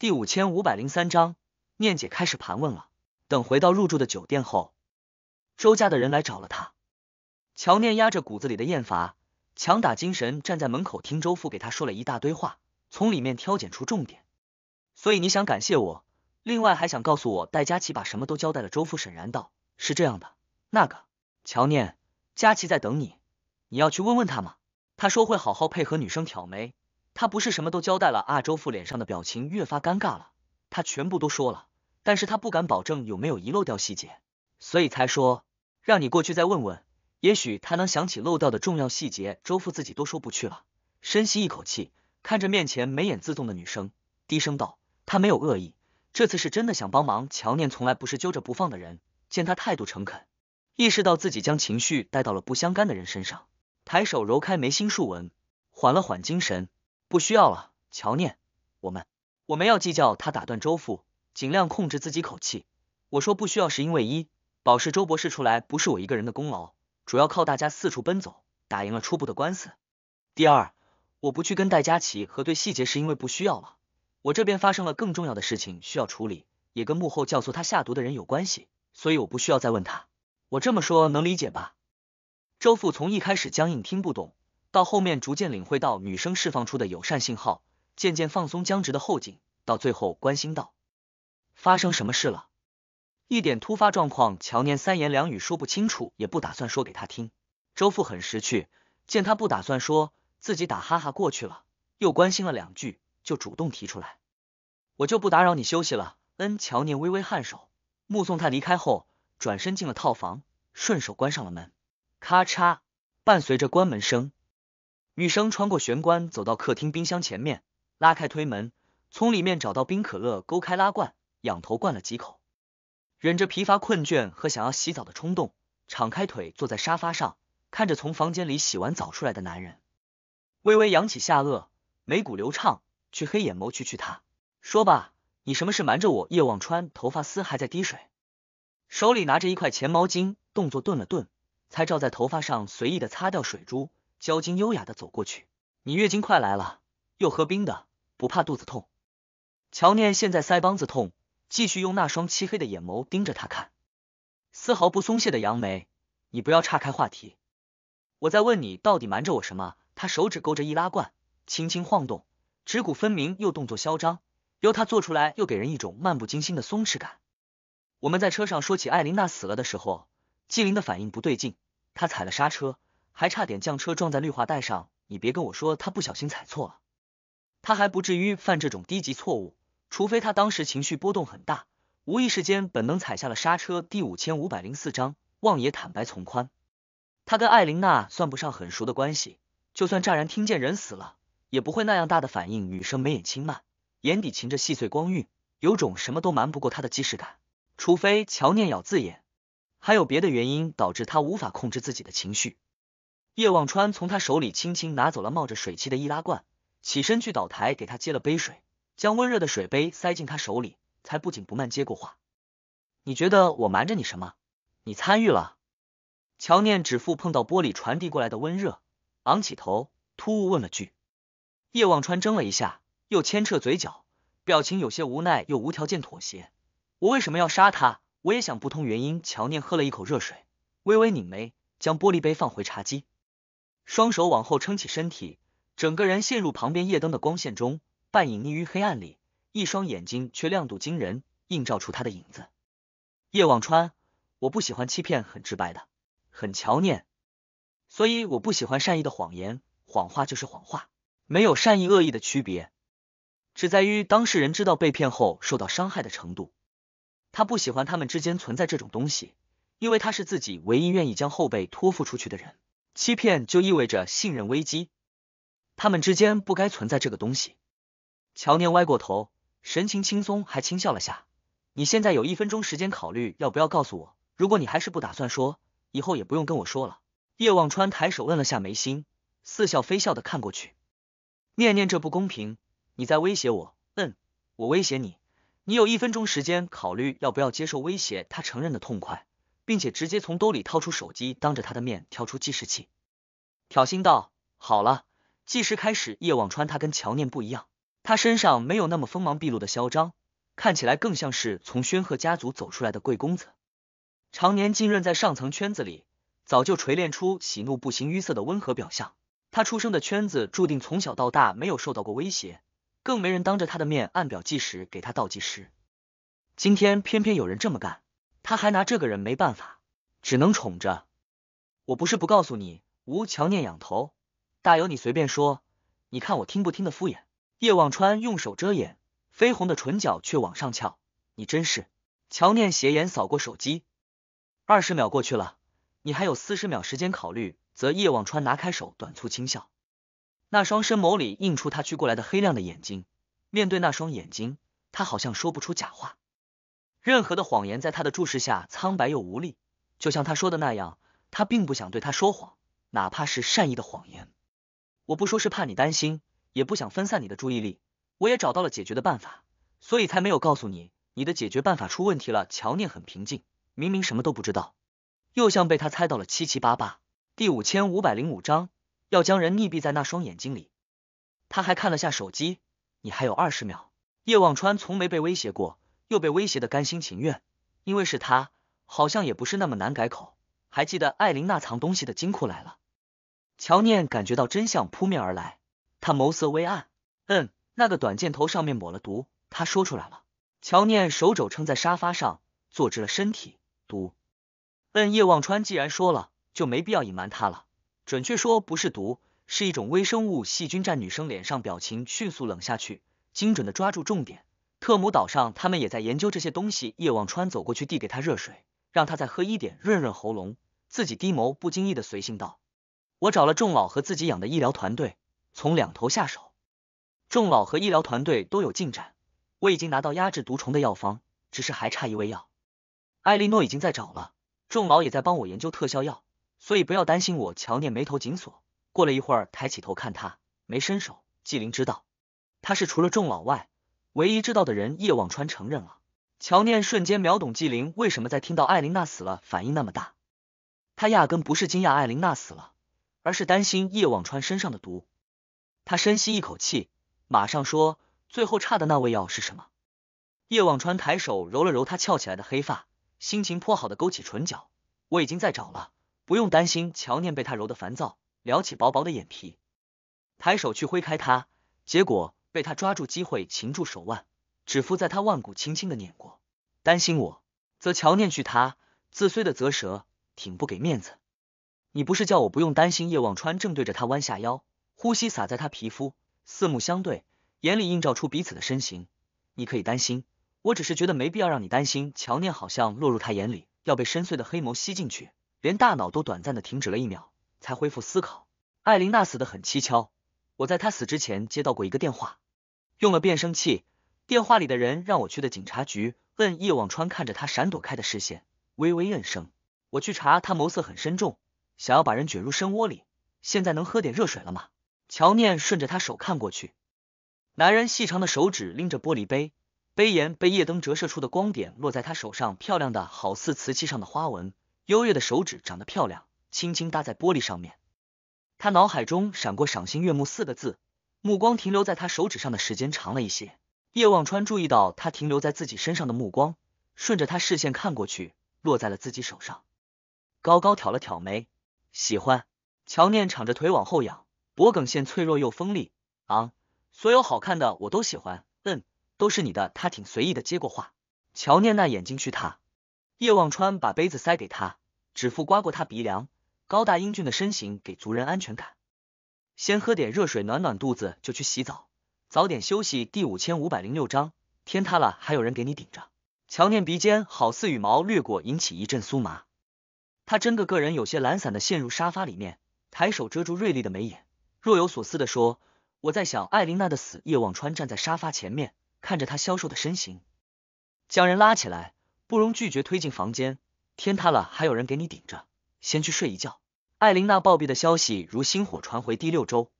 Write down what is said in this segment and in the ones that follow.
第五千五百零三章，念姐开始盘问了。等回到入住的酒店后，周家的人来找了他。乔念压着骨子里的厌烦，强打精神站在门口听周父给他说了一大堆话，从里面挑拣出重点。所以你想感谢我，另外还想告诉我戴佳琪把什么都交代了。周父沈然道：“是这样的，那个乔念，佳琪在等你，你要去问问他吗？他说会好好配合。”女生挑眉。他不是什么都交代了，阿周父脸上的表情越发尴尬了。他全部都说了，但是他不敢保证有没有遗漏掉细节，所以才说让你过去再问问，也许他能想起漏掉的重要细节。周父自己都说不去了，深吸一口气，看着面前眉眼自动的女生，低声道：“他没有恶意，这次是真的想帮忙。”乔念从来不是揪着不放的人，见他态度诚恳，意识到自己将情绪带到了不相干的人身上，抬手揉开眉心竖纹，缓了缓精神。不需要了，乔念，我们我没要计较。他打断周父，尽量控制自己口气。我说不需要，是因为一，保释周博士出来不是我一个人的功劳，主要靠大家四处奔走，打赢了初步的官司。第二，我不去跟戴佳琪核对细节，是因为不需要了。我这边发生了更重要的事情需要处理，也跟幕后教唆他下毒的人有关系，所以我不需要再问他。我这么说能理解吧？周父从一开始僵硬，听不懂。到后面逐渐领会到女生释放出的友善信号，渐渐放松僵直的后颈，到最后关心道：“发生什么事了？”一点突发状况，乔念三言两语说不清楚，也不打算说给他听。周父很识趣，见他不打算说，自己打哈哈过去了，又关心了两句，就主动提出来：“我就不打扰你休息了。”恩，乔念微微颔首，目送他离开后，转身进了套房，顺手关上了门，咔嚓，伴随着关门声。女生穿过玄关，走到客厅冰箱前面，拉开推门，从里面找到冰可乐，勾开拉罐，仰头灌了几口，忍着疲乏、困倦和想要洗澡的冲动，敞开腿坐在沙发上，看着从房间里洗完澡出来的男人，微微扬起下颚，眉骨流畅，去黑眼眸觑觑他，说吧，你什么事瞒着我？叶望川头发丝还在滴水，手里拿着一块钱毛巾，动作顿了顿，才照在头发上，随意的擦掉水珠。焦金优雅的走过去，你月经快来了，又喝冰的，不怕肚子痛？乔念现在腮帮子痛，继续用那双漆黑的眼眸盯着他看，丝毫不松懈的扬眉，你不要岔开话题，我在问你到底瞒着我什么？他手指勾着易拉罐，轻轻晃动，指骨分明又动作嚣张，由他做出来又给人一种漫不经心的松弛感。我们在车上说起艾琳娜死了的时候，纪灵的反应不对劲，他踩了刹车。还差点将车撞在绿化带上，你别跟我说他不小心踩错了，他还不至于犯这种低级错误，除非他当时情绪波动很大，无意识间本能踩下了刹车。第五千五百零四章望野坦白从宽，他跟艾琳娜算不上很熟的关系，就算乍然听见人死了，也不会那样大的反应。女生眉眼轻慢，眼底噙着细碎光晕，有种什么都瞒不过她的既视感，除非乔念咬字眼，还有别的原因导致他无法控制自己的情绪。叶望川从他手里轻轻拿走了冒着水汽的易拉罐，起身去岛台给他接了杯水，将温热的水杯塞进他手里，才不紧不慢接过话：“你觉得我瞒着你什么？你参与了？”乔念指腹碰到玻璃传递过来的温热，昂起头，突兀问了句：“叶望川怔了一下，又牵扯嘴角，表情有些无奈又无条件妥协。我为什么要杀他？我也想不通原因。”乔念喝了一口热水，微微拧眉，将玻璃杯放回茶几。双手往后撑起身体，整个人陷入旁边夜灯的光线中，半隐匿于黑暗里，一双眼睛却亮度惊人，映照出他的影子。叶望川，我不喜欢欺骗，很直白的，很乔念，所以我不喜欢善意的谎言。谎话就是谎话，没有善意恶意的区别，只在于当事人知道被骗后受到伤害的程度。他不喜欢他们之间存在这种东西，因为他是自己唯一愿意将后辈托付出去的人。欺骗就意味着信任危机，他们之间不该存在这个东西。乔年歪过头，神情轻松，还轻笑了下。你现在有一分钟时间考虑要不要告诉我，如果你还是不打算说，以后也不用跟我说了。叶忘川抬手摁了下眉心，似笑非笑的看过去。念念，这不公平，你在威胁我。嗯，我威胁你，你有一分钟时间考虑要不要接受威胁。他承认的痛快。并且直接从兜里掏出手机，当着他的面跳出计时器，挑衅道：“好了，计时开始。”叶望川他跟乔念不一样，他身上没有那么锋芒毕露的嚣张，看起来更像是从宣赫家族走出来的贵公子。常年浸润在上层圈子里，早就锤炼出喜怒不形于色的温和表象。他出生的圈子注定从小到大没有受到过威胁，更没人当着他的面按表计时给他倒计时。今天偏偏有人这么干。他还拿这个人没办法，只能宠着。我不是不告诉你，吴乔念仰头，大有你随便说，你看我听不听的敷衍。叶望川用手遮眼，绯红的唇角却往上翘。你真是乔念斜眼扫过手机，二十秒过去了，你还有四十秒时间考虑，则叶望川拿开手，短促轻笑，那双深眸里映出他去过来的黑亮的眼睛。面对那双眼睛，他好像说不出假话。任何的谎言在他的注视下苍白又无力，就像他说的那样，他并不想对他说谎，哪怕是善意的谎言。我不说是怕你担心，也不想分散你的注意力。我也找到了解决的办法，所以才没有告诉你。你的解决办法出问题了。乔念很平静，明明什么都不知道，又像被他猜到了七七八八。第五千五百零五章，要将人溺毙在那双眼睛里。他还看了下手机，你还有二十秒。叶望川从没被威胁过。又被威胁的甘心情愿，因为是他，好像也不是那么难改口。还记得艾琳娜藏东西的金库来了。乔念感觉到真相扑面而来，他眸色微暗。嗯，那个短箭头上面抹了毒，他说出来了。乔念手肘撑在沙发上，坐直了身体。毒？嗯，叶望川既然说了，就没必要隐瞒他了。准确说，不是毒，是一种微生物细菌。战女生脸上表情迅速冷下去，精准的抓住重点。恶魔岛上，他们也在研究这些东西。叶望川走过去，递给他热水，让他再喝一点，润润喉咙。自己低眸，不经意的随性道：“我找了众老和自己养的医疗团队，从两头下手。众老和医疗团队都有进展，我已经拿到压制毒虫的药方，只是还差一味药。艾莉诺已经在找了，众老也在帮我研究特效药，所以不要担心我。”乔念眉头紧锁，过了一会儿，抬起头看他，没伸手。纪灵知道，他是除了众老外。唯一知道的人叶望川承认了，乔念瞬间秒懂纪灵为什么在听到艾琳娜死了反应那么大，他压根不是惊讶艾琳娜死了，而是担心叶望川身上的毒。他深吸一口气，马上说：“最后差的那味药是什么？”叶望川抬手揉了揉他翘起来的黑发，心情颇好的勾起唇角：“我已经在找了，不用担心。”乔念被他揉得烦躁，撩起薄薄的眼皮，抬手去挥开他，结果。被他抓住机会，擒住手腕，指腹在他腕骨轻轻的碾过。担心我，则乔念去他自碎的则舌，挺不给面子。你不是叫我不用担心？叶望川正对着他弯下腰，呼吸洒在他皮肤，四目相对，眼里映照出彼此的身形。你可以担心，我只是觉得没必要让你担心。乔念好像落入他眼里，要被深邃的黑眸吸进去，连大脑都短暂的停止了一秒，才恢复思考。艾琳娜死得很蹊跷。我在他死之前接到过一个电话，用了变声器。电话里的人让我去的警察局。问叶望川看着他闪躲开的视线，微微嗯声。我去查他眸色很深重，想要把人卷入深窝里。现在能喝点热水了吗？乔念顺着他手看过去，男人细长的手指拎着玻璃杯，杯沿被夜灯折射出的光点落在他手上，漂亮的好似瓷器上的花纹。优越的手指长得漂亮，轻轻搭在玻璃上面。他脑海中闪过“赏心悦目”四个字，目光停留在他手指上的时间长了一些。叶忘川注意到他停留在自己身上的目光，顺着他视线看过去，落在了自己手上，高高挑了挑眉，喜欢。乔念敞着腿往后仰，脖颈线脆弱又锋利，昂，所有好看的我都喜欢，嗯，都是你的。他挺随意的接过话，乔念那眼睛去他，叶忘川把杯子塞给他，指腹刮过他鼻梁。高大英俊的身形给族人安全感。先喝点热水暖暖肚子，就去洗澡，早点休息。第五千五百零六章：天塌了还有人给你顶着。乔念鼻尖好似羽毛掠过，引起一阵酥麻。他真的个人有些懒散的陷入沙发里面，抬手遮住锐利的眉眼，若有所思的说：“我在想艾琳娜的死。”叶望川站在沙发前面，看着他消瘦的身形，将人拉起来，不容拒绝推进房间。天塌了还有人给你顶着。先去睡一觉。艾琳娜暴毙的消息如星火传回第六周。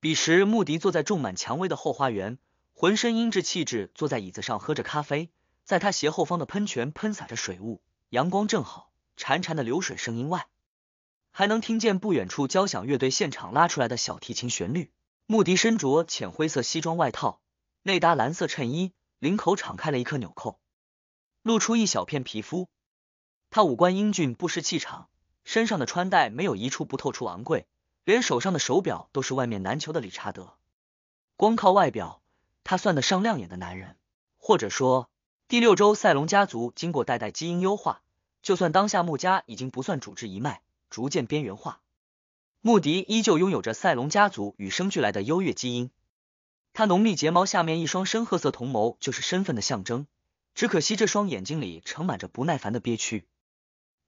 彼时，穆迪坐在种满蔷薇的后花园，浑身英气气质，坐在椅子上喝着咖啡。在他斜后方的喷泉喷洒着水雾，阳光正好，潺潺的流水声音外，还能听见不远处交响乐队现场拉出来的小提琴旋律。穆迪身着浅灰色西装外套，内搭蓝色衬衣，领口敞开了一颗纽扣，露出一小片皮肤。他五官英俊，不失气场。身上的穿戴没有一处不透出昂贵，连手上的手表都是外面难求的理查德。光靠外表，他算得上亮眼的男人。或者说，第六周赛隆家族经过代代基因优化，就算当下穆家已经不算主治一脉，逐渐边缘化，穆迪依旧拥有着赛隆家族与生俱来的优越基因。他浓密睫毛下面一双深褐色瞳眸，就是身份的象征。只可惜这双眼睛里盛满着不耐烦的憋屈，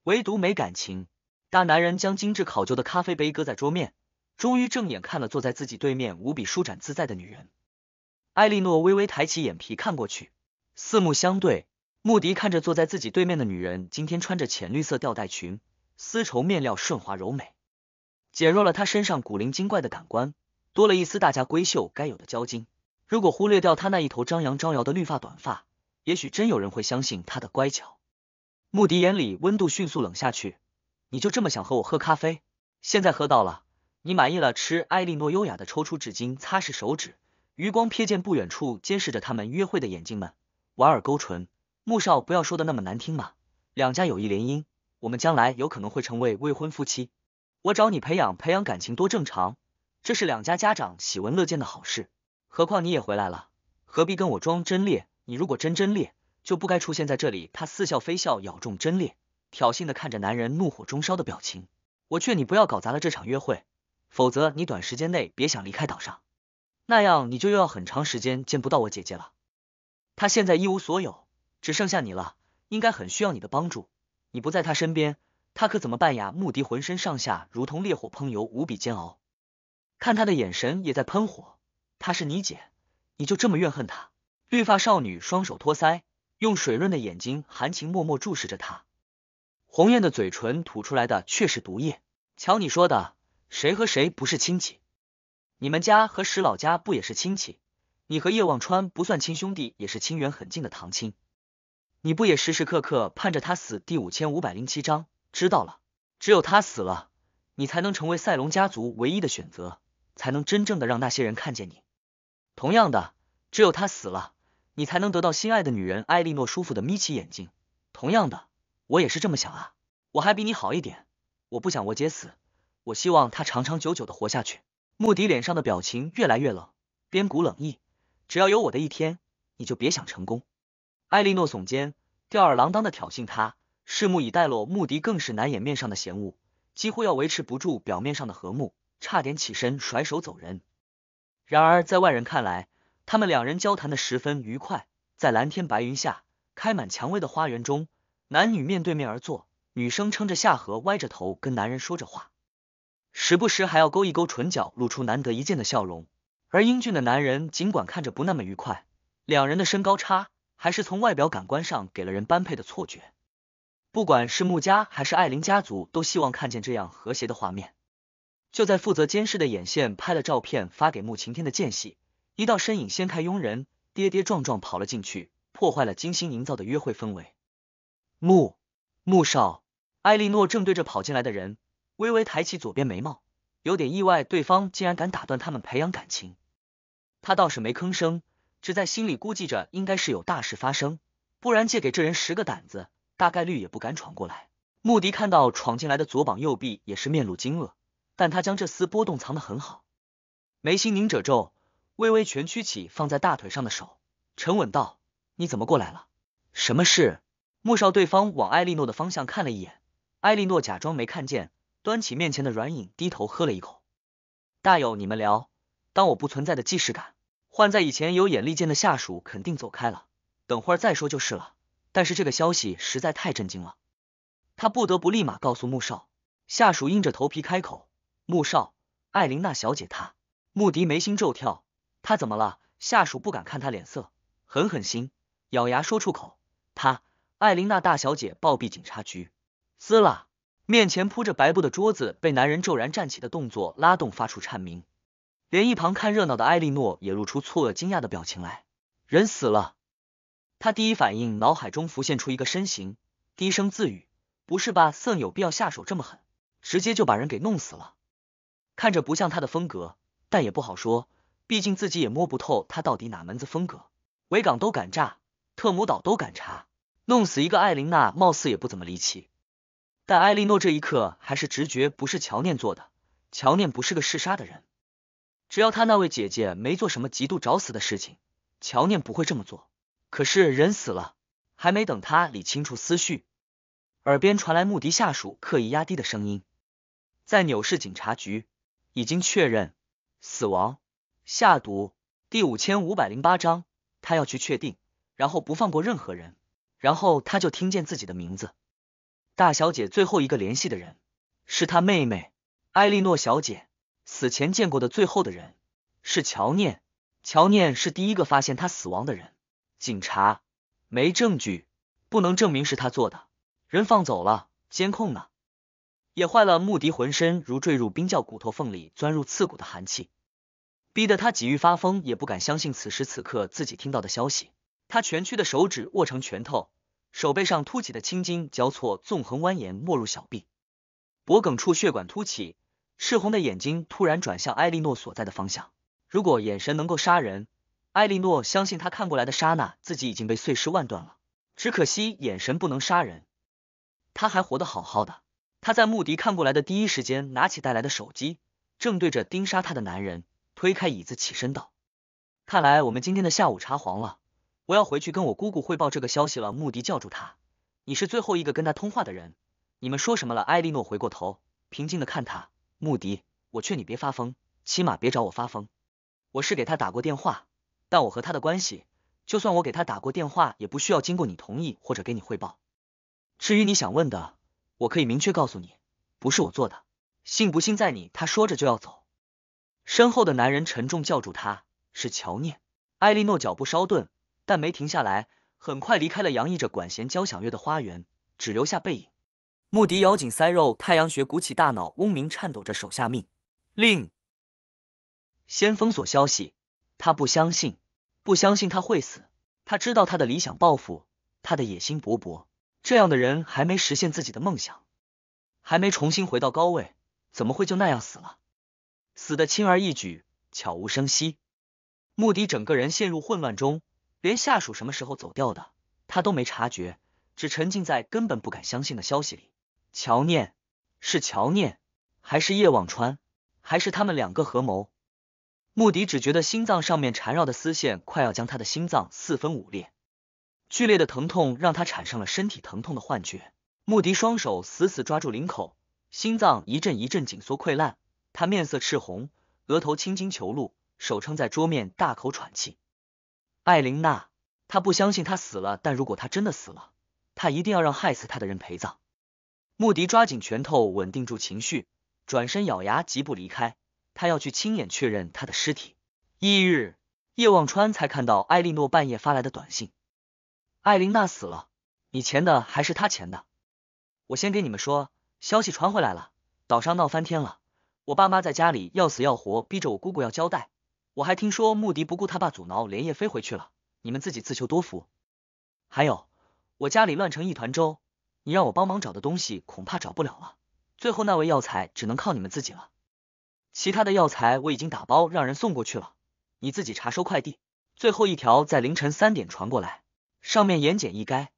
唯独没感情。大男人将精致考究的咖啡杯搁在桌面，终于正眼看了坐在自己对面无比舒展自在的女人。艾莉诺微微抬起眼皮看过去，四目相对。穆迪看着坐在自己对面的女人，今天穿着浅绿色吊带裙，丝绸面料顺滑柔美，减弱了她身上古灵精怪的感官，多了一丝大家闺秀该有的娇矜。如果忽略掉她那一头张扬招摇的绿发短发，也许真有人会相信她的乖巧。穆迪眼里温度迅速冷下去。你就这么想和我喝咖啡？现在喝到了，你满意了？吃。艾莉诺优雅的抽出纸巾擦拭手指，余光瞥见不远处监视着他们约会的眼睛们，莞尔勾唇。穆少，不要说的那么难听嘛，两家有意联姻，我们将来有可能会成为未婚夫妻。我找你培养培养感情，多正常？这是两家家长喜闻乐见的好事，何况你也回来了，何必跟我装真烈？你如果真真烈，就不该出现在这里。他似笑非笑，咬中真烈。挑衅的看着男人怒火中烧的表情，我劝你不要搞砸了这场约会，否则你短时间内别想离开岛上，那样你就又要很长时间见不到我姐姐了。她现在一无所有，只剩下你了，应该很需要你的帮助。你不在她身边，她可怎么办呀？穆迪浑身上下如同烈火烹油，无比煎熬，看他的眼神也在喷火。她是你姐，你就这么怨恨她？绿发少女双手托腮，用水润的眼睛含情脉脉注视着他。红艳的嘴唇吐出来的却是毒液。瞧你说的，谁和谁不是亲戚？你们家和石老家不也是亲戚？你和叶望川不算亲兄弟，也是亲缘很近的堂亲。你不也时时刻刻盼着他死？第五千五百零七章，知道了。只有他死了，你才能成为赛隆家族唯一的选择，才能真正的让那些人看见你。同样的，只有他死了，你才能得到心爱的女人。艾莉诺舒服的眯起眼睛。同样的。我也是这么想啊，我还比你好一点。我不想我姐死，我希望她长长久久的活下去。穆迪脸上的表情越来越冷，边骨冷意。只要有我的一天，你就别想成功。艾莉诺耸肩，吊儿郎当的挑衅他，拭目以待。洛穆迪更是难掩面上的嫌恶，几乎要维持不住表面上的和睦，差点起身甩手走人。然而在外人看来，他们两人交谈的十分愉快，在蓝天白云下，开满蔷薇的花园中。男女面对面而坐，女生撑着下颌，歪着头跟男人说着话，时不时还要勾一勾唇角，露出难得一见的笑容。而英俊的男人尽管看着不那么愉快，两人的身高差还是从外表感官上给了人般配的错觉。不管是穆家还是艾琳家族，都希望看见这样和谐的画面。就在负责监视的眼线拍了照片发给穆晴天的间隙，一道身影掀开佣人，跌跌撞撞跑了进去，破坏了精心营造的约会氛围。穆穆少，艾莉诺正对着跑进来的人，微微抬起左边眉毛，有点意外，对方竟然敢打断他们培养感情。他倒是没吭声，只在心里估计着，应该是有大事发生，不然借给这人十个胆子，大概率也不敢闯过来。穆迪看到闯进来的左膀右臂，也是面露惊愕，但他将这丝波动藏得很好，眉心拧褶皱，微微蜷曲起放在大腿上的手，沉稳道：“你怎么过来了？什么事？”穆少，对方往艾莉诺的方向看了一眼，艾莉诺假装没看见，端起面前的软饮低头喝了一口。大友，你们聊，当我不存在的既视感。换在以前有眼力见的下属肯定走开了，等会儿再说就是了。但是这个消息实在太震惊了，他不得不立马告诉穆少。下属硬着头皮开口：“穆少，艾琳娜小姐她……”穆迪眉心骤跳，她怎么了？下属不敢看他脸色，狠狠心，咬牙说出口。艾琳娜大小姐暴毙警察局，撕啦！面前铺着白布的桌子被男人骤然站起的动作拉动，发出颤鸣。连一旁看热闹的埃莉诺也露出错愕惊讶的表情来。人死了，他第一反应脑海中浮现出一个身形，低声自语：“不是吧，森有必要下手这么狠，直接就把人给弄死了？看着不像他的风格，但也不好说，毕竟自己也摸不透他到底哪门子风格。维港都敢炸，特姆岛都敢查。”弄死一个艾琳娜，貌似也不怎么离奇，但艾莉诺这一刻还是直觉不是乔念做的。乔念不是个嗜杀的人，只要他那位姐姐没做什么极度找死的事情，乔念不会这么做。可是人死了，还没等他理清楚思绪，耳边传来穆迪下属刻意压低的声音：“在纽市警察局已经确认死亡，下毒。”第五千五百零八章，他要去确定，然后不放过任何人。然后他就听见自己的名字。大小姐最后一个联系的人是她妹妹埃莉诺小姐，死前见过的最后的人是乔念。乔念是第一个发现他死亡的人。警察没证据，不能证明是他做的，人放走了。监控呢？也坏了。穆迪浑身如坠入冰窖，骨头缝里钻入刺骨的寒气，逼得他几欲发疯，也不敢相信此时此刻自己听到的消息。他蜷曲的手指握成拳头，手背上凸起的青筋交错纵横蜿蜒没入小臂，脖梗处血管凸起，赤红的眼睛突然转向艾莉诺所在的方向。如果眼神能够杀人，艾莉诺相信他看过来的刹那，自己已经被碎尸万段了。只可惜眼神不能杀人，他还活得好好的。他在穆迪看过来的第一时间，拿起带来的手机，正对着盯杀他的男人，推开椅子起身道：“看来我们今天的下午茶黄了。”我要回去跟我姑姑汇报这个消息了。穆迪叫住他，你是最后一个跟他通话的人，你们说什么了？埃莉诺回过头，平静的看他。穆迪，我劝你别发疯，起码别找我发疯。我是给他打过电话，但我和他的关系，就算我给他打过电话，也不需要经过你同意或者给你汇报。至于你想问的，我可以明确告诉你，不是我做的，信不信在你。他说着就要走，身后的男人沉重叫住他，是乔念。埃莉诺脚步稍顿。但没停下来，很快离开了洋溢着管弦交响乐的花园，只留下背影。穆迪咬紧腮肉，太阳穴鼓起，大脑嗡鸣，颤抖着手下命令：先封锁消息。他不相信，不相信他会死。他知道他的理想抱负，他的野心勃勃，这样的人还没实现自己的梦想，还没重新回到高位，怎么会就那样死了？死的轻而易举，悄无声息。穆迪整个人陷入混乱中。连下属什么时候走掉的，他都没察觉，只沉浸在根本不敢相信的消息里。乔念是乔念，还是叶望川，还是他们两个合谋？穆迪只觉得心脏上面缠绕的丝线，快要将他的心脏四分五裂，剧烈的疼痛让他产生了身体疼痛的幻觉。穆迪双手死死抓住领口，心脏一阵一阵紧缩溃烂，他面色赤红，额头青筋虬露，手撑在桌面大口喘气。艾琳娜，他不相信他死了，但如果他真的死了，他一定要让害死他的人陪葬。穆迪抓紧拳头，稳定住情绪，转身咬牙疾步离开，他要去亲眼确认他的尸体。翌日，叶望川才看到艾莉诺半夜发来的短信：艾琳娜死了，你钱的还是他钱的？我先给你们说，消息传回来了，岛上闹翻天了，我爸妈在家里要死要活，逼着我姑姑要交代。我还听说穆迪不顾他爸阻挠，连夜飞回去了。你们自己自求多福。还有，我家里乱成一团粥，你让我帮忙找的东西恐怕找不了了。最后那味药材只能靠你们自己了。其他的药材我已经打包让人送过去了，你自己查收快递。最后一条在凌晨三点传过来，上面言简意赅。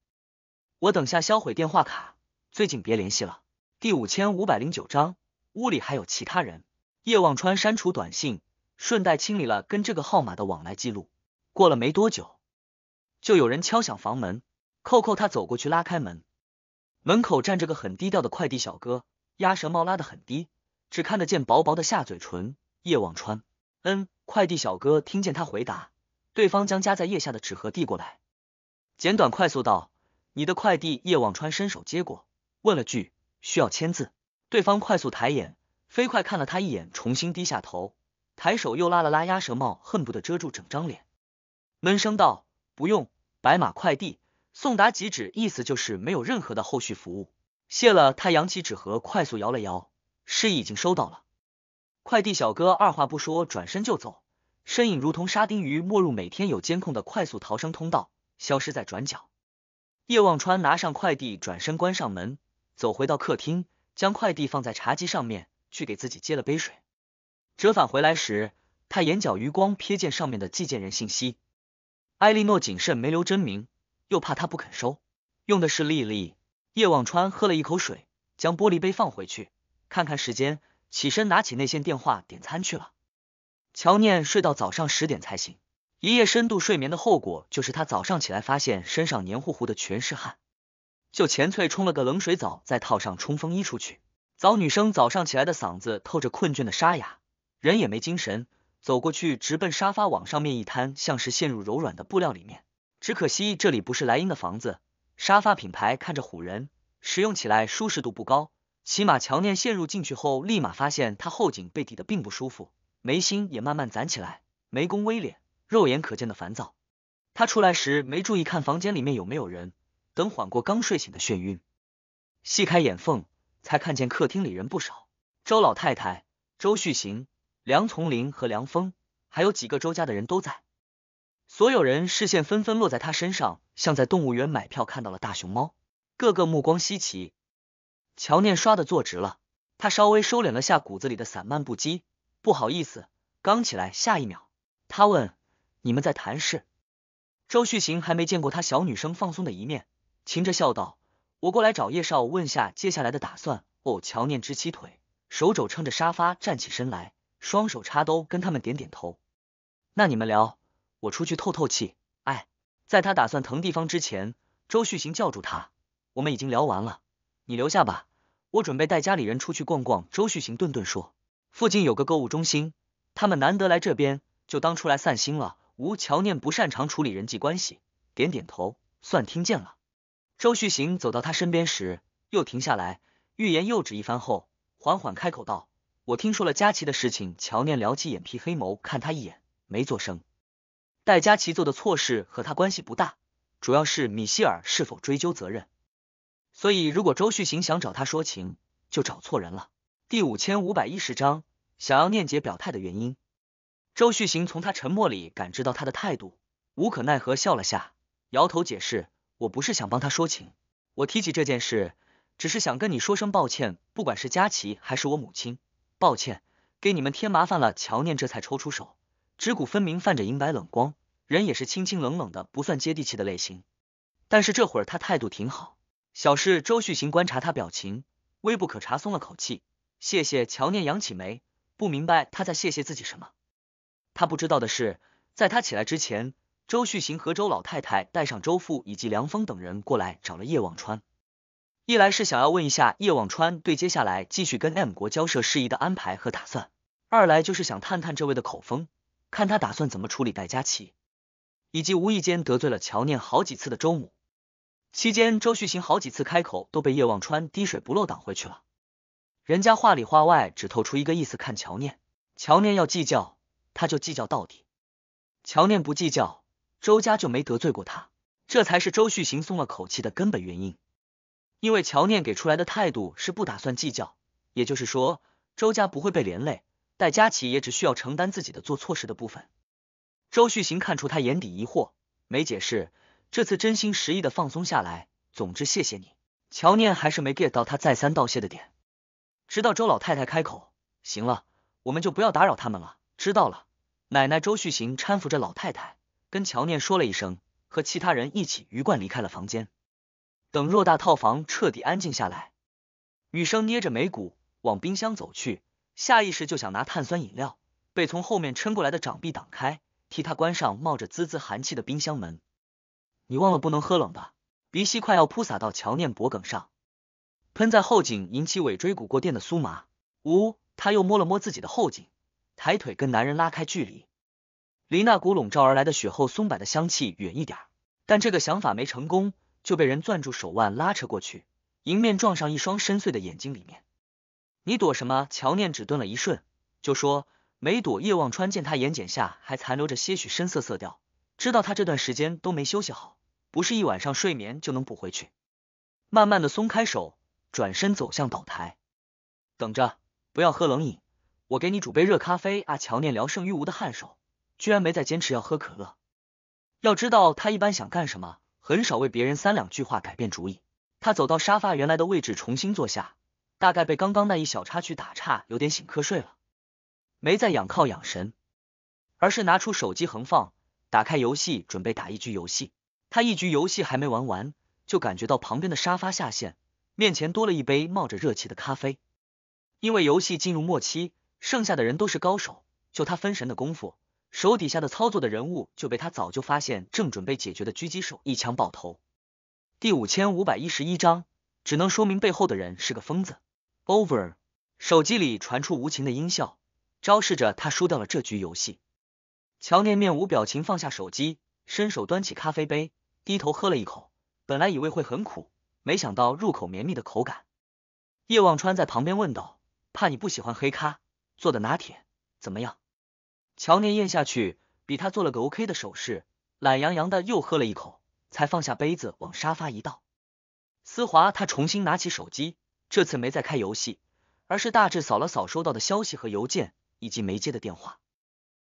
我等下销毁电话卡，最近别联系了。第五千五百零九章，屋里还有其他人。叶望川删除短信。顺带清理了跟这个号码的往来记录。过了没多久，就有人敲响房门。扣扣，他走过去拉开门，门口站着个很低调的快递小哥，鸭舌帽拉得很低，只看得见薄薄的下嘴唇。叶望川，嗯。快递小哥听见他回答，对方将夹在腋下的纸盒递过来，简短快速道：“你的快递。”叶望川伸手接过，问了句：“需要签字？”对方快速抬眼，飞快看了他一眼，重新低下头。抬手又拉了拉鸭舌帽，恨不得遮住整张脸，闷声道：“不用，白马快递送达即止，意思就是没有任何的后续服务，谢了。”他扬起纸盒，快速摇了摇，示意已经收到了。快递小哥二话不说，转身就走，身影如同沙丁鱼没入每天有监控的快速逃生通道，消失在转角。叶望川拿上快递，转身关上门，走回到客厅，将快递放在茶几上面，去给自己接了杯水。折返回来时，他眼角余光瞥见上面的寄件人信息。埃莉诺谨慎没留真名，又怕他不肯收，用的是丽丽。叶望川喝了一口水，将玻璃杯放回去，看看时间，起身拿起内线电话点餐去了。乔念睡到早上十点才醒，一夜深度睡眠的后果就是他早上起来发现身上黏糊糊的全是汗，就干脆冲了个冷水澡，再套上冲锋衣出去。早女生早上起来的嗓子透着困倦的沙哑。人也没精神，走过去直奔沙发，往上面一摊，像是陷入柔软的布料里面。只可惜这里不是莱茵的房子，沙发品牌看着唬人，使用起来舒适度不高。起码乔念陷入进去后，立马发现他后颈被抵的并不舒服，眉心也慢慢攒起来，眉弓微敛，肉眼可见的烦躁。他出来时没注意看房间里面有没有人，等缓过刚睡醒的眩晕，细开眼缝，才看见客厅里人不少。周老太太、周旭行。梁从林和梁峰，还有几个周家的人都在，所有人视线纷纷落在他身上，像在动物园买票看到了大熊猫，个个目光稀奇。乔念唰的坐直了，他稍微收敛了下骨子里的散漫不羁，不好意思，刚起来，下一秒他问：“你们在谈事？”周旭行还没见过他小女生放松的一面，噙着笑道：“我过来找叶少问下接下来的打算。”哦，乔念直起腿，手肘撑着沙发站起身来。双手插兜，跟他们点点头。那你们聊，我出去透透气。哎，在他打算腾地方之前，周旭行叫住他：“我们已经聊完了，你留下吧，我准备带家里人出去逛逛。”周旭行顿顿说：“附近有个购物中心，他们难得来这边，就当出来散心了。”吴乔念不擅长处理人际关系，点点头，算听见了。周旭行走到他身边时，又停下来，欲言又止一番后，缓缓开口道。我听说了佳琪的事情，乔念撩起眼皮，黑眸看他一眼，没做声。戴佳琪做的错事和他关系不大，主要是米歇尔是否追究责任。所以如果周旭行想找他说情，就找错人了。第五千五百一十章，想要念姐表态的原因。周旭行从他沉默里感知到他的态度，无可奈何笑了下，摇头解释：“我不是想帮他说情，我提起这件事，只是想跟你说声抱歉。不管是佳琪还是我母亲。”抱歉，给你们添麻烦了。乔念这才抽出手，指骨分明泛着银白冷光，人也是清清冷冷的，不算接地气的类型。但是这会儿他态度挺好。小事。周旭行观察他表情，微不可察松了口气。谢谢乔念，扬起眉，不明白他在谢谢自己什么。他不知道的是，在他起来之前，周旭行和周老太太带上周父以及梁峰等人过来找了叶望川。一来是想要问一下叶望川对接下来继续跟 M 国交涉事宜的安排和打算，二来就是想探探这位的口风，看他打算怎么处理戴佳琪，以及无意间得罪了乔念好几次的周母。期间，周旭行好几次开口都被叶望川滴水不漏挡回去了，人家话里话外只透出一个意思：看乔念，乔念要计较，他就计较到底；乔念不计较，周家就没得罪过他。这才是周旭行松了口气的根本原因。因为乔念给出来的态度是不打算计较，也就是说，周家不会被连累，戴佳琪也只需要承担自己的做错事的部分。周旭行看出他眼底疑惑，没解释，这次真心实意的放松下来。总之，谢谢你。乔念还是没 get 到他再三道谢的点，直到周老太太开口：“行了，我们就不要打扰他们了。”知道了，奶奶。周旭行搀扶着老太太，跟乔念说了一声，和其他人一起鱼贯离开了房间。等偌大套房彻底安静下来，女生捏着眉骨往冰箱走去，下意识就想拿碳酸饮料，被从后面撑过来的掌臂挡开，替她关上冒着滋滋寒气的冰箱门。你忘了不能喝冷的？鼻息快要扑洒到乔念脖梗上，喷在后颈引起尾椎骨过电的酥麻。呜，他又摸了摸自己的后颈，抬腿跟男人拉开距离，离那股笼罩而来的雪后松柏的香气远一点。但这个想法没成功。就被人攥住手腕拉扯过去，迎面撞上一双深邃的眼睛。里面，你躲什么？乔念只顿了一瞬，就说没躲。叶望川见他眼睑下还残留着些许深色色调，知道他这段时间都没休息好，不是一晚上睡眠就能补回去。慢慢的松开手，转身走向岛台，等着，不要喝冷饮，我给你煮杯热咖啡。啊！乔念聊胜于无的汗手，居然没再坚持要喝可乐。要知道他一般想干什么？很少为别人三两句话改变主意。他走到沙发原来的位置，重新坐下。大概被刚刚那一小插曲打岔，有点醒瞌睡了，没再仰靠养神，而是拿出手机横放，打开游戏，准备打一局游戏。他一局游戏还没玩完，就感觉到旁边的沙发下线，面前多了一杯冒着热气的咖啡。因为游戏进入末期，剩下的人都是高手，就他分神的功夫。手底下的操作的人物就被他早就发现正准备解决的狙击手一枪爆头。第五千五百一十一章，只能说明背后的人是个疯子。Over，手机里传出无情的音效，昭示着他输掉了这局游戏。乔念面无表情放下手机，伸手端起咖啡杯，低头喝了一口。本来以为会很苦，没想到入口绵密的口感。叶望川在旁边问道：“怕你不喜欢黑咖做的拿铁，怎么样？”乔念咽下去，比他做了个 OK 的手势，懒洋洋的又喝了一口，才放下杯子往沙发一倒。思华，他重新拿起手机，这次没再开游戏，而是大致扫了扫收到的消息和邮件，以及没接的电话。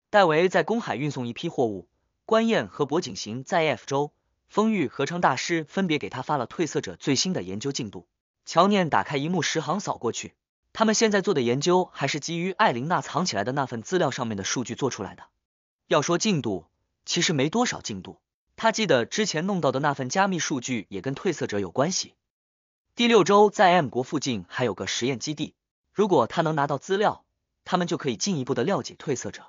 戴维在公海运送一批货物，关燕和柏景行在 F 州，风玉和成大师分别给他发了褪色者最新的研究进度。乔念打开一目十行扫过去。他们现在做的研究还是基于艾琳娜藏起来的那份资料上面的数据做出来的。要说进度，其实没多少进度。他记得之前弄到的那份加密数据也跟褪色者有关系。第六周在 M 国附近还有个实验基地，如果他能拿到资料，他们就可以进一步的了解褪色者。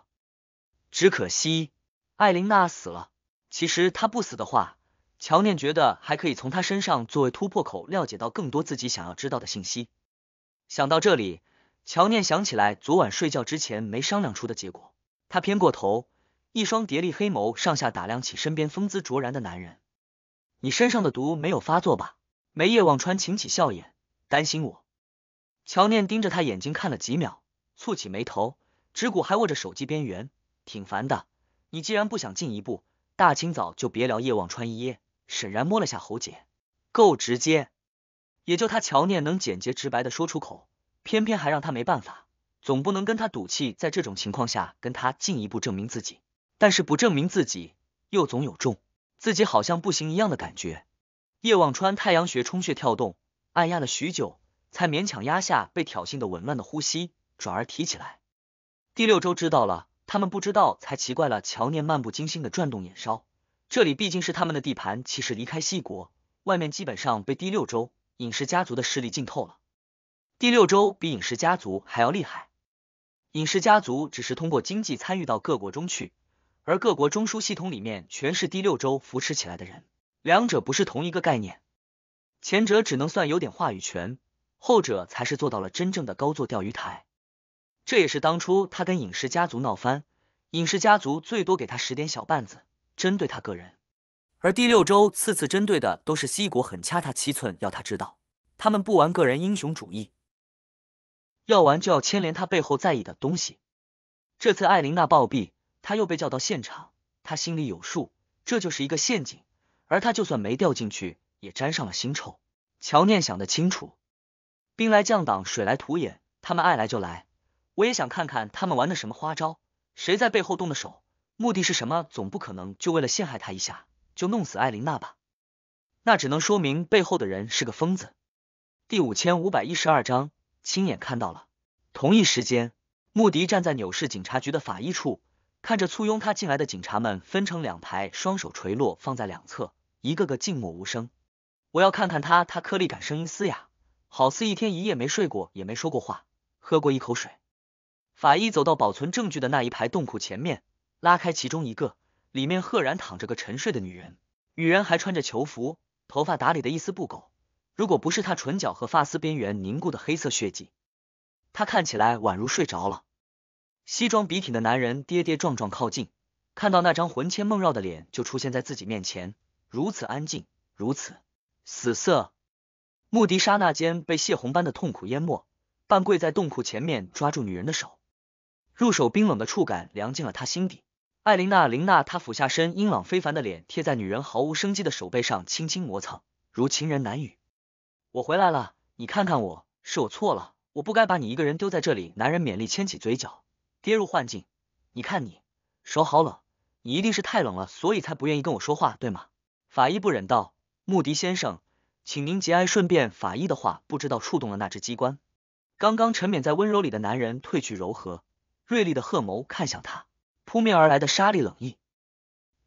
只可惜艾琳娜死了。其实他不死的话，乔念觉得还可以从他身上作为突破口，了解到更多自己想要知道的信息。想到这里，乔念想起来昨晚睡觉之前没商量出的结果。他偏过头，一双蝶丽黑眸上下打量起身边风姿卓然的男人。你身上的毒没有发作吧？没？叶忘川擎起笑眼，担心我。乔念盯着他眼睛看了几秒，蹙起眉头，指骨还握着手机边缘，挺烦的。你既然不想进一步，大清早就别聊叶忘川。一噎，沈然摸了下喉结，够直接。也就他乔念能简洁直白的说出口，偏偏还让他没办法，总不能跟他赌气。在这种情况下，跟他进一步证明自己，但是不证明自己，又总有种自己好像不行一样的感觉。叶望川太阳穴充血跳动，按压了许久，才勉强压下被挑衅的紊乱的呼吸，转而提起来。第六周知道了，他们不知道才奇怪了。乔念漫不经心的转动眼梢，这里毕竟是他们的地盘，其实离开西国外面基本上被第六周。影视家族的势力浸透了第六周，比影视家族还要厉害。影视家族只是通过经济参与到各国中去，而各国中枢系统里面全是第六周扶持起来的人，两者不是同一个概念。前者只能算有点话语权，后者才是做到了真正的高坐钓鱼台。这也是当初他跟影视家族闹翻，影视家族最多给他使点小绊子，针对他个人。而第六周次次针对的都是 C 国，很掐他七寸，要他知道他们不玩个人英雄主义，要玩就要牵连他背后在意的东西。这次艾琳娜暴毙，他又被叫到现场，他心里有数，这就是一个陷阱。而他就算没掉进去，也沾上了腥臭。乔念想的清楚，兵来将挡，水来土掩，他们爱来就来。我也想看看他们玩的什么花招，谁在背后动的手，目的是什么？总不可能就为了陷害他一下。就弄死艾琳娜吧，那只能说明背后的人是个疯子。第五千五百一十二章，亲眼看到了。同一时间，穆迪站在纽市警察局的法医处，看着簇拥他进来的警察们分成两排，双手垂落放在两侧，一个个静默无声。我要看看他。他颗粒感声音嘶哑，好似一天一夜没睡过，也没说过话，喝过一口水。法医走到保存证据的那一排洞库前面，拉开其中一个。里面赫然躺着个沉睡的女人，女人还穿着囚服，头发打理的一丝不苟，如果不是她唇角和发丝边缘凝固的黑色血迹，她看起来宛如睡着了。西装笔挺的男人跌跌撞撞靠近，看到那张魂牵梦绕的脸就出现在自己面前，如此安静，如此死色。穆迪刹那间被泄洪般的痛苦淹没，半跪在洞窟前面，抓住女人的手，入手冰冷的触感凉进了他心底。艾琳娜，琳娜，她俯下身，英朗非凡的脸贴在女人毫无生机的手背上，轻轻磨蹭，如情人难语。我回来了，你看看我，是我错了，我不该把你一个人丢在这里。男人勉力牵起嘴角，跌入幻境。你看你，手好冷，你一定是太冷了，所以才不愿意跟我说话，对吗？法医不忍道，穆迪先生，请您节哀顺变。法医的话不知道触动了那只机关，刚刚沉湎在温柔里的男人褪去柔和，锐利的褐眸看向他。扑面而来的沙砾冷意，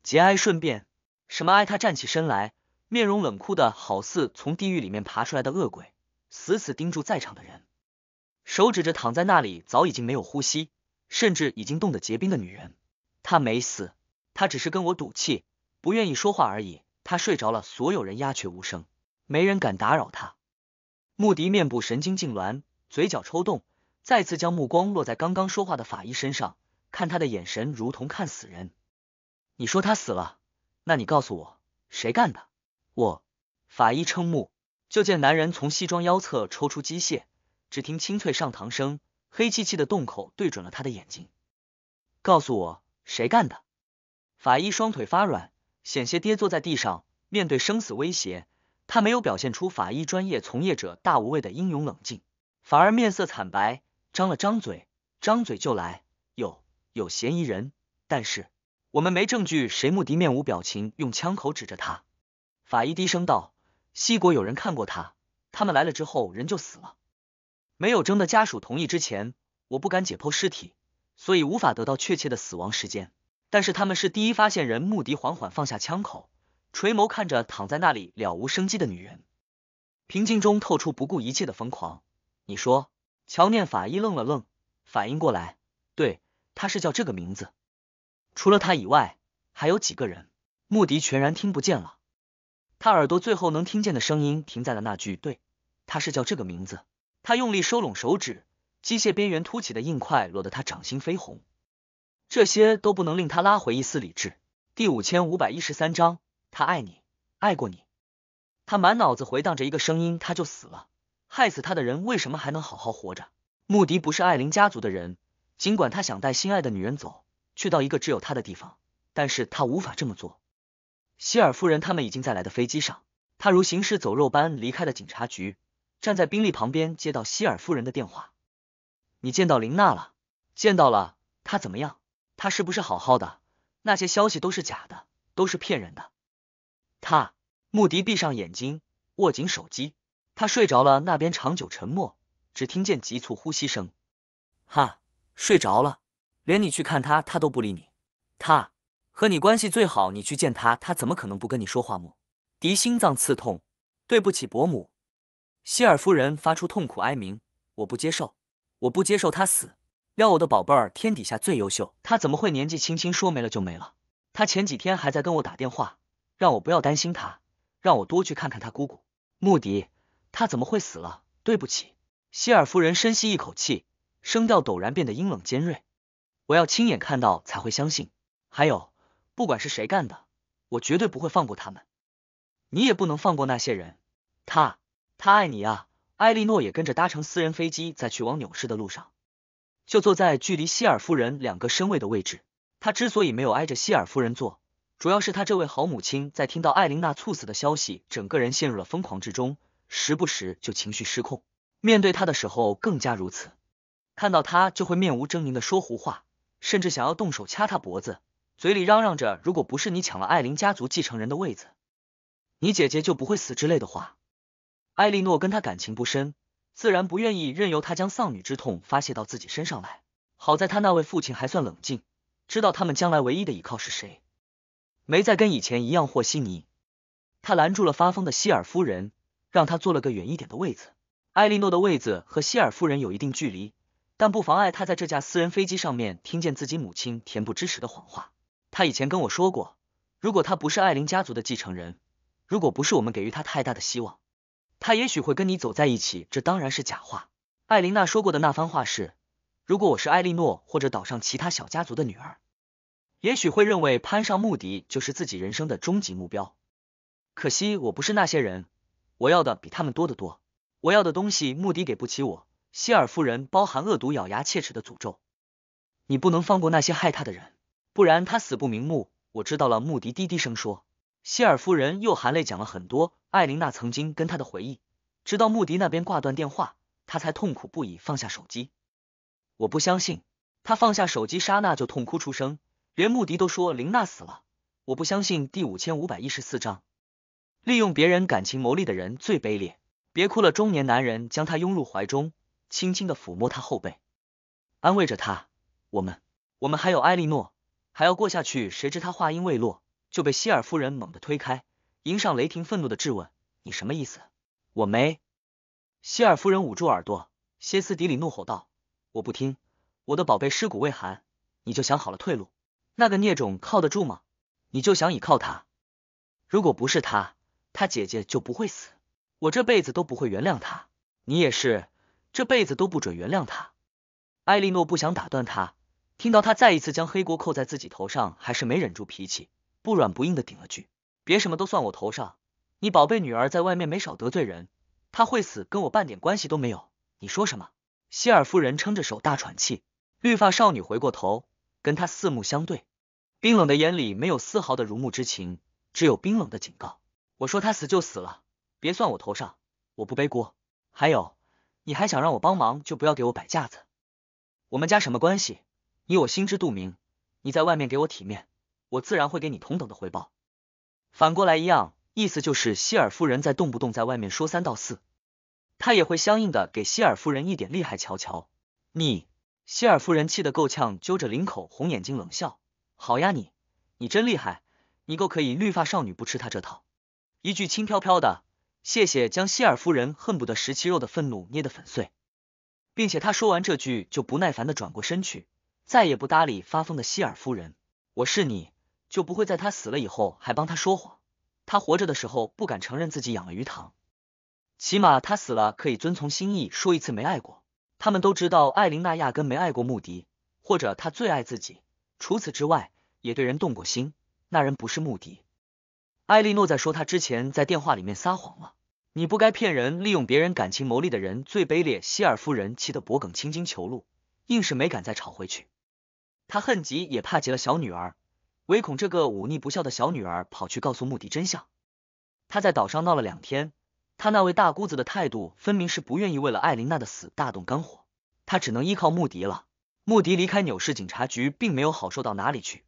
节哀顺变。什么哀？他站起身来，面容冷酷的好似从地狱里面爬出来的恶鬼，死死盯住在场的人，手指着躺在那里早已经没有呼吸，甚至已经冻得结冰的女人。她没死，她只是跟我赌气，不愿意说话而已。她睡着了，所有人鸦雀无声，没人敢打扰他。穆迪面部神经痉挛，嘴角抽动，再次将目光落在刚刚说话的法医身上。看他的眼神如同看死人。你说他死了，那你告诉我谁干的？我，法医瞠目，就见男人从西装腰侧抽出机械，只听清脆上膛声，黑漆漆的洞口对准了他的眼睛。告诉我谁干的？法医双腿发软，险些跌坐在地上。面对生死威胁，他没有表现出法医专业从业者大无畏的英勇冷静，反而面色惨白，张了张嘴，张嘴就来。有嫌疑人，但是我们没证据。谁？目的面无表情，用枪口指着他。法医低声道：“西国有人看过他，他们来了之后人就死了。没有征得家属同意之前，我不敢解剖尸体，所以无法得到确切的死亡时间。但是他们是第一发现人。”穆迪缓缓放下枪口，垂眸看着躺在那里了无生机的女人，平静中透出不顾一切的疯狂。你说？乔念法医愣了愣，反应过来，对。他是叫这个名字。除了他以外，还有几个人，穆迪全然听不见了。他耳朵最后能听见的声音停在了那句“对，他是叫这个名字”。他用力收拢手指，机械边缘凸起的硬块落得他掌心绯红。这些都不能令他拉回一丝理智。第五千五百一十三章，他爱你，爱过你。他满脑子回荡着一个声音：他就死了，害死他的人为什么还能好好活着？穆迪不是艾琳家族的人。尽管他想带心爱的女人走去到一个只有他的地方，但是他无法这么做。希尔夫人他们已经在来的飞机上。他如行尸走肉般离开了警察局，站在宾利旁边，接到希尔夫人的电话：“你见到琳娜了？见到了？她怎么样？她是不是好好的？那些消息都是假的，都是骗人的。”他穆迪闭上眼睛，握紧手机。他睡着了。那边长久沉默，只听见急促呼吸声。哈。睡着了，连你去看他，他都不理你。他和你关系最好，你去见他，他怎么可能不跟你说话么？迪心脏刺痛，对不起，伯母。希尔夫人发出痛苦哀鸣。我不接受，我不接受他死。廖我的宝贝儿，天底下最优秀，他怎么会年纪轻轻说没了就没了？他前几天还在跟我打电话，让我不要担心他，让我多去看看他姑姑。穆迪，他怎么会死了？对不起。希尔夫人深吸一口气。声调陡然变得阴冷尖锐，我要亲眼看到才会相信。还有，不管是谁干的，我绝对不会放过他们，你也不能放过那些人。他，他爱你啊！艾莉诺也跟着搭乘私人飞机在去往纽市的路上，就坐在距离希尔夫人两个身位的位置。他之所以没有挨着希尔夫人坐，主要是他这位好母亲在听到艾琳娜猝死的消息，整个人陷入了疯狂之中，时不时就情绪失控，面对他的时候更加如此。看到他就会面无狰狞的说胡话，甚至想要动手掐他脖子，嘴里嚷嚷着：“如果不是你抢了艾琳家族继承人的位子，你姐姐就不会死”之类的话。艾莉诺跟他感情不深，自然不愿意任由他将丧女之痛发泄到自己身上来。好在他那位父亲还算冷静，知道他们将来唯一的依靠是谁，没再跟以前一样和稀泥。他拦住了发疯的希尔夫人，让他坐了个远一点的位子。艾莉诺的位子和希尔夫人有一定距离。但不妨碍他在这架私人飞机上面听见自己母亲恬不知耻的谎话。他以前跟我说过，如果他不是艾琳家族的继承人，如果不是我们给予他太大的希望，他也许会跟你走在一起。这当然是假话。艾琳娜说过的那番话是，如果我是艾莉诺或者岛上其他小家族的女儿，也许会认为攀上穆迪就是自己人生的终极目标。可惜我不是那些人，我要的比他们多得多。我要的东西，穆迪给不起我。希尔夫人包含恶毒、咬牙切齿的诅咒，你不能放过那些害他的人，不然他死不瞑目。我知道了，穆迪低低声说。希尔夫人又含泪讲了很多艾琳娜曾经跟她的回忆，直到穆迪那边挂断电话，她才痛苦不已，放下手机。我不相信。她放下手机，莎娜就痛哭出声，连穆迪都说琳娜死了。我不相信。第五千五百一十四章，利用别人感情牟利的人最卑劣。别哭了，中年男人将她拥入怀中。轻轻的抚摸他后背，安慰着他。我们，我们还有埃莉诺，还要过下去。谁知他话音未落，就被希尔夫人猛地推开，迎上雷霆愤怒的质问：“你什么意思？”“我没。”希尔夫人捂住耳朵，歇斯底里怒吼道：“我不听！我的宝贝尸骨未寒，你就想好了退路？那个孽种靠得住吗？你就想倚靠他？如果不是他，他姐姐就不会死。我这辈子都不会原谅他。你也是。”这辈子都不准原谅他。艾莉诺不想打断他，听到他再一次将黑锅扣在自己头上，还是没忍住脾气，不软不硬的顶了句：“别什么都算我头上，你宝贝女儿在外面没少得罪人，她会死跟我半点关系都没有。”你说什么？希尔夫人撑着手大喘气，绿发少女回过头，跟她四目相对，冰冷的眼里没有丝毫的如沐之情，只有冰冷的警告：“我说她死就死了，别算我头上，我不背锅。还有。”你还想让我帮忙，就不要给我摆架子。我们家什么关系，你我心知肚明。你在外面给我体面，我自然会给你同等的回报。反过来一样，意思就是希尔夫人在动不动在外面说三道四，他也会相应的给希尔夫人一点厉害瞧瞧。你，希尔夫人气得够呛，揪着领口，红眼睛冷笑。好呀你，你真厉害，你够可以。绿发少女不吃他这套，一句轻飘飘的。谢谢将希尔夫人恨不得食其肉的愤怒捏得粉碎，并且他说完这句就不耐烦的转过身去，再也不搭理发疯的希尔夫人。我是你就不会在他死了以后还帮他说谎。他活着的时候不敢承认自己养了鱼塘，起码他死了可以遵从心意说一次没爱过。他们都知道艾琳娜压根没爱过穆迪，或者他最爱自己，除此之外也对人动过心，那人不是穆迪。艾莉诺在说他之前在电话里面撒谎了，你不该骗人，利用别人感情牟利的人最卑劣。希尔夫人气得脖梗青筋求露，硬是没敢再吵回去。他恨极也怕极了小女儿，唯恐这个忤逆不孝的小女儿跑去告诉穆迪真相。他在岛上闹了两天，他那位大姑子的态度分明是不愿意为了艾琳娜的死大动肝火，他只能依靠穆迪了。穆迪离开纽市警察局，并没有好受到哪里去，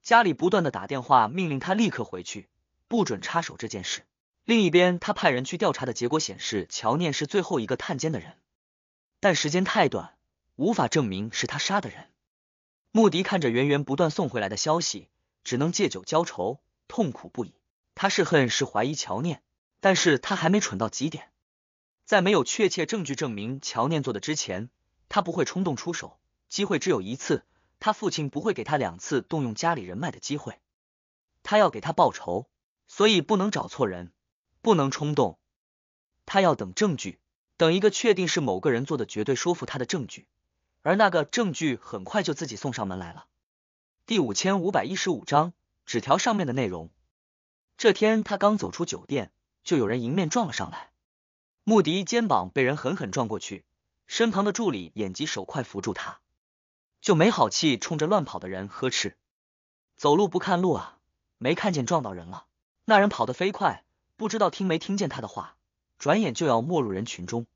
家里不断的打电话命令他立刻回去。不准插手这件事。另一边，他派人去调查的结果显示，乔念是最后一个探监的人，但时间太短，无法证明是他杀的人。穆迪看着源源不断送回来的消息，只能借酒浇愁，痛苦不已。他是恨，是怀疑乔念，但是他还没蠢到极点。在没有确切证据证明乔念做的之前，他不会冲动出手。机会只有一次，他父亲不会给他两次动用家里人脉的机会。他要给他报仇。所以不能找错人，不能冲动。他要等证据，等一个确定是某个人做的绝对说服他的证据。而那个证据很快就自己送上门来了。第五千五百一十五章纸条上面的内容。这天他刚走出酒店，就有人迎面撞了上来，穆迪肩膀被人狠狠撞过去，身旁的助理眼疾手快扶住他，就没好气冲着乱跑的人呵斥：“走路不看路啊，没看见撞到人了！”那人跑得飞快，不知道听没听见他的话，转眼就要没入人群中。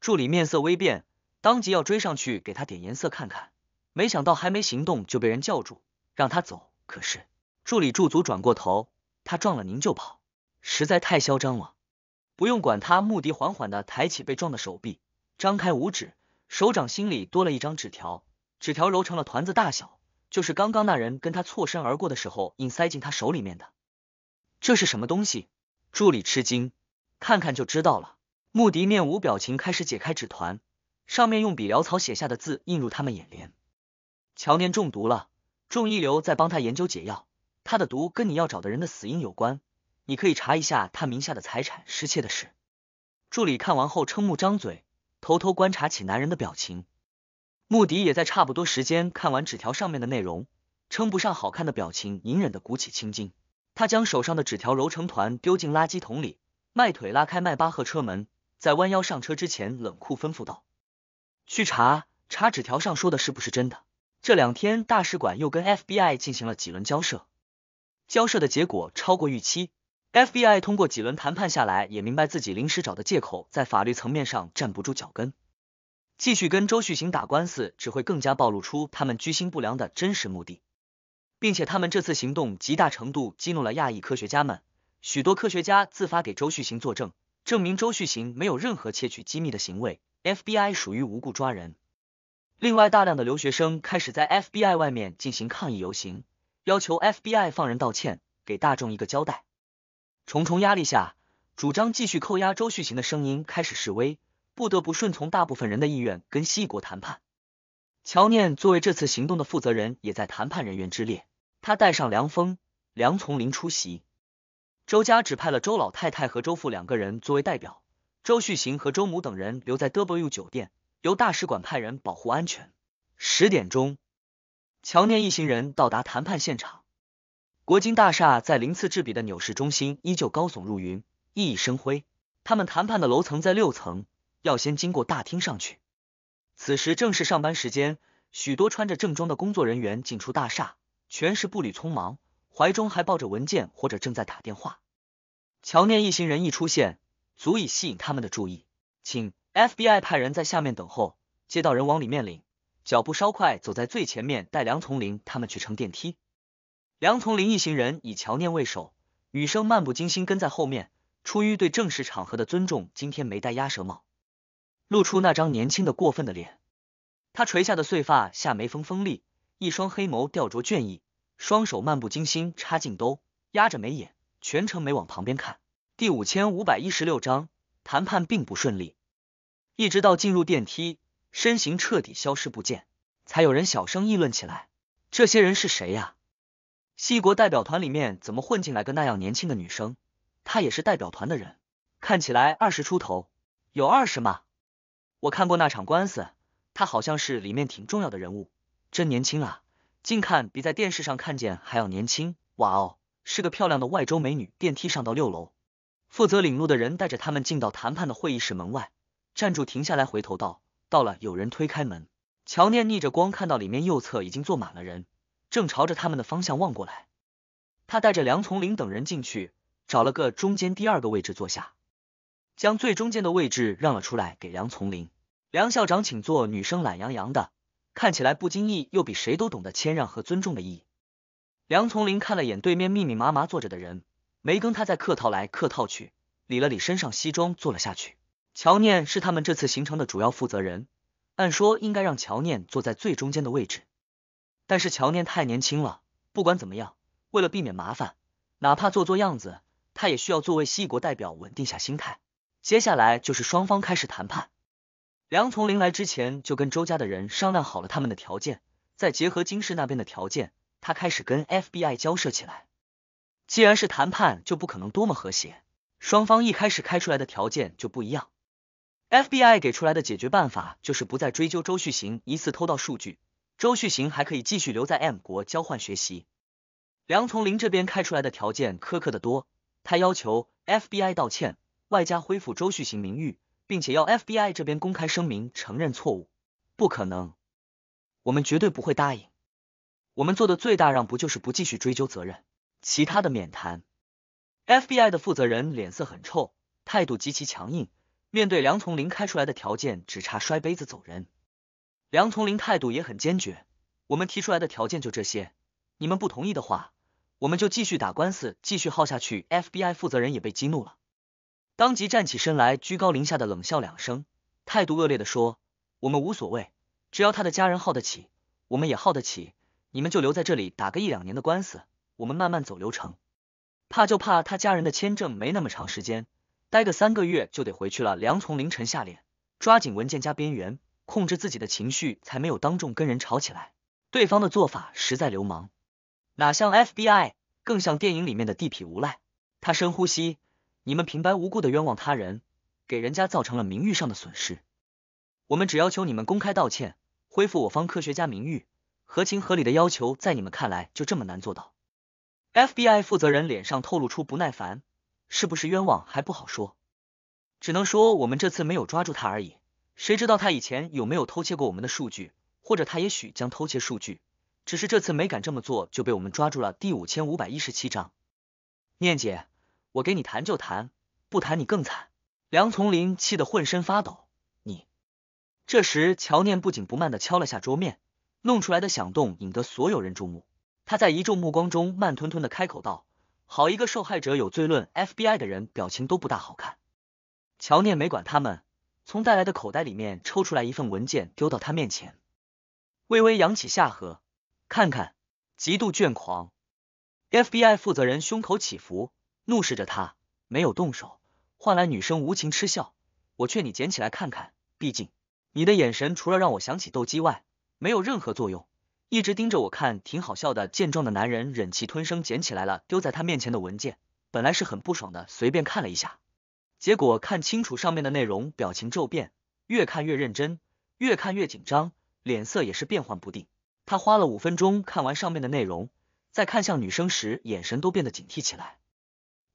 助理面色微变，当即要追上去给他点颜色看看，没想到还没行动就被人叫住，让他走。可是助理驻足转过头，他撞了您就跑，实在太嚣张了。不用管他，穆迪缓缓的抬起被撞的手臂，张开五指，手掌心里多了一张纸条，纸条揉成了团子大小，就是刚刚那人跟他错身而过的时候，硬塞进他手里面的。这是什么东西？助理吃惊，看看就知道了。穆迪面无表情，开始解开纸团，上面用笔潦草写下的字映入他们眼帘。乔年中毒了，众一流在帮他研究解药，他的毒跟你要找的人的死因有关，你可以查一下他名下的财产失窃的事。助理看完后瞠目张嘴，偷偷观察起男人的表情。穆迪也在差不多时间看完纸条上面的内容，称不上好看的表情，隐忍的鼓起青筋。他将手上的纸条揉成团，丢进垃圾桶里，迈腿拉开迈巴赫车门，在弯腰上车之前，冷酷吩咐道：“去查查纸条上说的是不是真的。”这两天大使馆又跟 FBI 进行了几轮交涉，交涉的结果超过预期。FBI 通过几轮谈判下来，也明白自己临时找的借口在法律层面上站不住脚跟，继续跟周旭行打官司只会更加暴露出他们居心不良的真实目的。并且他们这次行动极大程度激怒了亚裔科学家们，许多科学家自发给周旭行作证，证明周旭行没有任何窃取机密的行为。FBI 属于无故抓人。另外，大量的留学生开始在 FBI 外面进行抗议游行，要求 FBI 放人、道歉，给大众一个交代。重重压力下，主张继续扣押周旭行的声音开始示威，不得不顺从大部分人的意愿，跟西国谈判。乔念作为这次行动的负责人，也在谈判人员之列。他带上梁峰、梁从林出席。周家只派了周老太太和周父两个人作为代表。周旭行和周母等人留在 W 酒店，由大使馆派人保护安全。十点钟，乔念一行人到达谈判现场。国金大厦在鳞次栉比的纽市中心依旧高耸入云，熠熠生辉。他们谈判的楼层在六层，要先经过大厅上去。此时正是上班时间，许多穿着正装的工作人员进出大厦，全是步履匆忙，怀中还抱着文件或者正在打电话。乔念一行人一出现，足以吸引他们的注意。请 FBI 派人在下面等候，接到人往里面领。脚步稍快，走在最前面，带梁丛林他们去乘电梯。梁丛林一行人以乔念为首，雨生漫不经心跟在后面。出于对正式场合的尊重，今天没戴鸭舌帽。露出那张年轻的、过分的脸，他垂下的碎发下眉峰锋利，一双黑眸吊着倦意，双手漫不经心插进兜，压着眉眼，全程没往旁边看。第五千五百一十六章谈判并不顺利，一直到进入电梯，身形彻底消失不见，才有人小声议论起来：“这些人是谁呀？西国代表团里面怎么混进来个那样年轻的女生？她也是代表团的人，看起来二十出头，有二十吗？”我看过那场官司，他好像是里面挺重要的人物，真年轻啊，近看比在电视上看见还要年轻，哇哦，是个漂亮的外州美女。电梯上到六楼，负责领路的人带着他们进到谈判的会议室门外，站住，停下来，回头道，到了。有人推开门，乔念逆着光看到里面右侧已经坐满了人，正朝着他们的方向望过来。他带着梁从林等人进去，找了个中间第二个位置坐下。将最中间的位置让了出来给梁从林。梁校长，请坐。女生懒洋洋的，看起来不经意又比谁都懂得谦让和尊重的意义。梁从林看了眼对面密密麻麻坐着的人，没跟他在客套来客套去，理了理身上西装，坐了下去。乔念是他们这次行程的主要负责人，按说应该让乔念坐在最中间的位置，但是乔念太年轻了。不管怎么样，为了避免麻烦，哪怕做做样子，他也需要作为西国代表稳定下心态。接下来就是双方开始谈判。梁从林来之前就跟周家的人商量好了他们的条件，再结合金氏那边的条件，他开始跟 FBI 交涉起来。既然是谈判，就不可能多么和谐，双方一开始开出来的条件就不一样。FBI 给出来的解决办法就是不再追究周旭行一次偷盗数据，周旭行还可以继续留在 M 国交换学习。梁从林这边开出来的条件苛刻的多，他要求 FBI 道歉。外加恢复周旭行名誉，并且要 FBI 这边公开声明承认错误。不可能，我们绝对不会答应。我们做的最大让步就是不继续追究责任，其他的免谈。FBI 的负责人脸色很臭，态度极其强硬。面对梁从林开出来的条件，只差摔杯子走人。梁从林态度也很坚决，我们提出来的条件就这些，你们不同意的话，我们就继续打官司，继续耗下去。FBI 负责人也被激怒了。当即站起身来，居高临下的冷笑两声，态度恶劣的说：“我们无所谓，只要他的家人耗得起，我们也耗得起。你们就留在这里打个一两年的官司，我们慢慢走流程。怕就怕他家人的签证没那么长时间，待个三个月就得回去了。”梁从凌沉下脸，抓紧文件夹边缘，控制自己的情绪，才没有当众跟人吵起来。对方的做法实在流氓，哪像 FBI，更像电影里面的地痞无赖。他深呼吸。你们平白无故的冤枉他人，给人家造成了名誉上的损失。我们只要求你们公开道歉，恢复我方科学家名誉，合情合理的要求在你们看来就这么难做到？FBI 负责人脸上透露出不耐烦，是不是冤枉还不好说，只能说我们这次没有抓住他而已。谁知道他以前有没有偷窃过我们的数据，或者他也许将偷窃数据，只是这次没敢这么做就被我们抓住了。第五千五百一十七章，念姐。我给你谈就谈，不谈你更惨。梁丛林气得浑身发抖。你这时，乔念不紧不慢的敲了下桌面，弄出来的响动引得所有人注目。他在一众目光中慢吞吞的开口道：“好一个受害者有罪论！”FBI 的人表情都不大好看。乔念没管他们，从带来的口袋里面抽出来一份文件，丢到他面前，微微扬起下颌，看看，极度倦狂。FBI 负责人胸口起伏。怒视着他，没有动手，换来女生无情嗤笑。我劝你捡起来看看，毕竟你的眼神除了让我想起斗鸡外，没有任何作用。一直盯着我看，挺好笑的。健壮的男人忍气吞声，捡起来了丢在他面前的文件。本来是很不爽的，随便看了一下，结果看清楚上面的内容，表情骤变，越看越认真，越看越紧张，脸色也是变幻不定。他花了五分钟看完上面的内容，再看向女生时，眼神都变得警惕起来。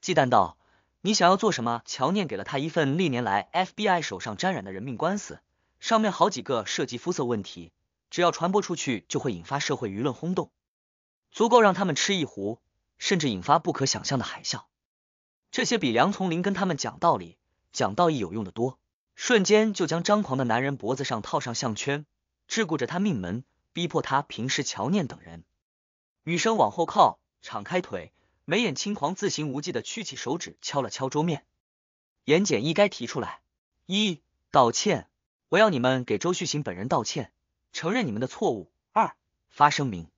忌惮道：“你想要做什么？”乔念给了他一份历年来 FBI 手上沾染的人命官司，上面好几个涉及肤色问题，只要传播出去，就会引发社会舆论轰动，足够让他们吃一壶，甚至引发不可想象的海啸。这些比梁从林跟他们讲道理、讲道义有用的多，瞬间就将张狂的男人脖子上套上项圈，桎梏着他命门，逼迫他平视乔念等人。女生往后靠，敞开腿。眉眼轻狂，自行无忌的屈起手指敲了敲桌面，言简意赅提出来：一，道歉，我要你们给周旭行本人道歉，承认你们的错误；二，发声明，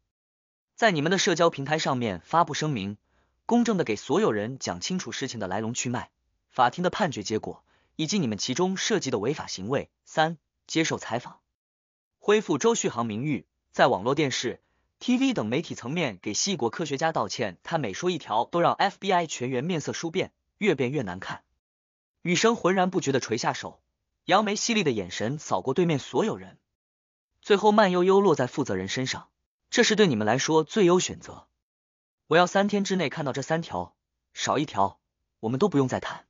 在你们的社交平台上面发布声明，公正的给所有人讲清楚事情的来龙去脉、法庭的判决结果以及你们其中涉及的违法行为；三，接受采访，恢复周旭航名誉，在网络电视。TV 等媒体层面给西国科学家道歉，他每说一条都让 FBI 全员面色殊变，越变越难看。女生浑然不觉地垂下手，杨梅犀利的眼神扫过对面所有人，最后慢悠悠落在负责人身上。这是对你们来说最优选择，我要三天之内看到这三条，少一条我们都不用再谈。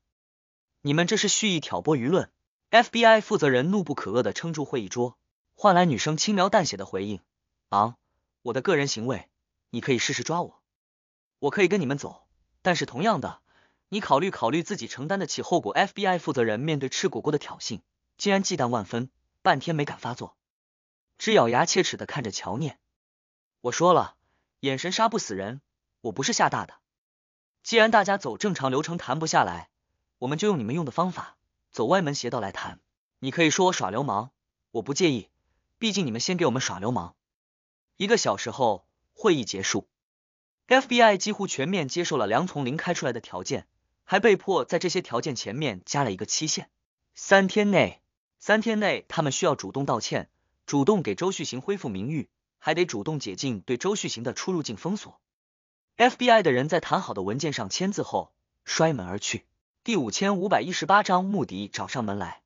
你们这是蓄意挑拨舆论。FBI 负责人怒不可遏地撑住会议桌，换来女生轻描淡写的回应：昂。我的个人行为，你可以试试抓我，我可以跟你们走，但是同样的，你考虑考虑自己承担得起后果。FBI 负责人面对赤果果的挑衅，竟然忌惮万分，半天没敢发作，只咬牙切齿的看着乔念。我说了，眼神杀不死人，我不是吓大的。既然大家走正常流程谈不下来，我们就用你们用的方法，走歪门邪道来谈。你可以说我耍流氓，我不介意，毕竟你们先给我们耍流氓。一个小时后，会议结束。FBI 几乎全面接受了梁从林开出来的条件，还被迫在这些条件前面加了一个期限：三天内，三天内他们需要主动道歉，主动给周旭行恢复名誉，还得主动解禁对周旭行的出入境封锁。FBI 的人在谈好的文件上签字后，摔门而去。第五千五百一十八章，穆迪找上门来。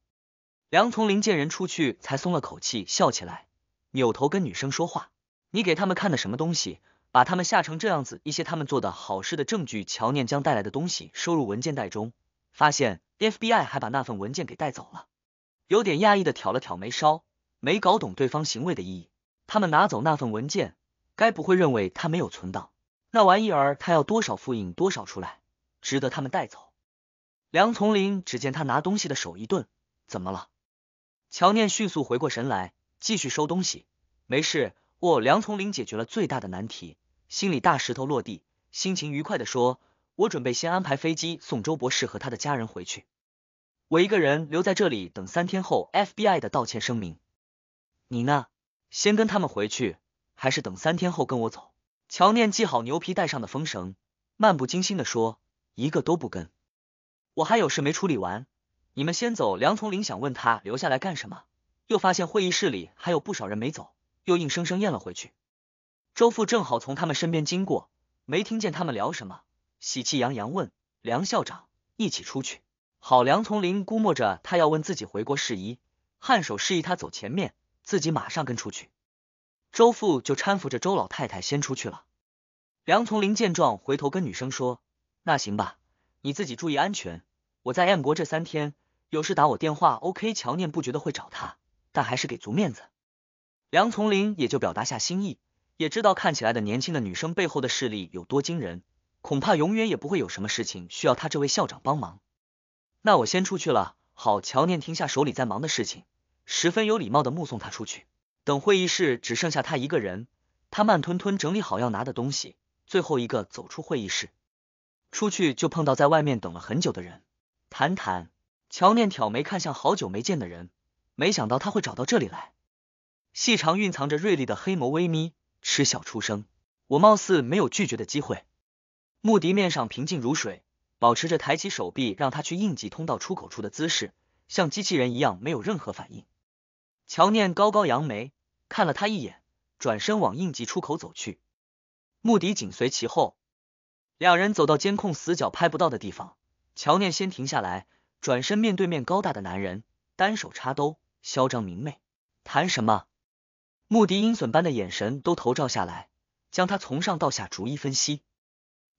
梁从林见人出去，才松了口气，笑起来，扭头跟女生说话。你给他们看的什么东西，把他们吓成这样子？一些他们做的好事的证据。乔念将带来的东西收入文件袋中，发现 FBI 还把那份文件给带走了，有点讶异的挑了挑眉梢，没搞懂对方行为的意义。他们拿走那份文件，该不会认为他没有存档？那玩意儿他要多少复印多少出来，值得他们带走？梁丛林只见他拿东西的手一顿，怎么了？乔念迅速回过神来，继续收东西。没事。我梁从林解决了最大的难题，心里大石头落地，心情愉快的说：“我准备先安排飞机送周博士和他的家人回去，我一个人留在这里等三天后 FBI 的道歉声明。你呢？先跟他们回去，还是等三天后跟我走？”乔念系好牛皮带上的风绳，漫不经心的说：“一个都不跟，我还有事没处理完。你们先走。”梁从林想问他留下来干什么，又发现会议室里还有不少人没走。又硬生生咽了回去。周父正好从他们身边经过，没听见他们聊什么，喜气洋洋问梁校长一起出去。好，梁从林估摸着他要问自己回国事宜，颔首示意他走前面，自己马上跟出去。周父就搀扶着周老太太先出去了。梁从林见状，回头跟女生说：“那行吧，你自己注意安全。我在燕国这三天，有事打我电话。OK。”乔念不觉得会找他，但还是给足面子。梁从林也就表达下心意，也知道看起来的年轻的女生背后的势力有多惊人，恐怕永远也不会有什么事情需要他这位校长帮忙。那我先出去了。好，乔念停下手里在忙的事情，十分有礼貌的目送他出去。等会议室只剩下他一个人，他慢吞吞整理好要拿的东西，最后一个走出会议室。出去就碰到在外面等了很久的人。谈谈。乔念挑眉看向好久没见的人，没想到他会找到这里来。细长、蕴藏着锐利的黑眸微眯，嗤笑出声。我貌似没有拒绝的机会。穆迪面上平静如水，保持着抬起手臂让他去应急通道出口处的姿势，像机器人一样没有任何反应。乔念高高扬眉，看了他一眼，转身往应急出口走去。穆迪紧随其后，两人走到监控死角拍不到的地方。乔念先停下来，转身面对面高大的男人，单手插兜，嚣张明媚。谈什么？穆迪阴损般的眼神都投照下来，将他从上到下逐一分析，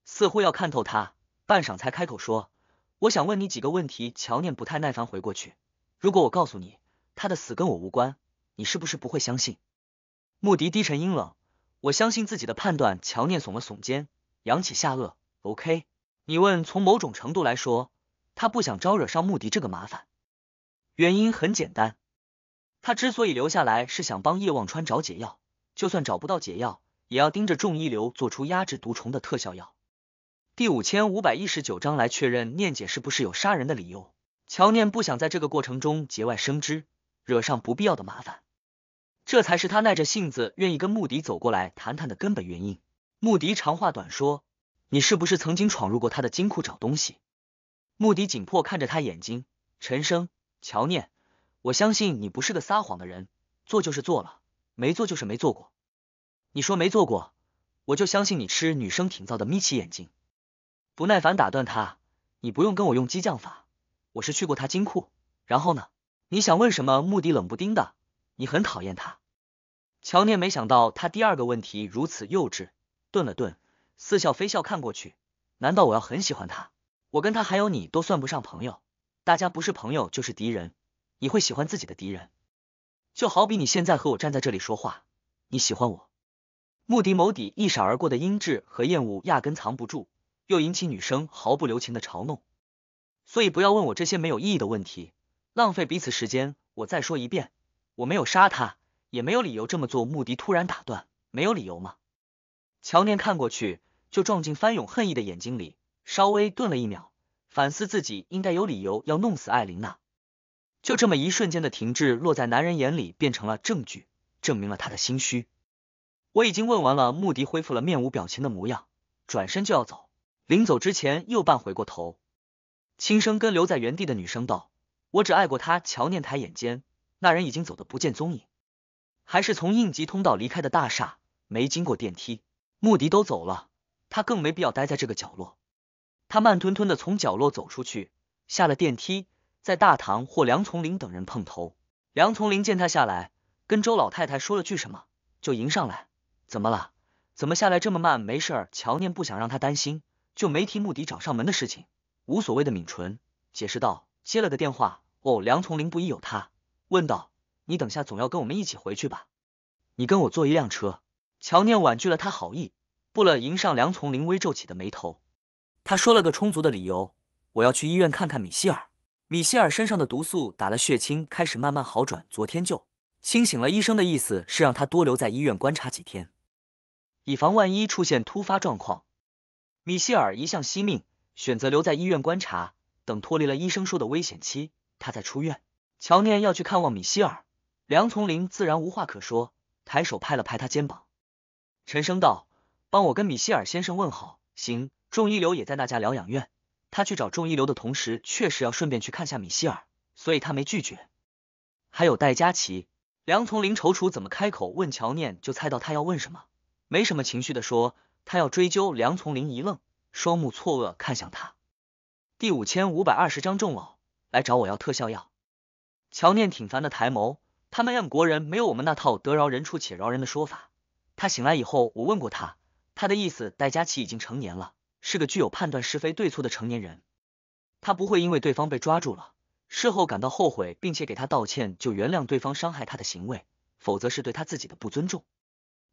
似乎要看透他。半晌才开口说：“我想问你几个问题。”乔念不太耐烦回过去：“如果我告诉你他的死跟我无关，你是不是不会相信？”穆迪低沉阴冷：“我相信自己的判断。”乔念耸了耸肩，扬起下颚：“O K，你问。”从某种程度来说，他不想招惹上穆迪这个麻烦，原因很简单。他之所以留下来，是想帮叶望川找解药，就算找不到解药，也要盯着众一流做出压制毒虫的特效药。第五千五百一十九章来确认念姐是不是有杀人的理由。乔念不想在这个过程中节外生枝，惹上不必要的麻烦，这才是他耐着性子愿意跟穆迪走过来谈谈的根本原因。穆迪长话短说，你是不是曾经闯入过他的金库找东西？穆迪紧迫看着他眼睛，沉声，乔念。我相信你不是个撒谎的人，做就是做了，没做就是没做过。你说没做过，我就相信你吃女生挺造的，眯起眼睛，不耐烦打断他。你不用跟我用激将法，我是去过他金库，然后呢？你想问什么目的？冷不丁的，你很讨厌他。乔念没想到他第二个问题如此幼稚，顿了顿，似笑非笑看过去。难道我要很喜欢他？我跟他还有你都算不上朋友，大家不是朋友就是敌人。你会喜欢自己的敌人，就好比你现在和我站在这里说话，你喜欢我。穆迪眸底一闪而过的阴鸷和厌恶压根藏不住，又引起女生毫不留情的嘲弄。所以不要问我这些没有意义的问题，浪费彼此时间。我再说一遍，我没有杀他，也没有理由这么做。穆迪突然打断，没有理由吗？乔年看过去，就撞进翻涌恨意的眼睛里，稍微顿了一秒，反思自己应该有理由要弄死艾琳娜。就这么一瞬间的停滞，落在男人眼里变成了证据，证明了他的心虚。我已经问完了，穆迪恢复了面无表情的模样，转身就要走。临走之前，又半回过头，轻声跟留在原地的女生道：“我只爱过他。”乔念抬眼间，那人已经走得不见踪影，还是从应急通道离开的大厦，没经过电梯。穆迪都走了，他更没必要待在这个角落。他慢吞吞的从角落走出去，下了电梯。在大堂或梁从林等人碰头。梁从林见他下来，跟周老太太说了句什么，就迎上来。怎么了？怎么下来这么慢？没事儿。乔念不想让他担心，就没提穆迪找上门的事情。无所谓的抿唇，解释道：“接了个电话。”哦，梁从林不疑有他，问道：“你等下总要跟我们一起回去吧？你跟我坐一辆车。”乔念婉拒了他好意。不了，迎上梁从林微皱起的眉头。他说了个充足的理由：“我要去医院看看米歇尔。”米歇尔身上的毒素打了血清，开始慢慢好转。昨天就清醒了。医生的意思是让他多留在医院观察几天，以防万一出现突发状况。米歇尔一向惜命，选择留在医院观察，等脱离了医生说的危险期，他再出院。乔念要去看望米歇尔，梁从林自然无话可说，抬手拍了拍他肩膀，沉声道：“帮我跟米歇尔先生问好，行。”众一流也在那家疗养院。他去找众一流的同时，确实要顺便去看下米歇尔，所以他没拒绝。还有戴佳琪、梁从林踌躇怎么开口问乔念，就猜到他要问什么，没什么情绪的说他要追究。梁从林一愣，双目错愕看向他。第五千五百二十章众老，来找我要特效药。乔念挺烦的，抬眸，他们 m 国人没有我们那套得饶人处且饶人的说法。他醒来以后，我问过他，他的意思戴佳琪已经成年了。是个具有判断是非对错的成年人，他不会因为对方被抓住了，事后感到后悔并且给他道歉就原谅对方伤害他的行为，否则是对他自己的不尊重。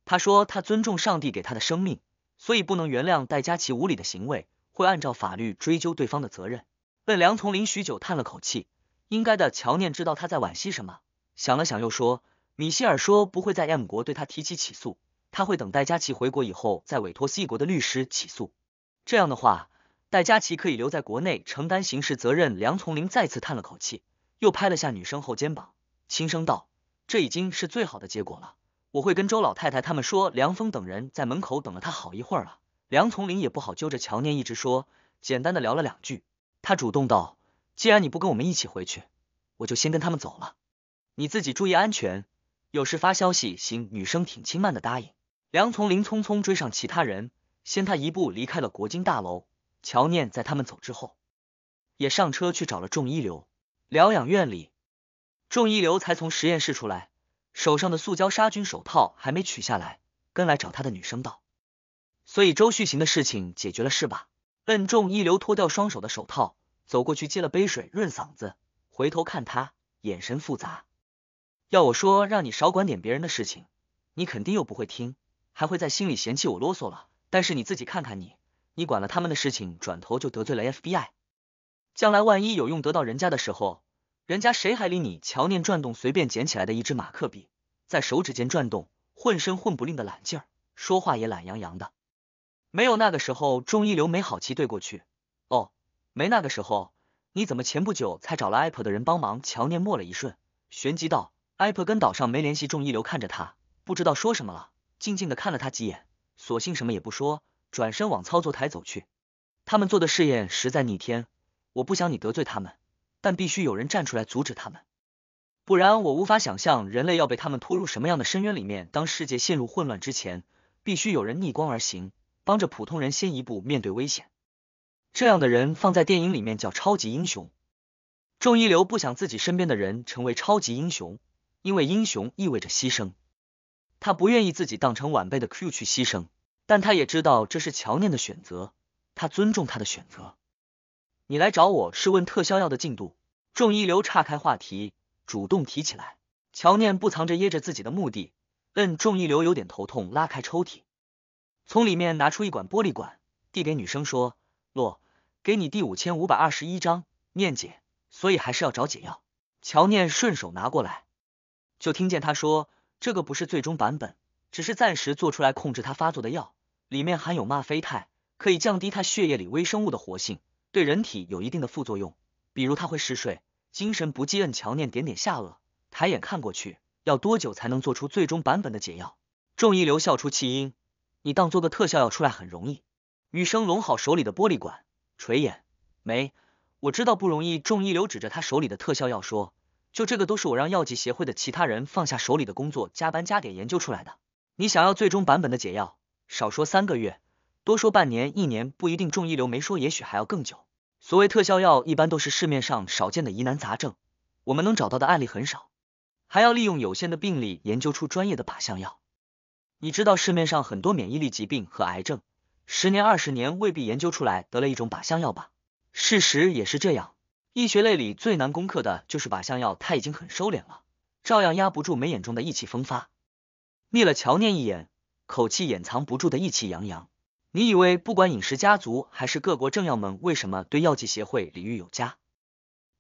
他说他尊重上帝给他的生命，所以不能原谅戴佳琪无理的行为，会按照法律追究对方的责任。问梁从林许久，叹了口气，应该的。乔念知道他在惋惜什么，想了想又说：“米歇尔说不会在 M 国对他提起起诉，他会等戴佳琪回国以后再委托 C 国的律师起诉。”这样的话，戴佳琪可以留在国内承担刑事责任。梁从林再次叹了口气，又拍了下女生后肩膀，轻声道：“这已经是最好的结果了。”我会跟周老太太他们说，梁峰等人在门口等了他好一会儿了。梁从林也不好揪着乔念一直说，简单的聊了两句，他主动道：“既然你不跟我们一起回去，我就先跟他们走了。你自己注意安全，有事发消息。”行，女生挺轻慢的答应。梁从林匆匆追上其他人。先他一步离开了国金大楼。乔念在他们走之后，也上车去找了仲一流。疗养院里，仲一流才从实验室出来，手上的塑胶杀菌手套还没取下来。跟来找他的女生道：“所以周旭行的事情解决了是吧？”摁仲一流脱掉双手的手套，走过去接了杯水润嗓子，回头看他，眼神复杂。要我说，让你少管点别人的事情，你肯定又不会听，还会在心里嫌弃我啰嗦了。但是你自己看看你，你管了他们的事情，转头就得罪了 FBI。将来万一有用得到人家的时候，人家谁还理你？乔念转动随便捡起来的一支马克笔，在手指间转动，混身混不吝的懒劲儿，说话也懒洋洋的。没有那个时候，众一流没好气对过去。哦，没那个时候，你怎么前不久才找了 Apple 的人帮忙？乔念默了一瞬，旋即道：Apple 跟岛上没联系。众一流看着他，不知道说什么了，静静的看了他几眼。索性什么也不说，转身往操作台走去。他们做的试验实在逆天，我不想你得罪他们，但必须有人站出来阻止他们，不然我无法想象人类要被他们拖入什么样的深渊里面。当世界陷入混乱之前，必须有人逆光而行，帮着普通人先一步面对危险。这样的人放在电影里面叫超级英雄。众一流不想自己身边的人成为超级英雄，因为英雄意味着牺牲。他不愿意自己当成晚辈的 Q 去牺牲，但他也知道这是乔念的选择，他尊重他的选择。你来找我是问特效药的进度？众一流岔开话题，主动提起来。乔念不藏着掖着自己的目的，摁众一流有点头痛，拉开抽屉，从里面拿出一管玻璃管，递给女生说：“洛，给你第五千五百二十一章念姐，所以还是要找解药。”乔念顺手拿过来，就听见他说。这个不是最终版本，只是暂时做出来控制他发作的药，里面含有吗啡肽，可以降低他血液里微生物的活性，对人体有一定的副作用，比如他会嗜睡、精神不济。摁乔念点点下颚，抬眼看过去，要多久才能做出最终版本的解药？众一流笑出气音，你当做个特效药出来很容易。女生拢好手里的玻璃管，垂眼，没，我知道不容易。众一流指着他手里的特效药说。就这个都是我让药剂协会的其他人放下手里的工作，加班加点研究出来的。你想要最终版本的解药，少说三个月，多说半年、一年不一定中。一流没说，也许还要更久。所谓特效药，一般都是市面上少见的疑难杂症，我们能找到的案例很少，还要利用有限的病例研究出专业的靶向药。你知道市面上很多免疫力疾病和癌症，十年、二十年未必研究出来得了一种靶向药吧？事实也是这样。医学类里最难攻克的就是靶向药，他已经很收敛了，照样压不住眉眼中的意气风发，睨了乔念一眼，口气掩藏不住的意气洋洋。你以为不管饮食家族还是各国政要们，为什么对药剂协会礼遇有加？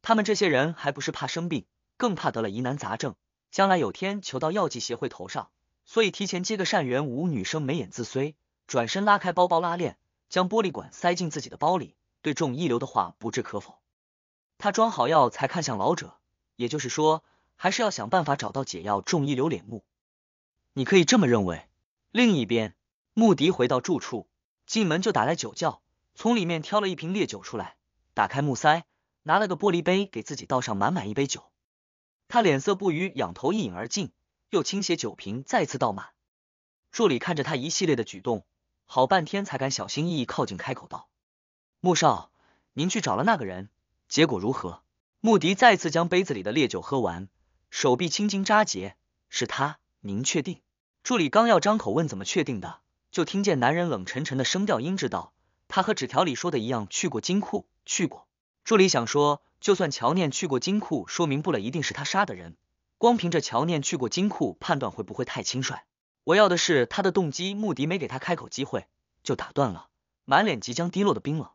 他们这些人还不是怕生病，更怕得了疑难杂症，将来有天求到药剂协会头上，所以提前接个善缘。五女生眉眼自衰，转身拉开包包拉链，将玻璃管塞进自己的包里，对众一流的话不置可否。他装好药，才看向老者。也就是说，还是要想办法找到解药，重医流脸目。你可以这么认为。另一边，穆迪回到住处，进门就打来酒窖，从里面挑了一瓶烈酒出来，打开木塞，拿了个玻璃杯给自己倒上满满一杯酒。他脸色不愉，仰头一饮而尽，又倾斜酒瓶，再次倒满。助理看着他一系列的举动，好半天才敢小心翼翼靠近，开口道：“穆少，您去找了那个人。”结果如何？穆迪再次将杯子里的烈酒喝完，手臂青筋扎结。是他？您确定？助理刚要张口问怎么确定的，就听见男人冷沉沉的声调音质道：“他和纸条里说的一样，去过金库，去过。”助理想说，就算乔念去过金库，说明不了一定是他杀的人。光凭着乔念去过金库判断会不会太轻率？我要的是他的动机。穆迪没给他开口机会，就打断了，满脸即将滴落的冰冷，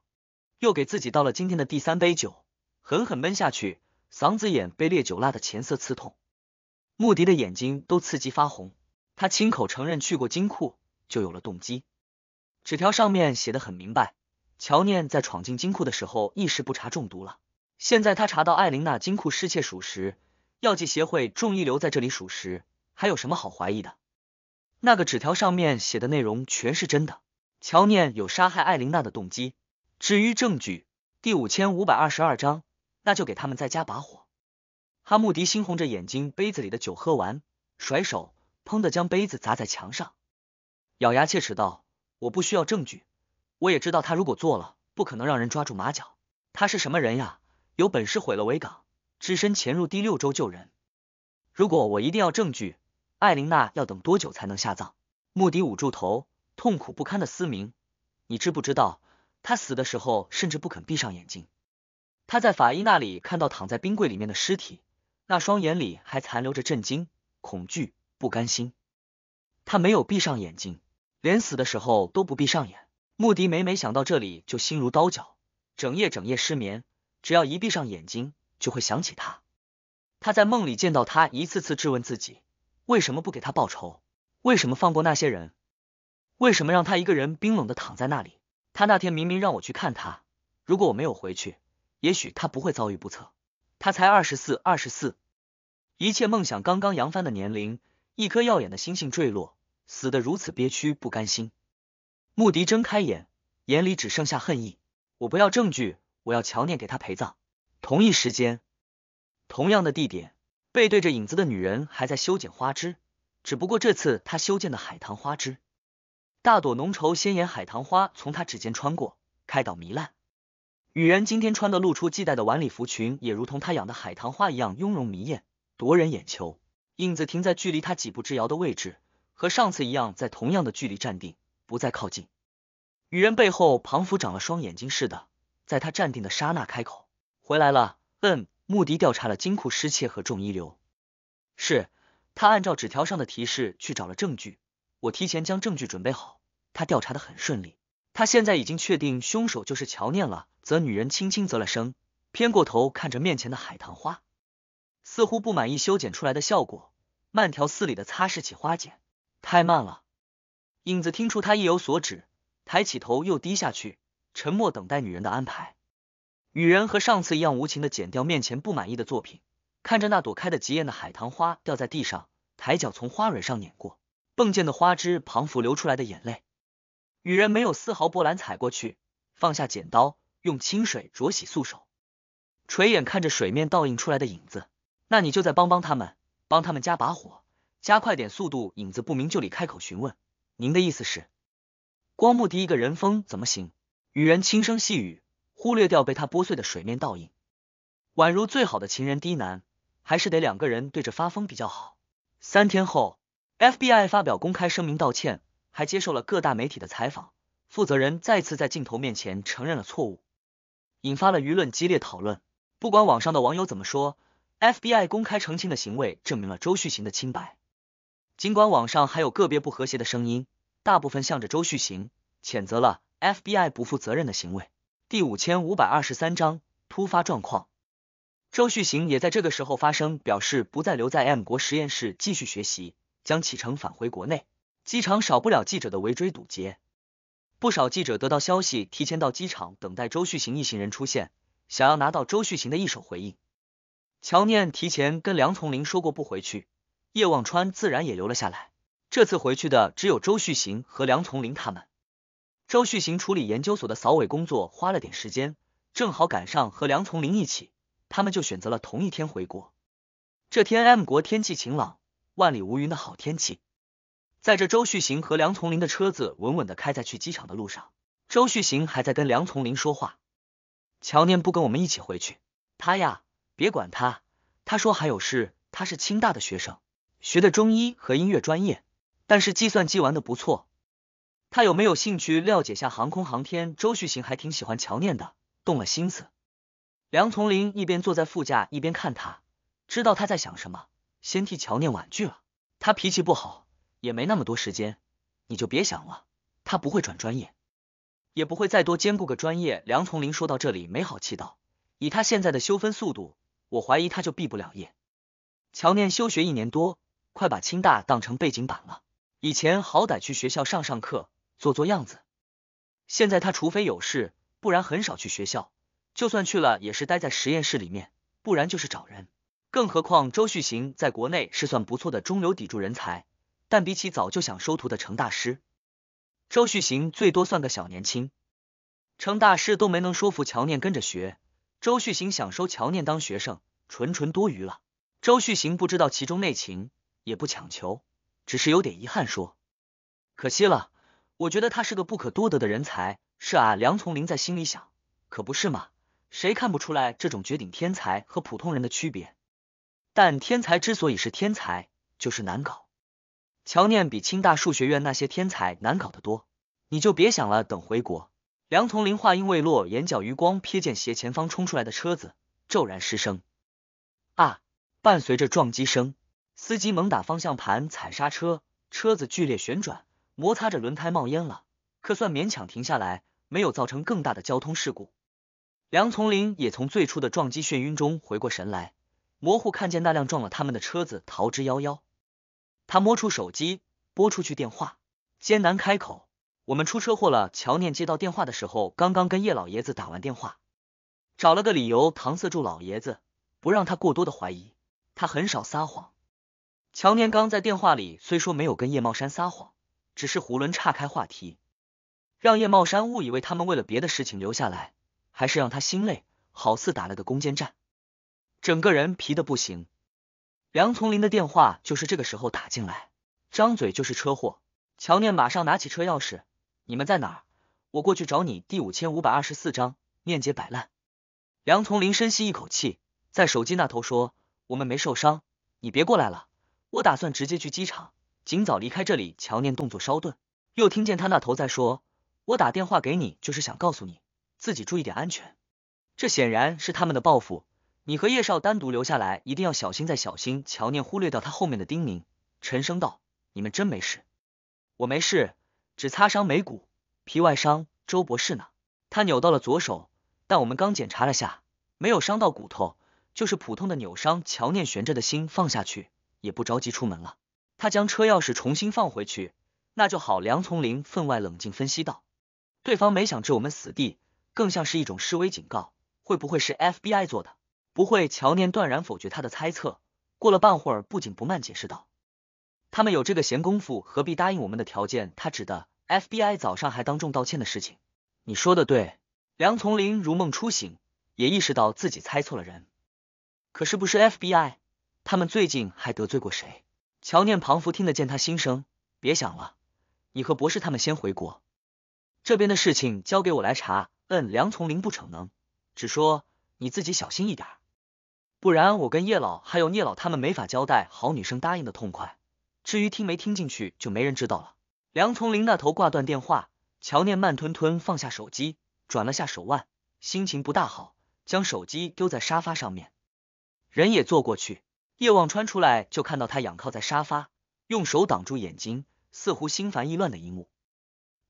又给自己倒了今天的第三杯酒。狠狠闷下去，嗓子眼被烈酒辣的前色刺痛，穆迪的眼睛都刺激发红。他亲口承认去过金库，就有了动机。纸条上面写的很明白，乔念在闯进金库的时候一时不查中毒了。现在他查到艾琳娜金库失窃属实，药剂协会众一流在这里属实，还有什么好怀疑的？那个纸条上面写的内容全是真的。乔念有杀害艾琳娜的动机，至于证据，第五千五百二十二章。那就给他们再加把火！哈穆迪猩红着眼睛，杯子里的酒喝完，甩手，砰的将杯子砸在墙上，咬牙切齿道：“我不需要证据，我也知道他如果做了，不可能让人抓住马脚。他是什么人呀？有本事毁了维港，只身潜入第六州救人。如果我一定要证据，艾琳娜要等多久才能下葬？”穆迪捂住头，痛苦不堪的嘶鸣：“你知不知道，他死的时候甚至不肯闭上眼睛？”他在法医那里看到躺在冰柜里面的尸体，那双眼里还残留着震惊、恐惧、不甘心。他没有闭上眼睛，连死的时候都不闭上眼。穆迪每每想到这里就心如刀绞，整夜整夜失眠。只要一闭上眼睛，就会想起他。他在梦里见到他，一次次质问自己：为什么不给他报仇？为什么放过那些人？为什么让他一个人冰冷的躺在那里？他那天明明让我去看他，如果我没有回去。也许他不会遭遇不测，他才二十四，二十四，一切梦想刚刚扬帆的年龄。一颗耀眼的星星坠落，死得如此憋屈，不甘心。穆迪睁开眼，眼里只剩下恨意。我不要证据，我要乔念给他陪葬。同一时间，同样的地点，背对着影子的女人还在修剪花枝，只不过这次她修建的海棠花枝，大朵浓稠鲜艳海棠花从她指尖穿过，开到糜烂。雨人今天穿的露出系带的晚礼服裙，也如同他养的海棠花一样雍容迷艳，夺人眼球。影子停在距离他几步之遥的位置，和上次一样，在同样的距离站定，不再靠近。雨人背后庞福长了双眼睛似的，在他站定的刹那开口：“回来了。”嗯，穆迪调查了金库失窃和重遗流，是他按照纸条上的提示去找了证据。我提前将证据准备好，他调查的很顺利。他现在已经确定凶手就是乔念了，则女人轻轻啧了声，偏过头看着面前的海棠花，似乎不满意修剪出来的效果，慢条斯理的擦拭起花剪。太慢了，影子听出他意有所指，抬起头又低下去，沉默等待女人的安排。女人和上次一样无情的剪掉面前不满意的作品，看着那朵开的极艳的海棠花掉在地上，抬脚从花蕊上碾过，迸溅的花枝彷佛流出来的眼泪。雨人没有丝毫波澜，踩过去，放下剪刀，用清水濯洗素手，垂眼看着水面倒映出来的影子。那你就在帮帮他们，帮他们加把火，加快点速度。影子不明就里，开口询问：“您的意思是，光目第一个人风怎么行？”雨人轻声细语，忽略掉被他拨碎的水面倒影，宛如最好的情人低喃：“还是得两个人对着发疯比较好。”三天后，FBI 发表公开声明道歉。还接受了各大媒体的采访，负责人再次在镜头面前承认了错误，引发了舆论激烈讨论。不管网上的网友怎么说，FBI 公开澄清的行为证明了周旭行的清白。尽管网上还有个别不和谐的声音，大部分向着周旭行，谴责了 FBI 不负责任的行为。第五千五百二十三章突发状况，周旭行也在这个时候发声，表示不再留在 M 国实验室继续学习，将启程返回国内。机场少不了记者的围追堵截，不少记者得到消息，提前到机场等待周旭行一行人出现，想要拿到周旭行的一手回应。乔念提前跟梁从林说过不回去，叶望川自然也留了下来。这次回去的只有周旭行和梁从林他们。周旭行处理研究所的扫尾工作花了点时间，正好赶上和梁从林一起，他们就选择了同一天回国。这天，M 国天气晴朗，万里无云的好天气。在这周旭行和梁丛林的车子稳稳的开在去机场的路上，周旭行还在跟梁丛林说话。乔念不跟我们一起回去，他呀，别管他，他说还有事。他是清大的学生，学的中医和音乐专业，但是计算机玩的不错。他有没有兴趣了解下航空航天？周旭行还挺喜欢乔念的，动了心思。梁丛林一边坐在副驾，一边看他，知道他在想什么，先替乔念婉拒了。他脾气不好。也没那么多时间，你就别想了。他不会转专业，也不会再多兼顾个专业。梁从林说到这里，没好气道：“以他现在的修分速度，我怀疑他就毕不了业。”乔念休学一年多，快把清大当成背景板了。以前好歹去学校上上课，做做样子。现在他除非有事，不然很少去学校。就算去了，也是待在实验室里面，不然就是找人。更何况周旭行在国内是算不错的中流砥柱人才。但比起早就想收徒的程大师，周旭行最多算个小年轻，程大师都没能说服乔念跟着学，周旭行想收乔念当学生，纯纯多余了。周旭行不知道其中内情，也不强求，只是有点遗憾说：“可惜了，我觉得他是个不可多得的人才。”是啊，梁从林在心里想，可不是嘛，谁看不出来这种绝顶天才和普通人的区别？但天才之所以是天才，就是难搞。乔念比清大数学院那些天才难搞得多，你就别想了。等回国。梁从林话音未落，眼角余光瞥见斜前方冲出来的车子，骤然失声。啊！伴随着撞击声，司机猛打方向盘，踩刹车，车子剧烈旋转，摩擦着轮胎冒烟了，可算勉强停下来，没有造成更大的交通事故。梁从林也从最初的撞击眩晕中回过神来，模糊看见那辆撞了他们的车子逃之夭夭。他摸出手机，拨出去电话，艰难开口：“我们出车祸了。”乔念接到电话的时候，刚刚跟叶老爷子打完电话，找了个理由搪塞住老爷子，不让他过多的怀疑。他很少撒谎。乔念刚在电话里虽说没有跟叶茂山撒谎，只是胡囵岔开话题，让叶茂山误以为他们为了别的事情留下来，还是让他心累，好似打了个攻坚战，整个人疲的不行。梁从林的电话就是这个时候打进来，张嘴就是车祸。乔念马上拿起车钥匙，你们在哪儿？我过去找你。第五千五百二十四章，念接摆烂。梁从林深吸一口气，在手机那头说：“我们没受伤，你别过来了，我打算直接去机场，尽早离开这里。”乔念动作稍顿，又听见他那头在说：“我打电话给你就是想告诉你，自己注意点安全。”这显然是他们的报复。你和叶少单独留下来，一定要小心再小心。乔念忽略掉他后面的叮咛，沉声道：“你们真没事？我没事，只擦伤眉骨，皮外伤。周博士呢？他扭到了左手，但我们刚检查了下，没有伤到骨头，就是普通的扭伤。”乔念悬着的心放下去，也不着急出门了。他将车钥匙重新放回去，那就好。梁从林分外冷静分析道：“对方没想置我们死地，更像是一种示威警告。会不会是 FBI 做的？”不会，乔念断然否决他的猜测。过了半会儿，不紧不慢解释道：“他们有这个闲工夫，何必答应我们的条件？”他指的 FBI 早上还当众道歉的事情。你说的对，梁从林如梦初醒，也意识到自己猜错了人。可是不是 FBI，他们最近还得罪过谁？乔念庞佛听得见他心声，别想了，你和博士他们先回国，这边的事情交给我来查。嗯，梁从林不逞能，只说你自己小心一点。不然我跟叶老还有聂老他们没法交代。好女生答应的痛快，至于听没听进去，就没人知道了。梁从林那头挂断电话，乔念慢吞吞放下手机，转了下手腕，心情不大好，将手机丢在沙发上面，人也坐过去。叶望川出来就看到他仰靠在沙发，用手挡住眼睛，似乎心烦意乱的一幕。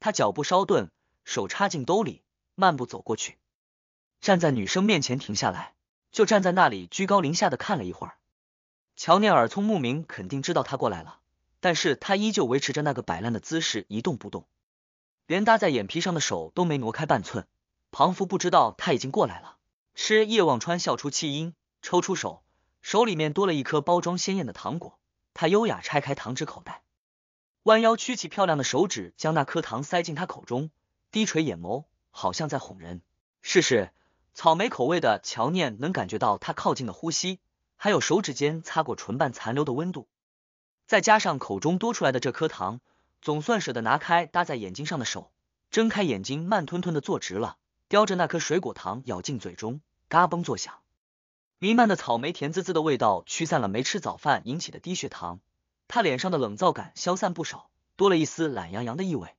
他脚步稍顿，手插进兜里，慢步走过去，站在女生面前停下来。就站在那里，居高临下的看了一会儿。乔念尔聪目明，肯定知道他过来了，但是他依旧维持着那个摆烂的姿势，一动不动，连搭在眼皮上的手都没挪开半寸。庞福不知道他已经过来了，吃叶望川笑出气音，抽出手，手里面多了一颗包装鲜艳的糖果。他优雅拆开糖纸口袋，弯腰曲起漂亮的手指，将那颗糖塞进他口中，低垂眼眸，好像在哄人，试试。草莓口味的乔念能感觉到他靠近的呼吸，还有手指间擦过唇瓣残留的温度，再加上口中多出来的这颗糖，总算舍得拿开搭在眼睛上的手，睁开眼睛，慢吞吞的坐直了，叼着那颗水果糖咬进嘴中，嘎嘣作响。弥漫的草莓甜滋滋的味道驱散了没吃早饭引起的低血糖，他脸上的冷燥感消散不少，多了一丝懒洋洋的意味。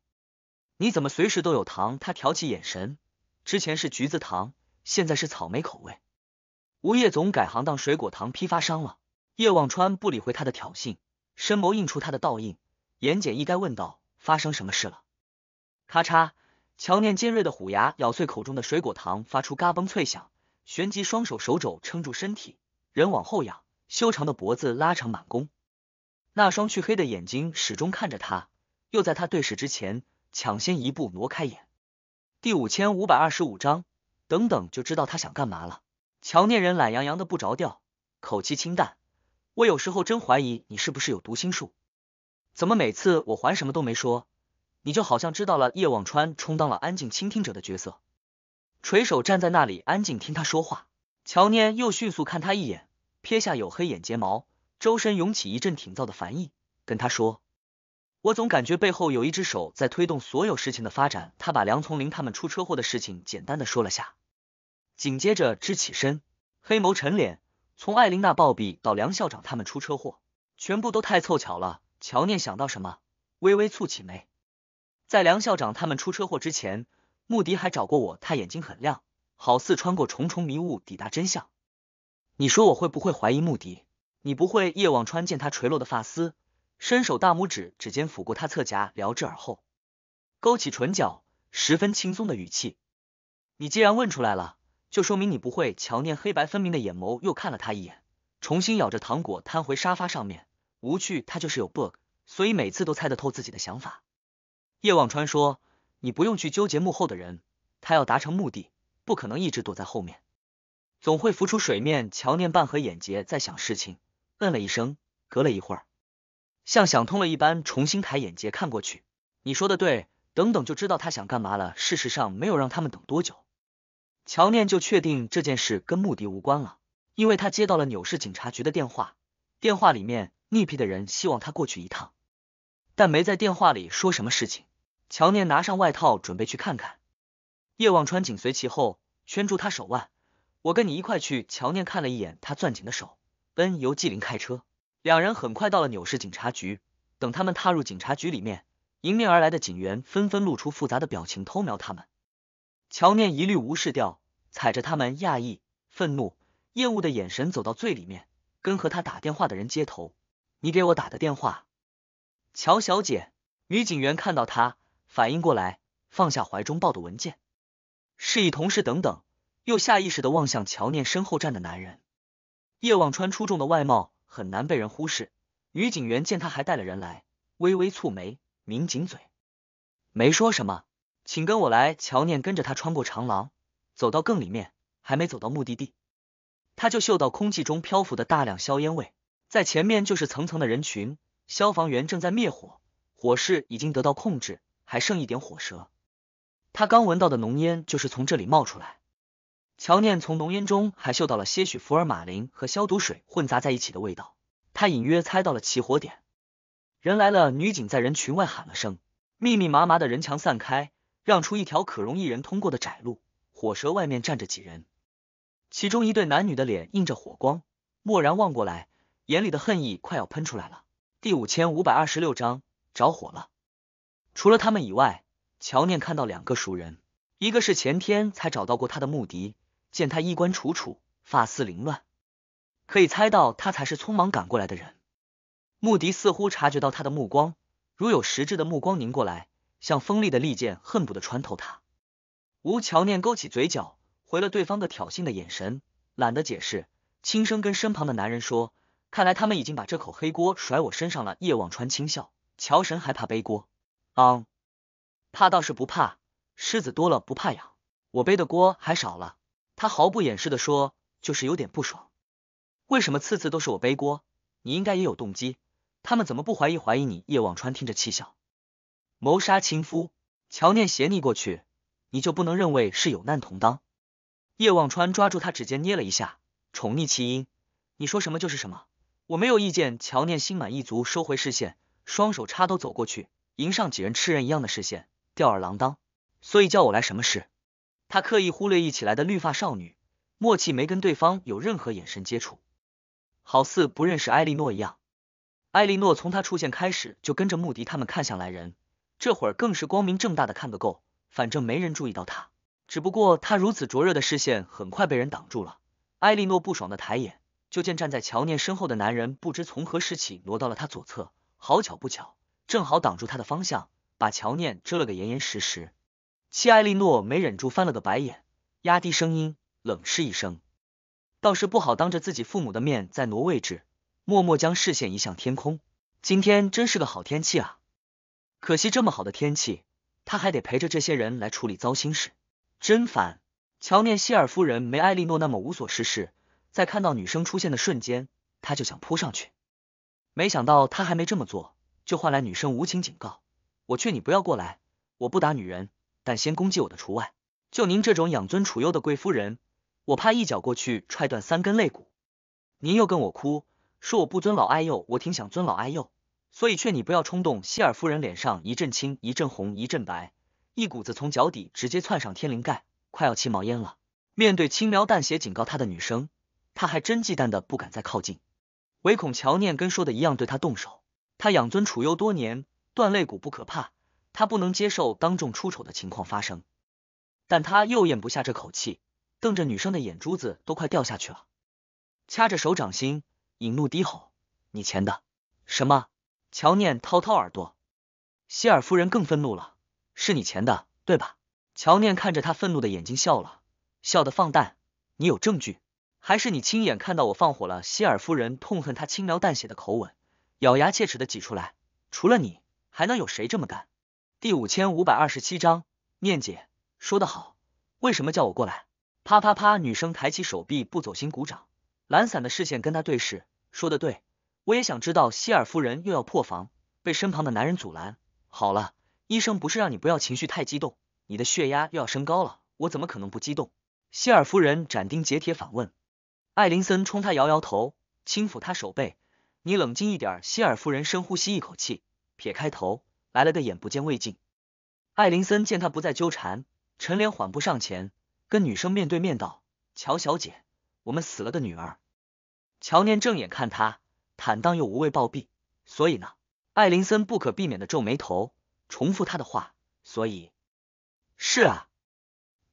你怎么随时都有糖？他挑起眼神，之前是橘子糖。现在是草莓口味。吴叶总改行当水果糖批发商了。叶望川不理会他的挑衅，深眸映出他的倒影，言简意赅问道：“发生什么事了？”咔嚓，乔念尖锐的虎牙咬碎口中的水果糖，发出嘎嘣脆响。旋即双手手肘撑住身体，人往后仰，修长的脖子拉长满弓。那双黢黑的眼睛始终看着他，又在他对视之前抢先一步挪开眼。第五千五百二十五章。等等，就知道他想干嘛了。乔念人懒洋洋的不着调，口气清淡。我有时候真怀疑你是不是有读心术，怎么每次我还什么都没说，你就好像知道了？叶望川充当了安静倾听者的角色，垂手站在那里安静听他说话。乔念又迅速看他一眼，撇下黝黑眼睫毛，周身涌起一阵挺躁的烦意，跟他说。我总感觉背后有一只手在推动所有事情的发展。他把梁从林他们出车祸的事情简单的说了下，紧接着支起身，黑眸沉脸，从艾琳娜暴毙到梁校长他们出车祸，全部都太凑巧了。乔念想到什么，微微蹙起眉。在梁校长他们出车祸之前，穆迪还找过我。他眼睛很亮，好似穿过重重迷雾抵达真相。你说我会不会怀疑穆迪？你不会？叶望川见他垂落的发丝。伸手，大拇指指尖抚过他侧颊，撩至耳后，勾起唇角，十分轻松的语气：“你既然问出来了，就说明你不会。”乔念黑白分明的眼眸又看了他一眼，重新咬着糖果，瘫回沙发上面。无趣，他就是有 bug，所以每次都猜得透自己的想法。叶望川说：“你不用去纠结幕后的人，他要达成目的，不可能一直躲在后面，总会浮出水面。”乔念半合眼睫，在想事情，嗯了一声。隔了一会儿。像想通了一般，重新抬眼睫看过去。你说的对，等等就知道他想干嘛了。事实上，没有让他们等多久，乔念就确定这件事跟穆迪无关了，因为他接到了纽市警察局的电话，电话里面内皮的人希望他过去一趟，但没在电话里说什么事情。乔念拿上外套准备去看看，叶望川紧随其后，圈住他手腕，我跟你一块去。乔念看了一眼他攥紧的手，奔由纪灵开车。两人很快到了纽市警察局。等他们踏入警察局里面，迎面而来的警员纷纷露出复杂的表情，偷瞄他们。乔念一律无视掉，踩着他们讶异、愤怒、厌恶的眼神走到最里面，跟和他打电话的人接头。你给我打的电话，乔小姐。女警员看到他，反应过来，放下怀中抱的文件，示意同事等等，又下意识的望向乔念身后站的男人。叶望川出众的外貌。很难被人忽视。于警员见他还带了人来，微微蹙眉，抿紧嘴，没说什么。请跟我来。乔念跟着他穿过长廊，走到更里面，还没走到目的地，他就嗅到空气中漂浮的大量硝烟味。在前面就是层层的人群，消防员正在灭火，火势已经得到控制，还剩一点火舌。他刚闻到的浓烟就是从这里冒出来。乔念从浓烟中还嗅到了些许福尔马林和消毒水混杂在一起的味道，他隐约猜到了起火点。人来了，女警在人群外喊了声，密密麻麻的人墙散开，让出一条可容一人通过的窄路。火舌外面站着几人，其中一对男女的脸映着火光，蓦然望过来，眼里的恨意快要喷出来了。第五千五百二十六章着火了。除了他们以外，乔念看到两个熟人，一个是前天才找到过他的穆迪。见他衣冠楚楚，发丝凌乱，可以猜到他才是匆忙赶过来的人。穆迪似乎察觉到他的目光，如有实质的目光凝过来，像锋利的利剑，恨不得穿透他。吴乔念勾起嘴角，回了对方的挑衅的眼神，懒得解释，轻声跟身旁的男人说：“看来他们已经把这口黑锅甩我身上了。”叶望川轻笑：“乔神还怕背锅？嗯，怕倒是不怕，虱子多了不怕痒，我背的锅还少了。”他毫不掩饰的说，就是有点不爽，为什么次次都是我背锅？你应该也有动机，他们怎么不怀疑？怀疑你？叶望川听着气笑，谋杀亲夫。乔念斜睨过去，你就不能认为是有难同当？叶望川抓住他指尖捏了一下，宠溺气音，你说什么就是什么，我没有意见。乔念心满意足收回视线，双手插兜走过去，迎上几人吃人一样的视线，吊儿郎当，所以叫我来什么事？他刻意忽略一起来的绿发少女，默契没跟对方有任何眼神接触，好似不认识埃莉诺一样。埃莉诺从他出现开始就跟着穆迪他们看向来人，这会儿更是光明正大的看个够，反正没人注意到他。只不过他如此灼热的视线很快被人挡住了。埃莉诺不爽的抬眼，就见站在乔念身后的男人不知从何时起挪到了他左侧，好巧不巧，正好挡住他的方向，把乔念遮了个严严实实。西艾利诺没忍住翻了个白眼，压低声音冷嗤一声，倒是不好当着自己父母的面再挪位置，默默将视线移向天空。今天真是个好天气啊！可惜这么好的天气，他还得陪着这些人来处理糟心事，真烦。乔念希尔夫人没艾利诺那么无所事事，在看到女生出现的瞬间，他就想扑上去，没想到他还没这么做，就换来女生无情警告：“我劝你不要过来，我不打女人。”但先攻击我的除外，就您这种养尊处优的贵夫人，我怕一脚过去踹断三根肋骨。您又跟我哭，说我不尊老爱幼，我挺想尊老爱幼，所以劝你不要冲动。希尔夫人脸上一阵青一阵红一阵白，一股子从脚底直接窜上天灵盖，快要气冒烟了。面对轻描淡写警告她的女生，她还真忌惮的不敢再靠近，唯恐乔念跟说的一样对她动手。她养尊处优多年，断肋骨不可怕。他不能接受当众出丑的情况发生，但他又咽不下这口气，瞪着女生的眼珠子都快掉下去了，掐着手掌心，引怒低吼：“你钱的什么？”乔念掏掏耳朵，希尔夫人更愤怒了：“是你钱的，对吧？”乔念看着他愤怒的眼睛笑了，笑得放诞：“你有证据？还是你亲眼看到我放火了？”希尔夫人痛恨他轻描淡写的口吻，咬牙切齿的挤出来：“除了你，还能有谁这么干？”第五千五百二十七章，念姐说的好，为什么叫我过来？啪啪啪，女生抬起手臂，不走心鼓掌，懒散的视线跟她对视，说的对，我也想知道。希尔夫人又要破防，被身旁的男人阻拦。好了，医生不是让你不要情绪太激动，你的血压又要升高了，我怎么可能不激动？希尔夫人斩钉截铁反问，艾林森冲他摇摇头，轻抚他手背，你冷静一点。希尔夫人深呼吸一口气，撇开头。来了个眼不见为净。艾林森见他不再纠缠，沉脸缓步上前，跟女生面对面道：“乔小姐，我们死了个女儿。”乔念正眼看他，坦荡又无畏暴毙。所以呢？艾林森不可避免的皱眉头，重复他的话：“所以是啊，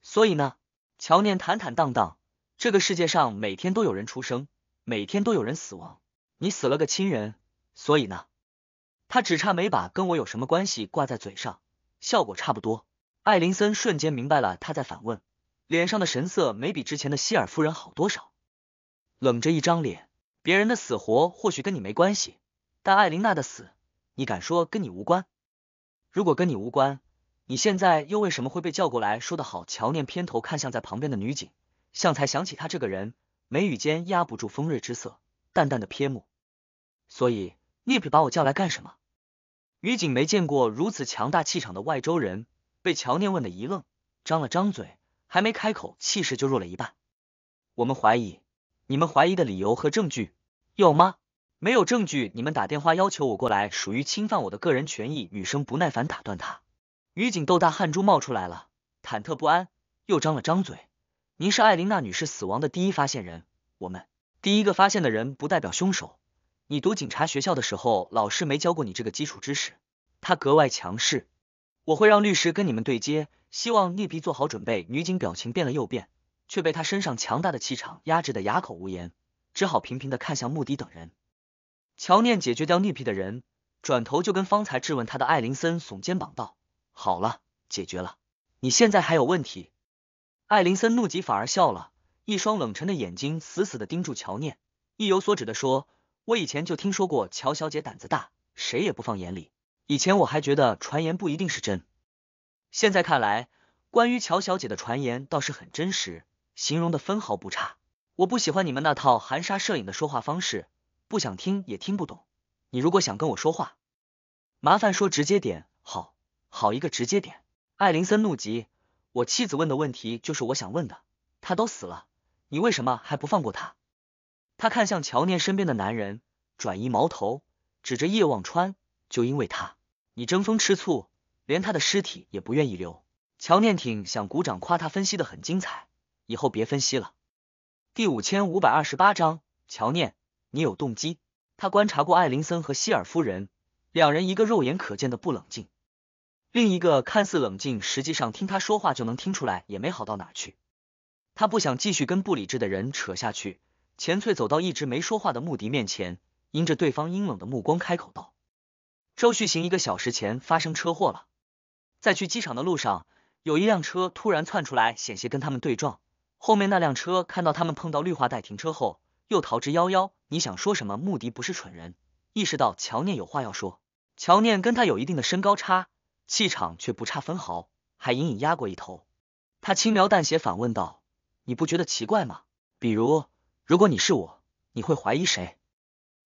所以呢？”乔念坦坦荡荡。这个世界上每天都有人出生，每天都有人死亡。你死了个亲人，所以呢？他只差没把跟我有什么关系挂在嘴上，效果差不多。艾林森瞬间明白了，他在反问，脸上的神色没比之前的希尔夫人好多少，冷着一张脸。别人的死活或许跟你没关系，但艾琳娜的死，你敢说跟你无关？如果跟你无关，你现在又为什么会被叫过来？说得好，乔念偏头看向在旁边的女警，像才想起他这个人，眉宇间压不住锋锐之色，淡淡的瞥目。所以你把我叫来干什么？女警没见过如此强大气场的外州人，被乔念问的一愣，张了张嘴，还没开口，气势就弱了一半。我们怀疑，你们怀疑的理由和证据有吗？没有证据，你们打电话要求我过来，属于侵犯我的个人权益。女生不耐烦打断他，女警豆大汗珠冒出来了，忐忑不安，又张了张嘴。您是艾琳娜女士死亡的第一发现人，我们第一个发现的人不代表凶手。你读警察学校的时候，老师没教过你这个基础知识。他格外强势，我会让律师跟你们对接，希望逆皮做好准备。女警表情变了又变，却被他身上强大的气场压制的哑口无言，只好频频的看向穆迪等人。乔念解决掉逆皮的人，转头就跟方才质问他的艾林森耸肩膀道：“好了，解决了。你现在还有问题？”艾林森怒极反而笑了，一双冷沉的眼睛死死的盯住乔念，意有所指的说。我以前就听说过乔小姐胆子大，谁也不放眼里。以前我还觉得传言不一定是真，现在看来，关于乔小姐的传言倒是很真实，形容的分毫不差。我不喜欢你们那套含沙射影的说话方式，不想听也听不懂。你如果想跟我说话，麻烦说直接点。好，好一个直接点。艾林森怒极，我妻子问的问题就是我想问的，她都死了，你为什么还不放过她？他看向乔念身边的男人，转移矛头，指着叶望川：“就因为他，你争风吃醋，连他的尸体也不愿意留。”乔念挺想鼓掌夸他分析的很精彩，以后别分析了。第五千五百二十八章，乔念，你有动机。他观察过艾林森和希尔夫人，两人一个肉眼可见的不冷静，另一个看似冷静，实际上听他说话就能听出来也没好到哪去。他不想继续跟不理智的人扯下去。钱翠走到一直没说话的穆迪面前，迎着对方阴冷的目光开口道：“周旭行一个小时前发生车祸了，在去机场的路上，有一辆车突然窜出来，险些跟他们对撞。后面那辆车看到他们碰到绿化带停车后，又逃之夭夭。你想说什么？”穆迪不是蠢人，意识到乔念有话要说。乔念跟他有一定的身高差，气场却不差分毫，还隐隐压过一头。他轻描淡写反问道：“你不觉得奇怪吗？比如？”如果你是我，你会怀疑谁？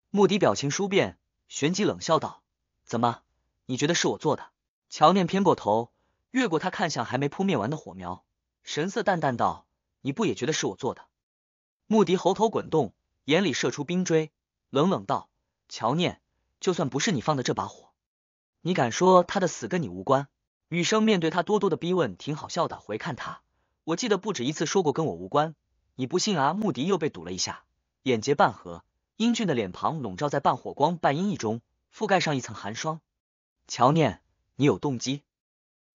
穆迪表情殊变，旋即冷笑道：“怎么？你觉得是我做的？”乔念偏过头，越过他看向还没扑灭完的火苗，神色淡淡道：“你不也觉得是我做的？”穆迪喉头滚动，眼里射出冰锥，冷冷道：“乔念，就算不是你放的这把火，你敢说他的死跟你无关？”雨生面对他多多的逼问，挺好笑的，回看他，我记得不止一次说过跟我无关。你不信啊？穆迪又被堵了一下，眼睫半合，英俊的脸庞笼罩在半火光、半阴翳中，覆盖上一层寒霜。乔念，你有动机？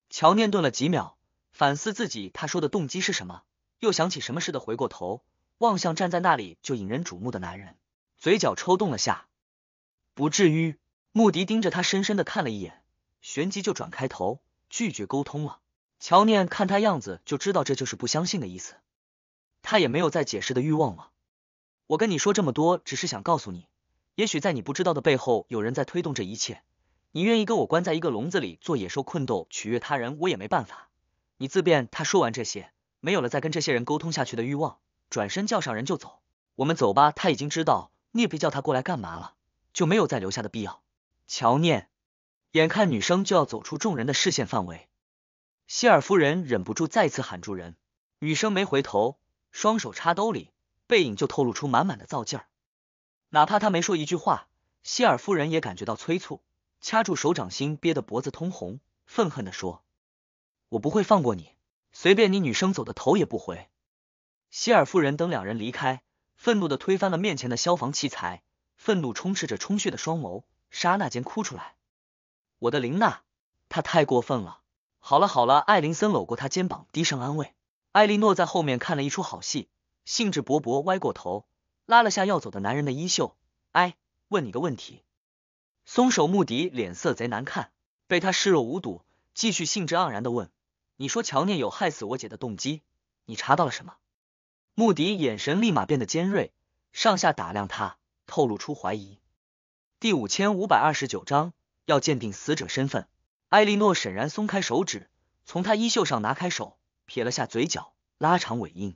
乔念顿了几秒，反思自己，他说的动机是什么？又想起什么似的，回过头望向站在那里就引人瞩目的男人，嘴角抽动了下。不至于。穆迪盯着他，深深的看了一眼，旋即就转开头，拒绝沟通了。乔念看他样子，就知道这就是不相信的意思。他也没有再解释的欲望了。我跟你说这么多，只是想告诉你，也许在你不知道的背后，有人在推动这一切。你愿意跟我关在一个笼子里做野兽困斗取悦他人，我也没办法。你自便。他说完这些，没有了再跟这些人沟通下去的欲望，转身叫上人就走。我们走吧。他已经知道聂别叫他过来干嘛了，就没有再留下的必要。乔念，眼看女生就要走出众人的视线范围，希尔夫人忍不住再次喊住人。女生没回头。双手插兜里，背影就透露出满满的燥劲儿。哪怕他没说一句话，希尔夫人也感觉到催促，掐住手掌心，憋得脖子通红，愤恨的说：“我不会放过你，随便你女生走的头也不回。”希尔夫人等两人离开，愤怒的推翻了面前的消防器材，愤怒充斥着充血的双眸，刹那间哭出来：“我的琳娜，她太过分了！”好了好了，艾琳森搂过她肩膀，低声安慰。艾莉诺在后面看了一出好戏，兴致勃勃，歪过头，拉了下要走的男人的衣袖。哎，问你个问题。松手，穆迪脸色贼难看，被他视若无睹，继续兴致盎然的问：“你说乔念有害死我姐的动机，你查到了什么？”穆迪眼神立马变得尖锐，上下打量他，透露出怀疑。第五千五百二十九章要鉴定死者身份。艾莉诺沈然松开手指，从他衣袖上拿开手。撇了下嘴角，拉长尾音，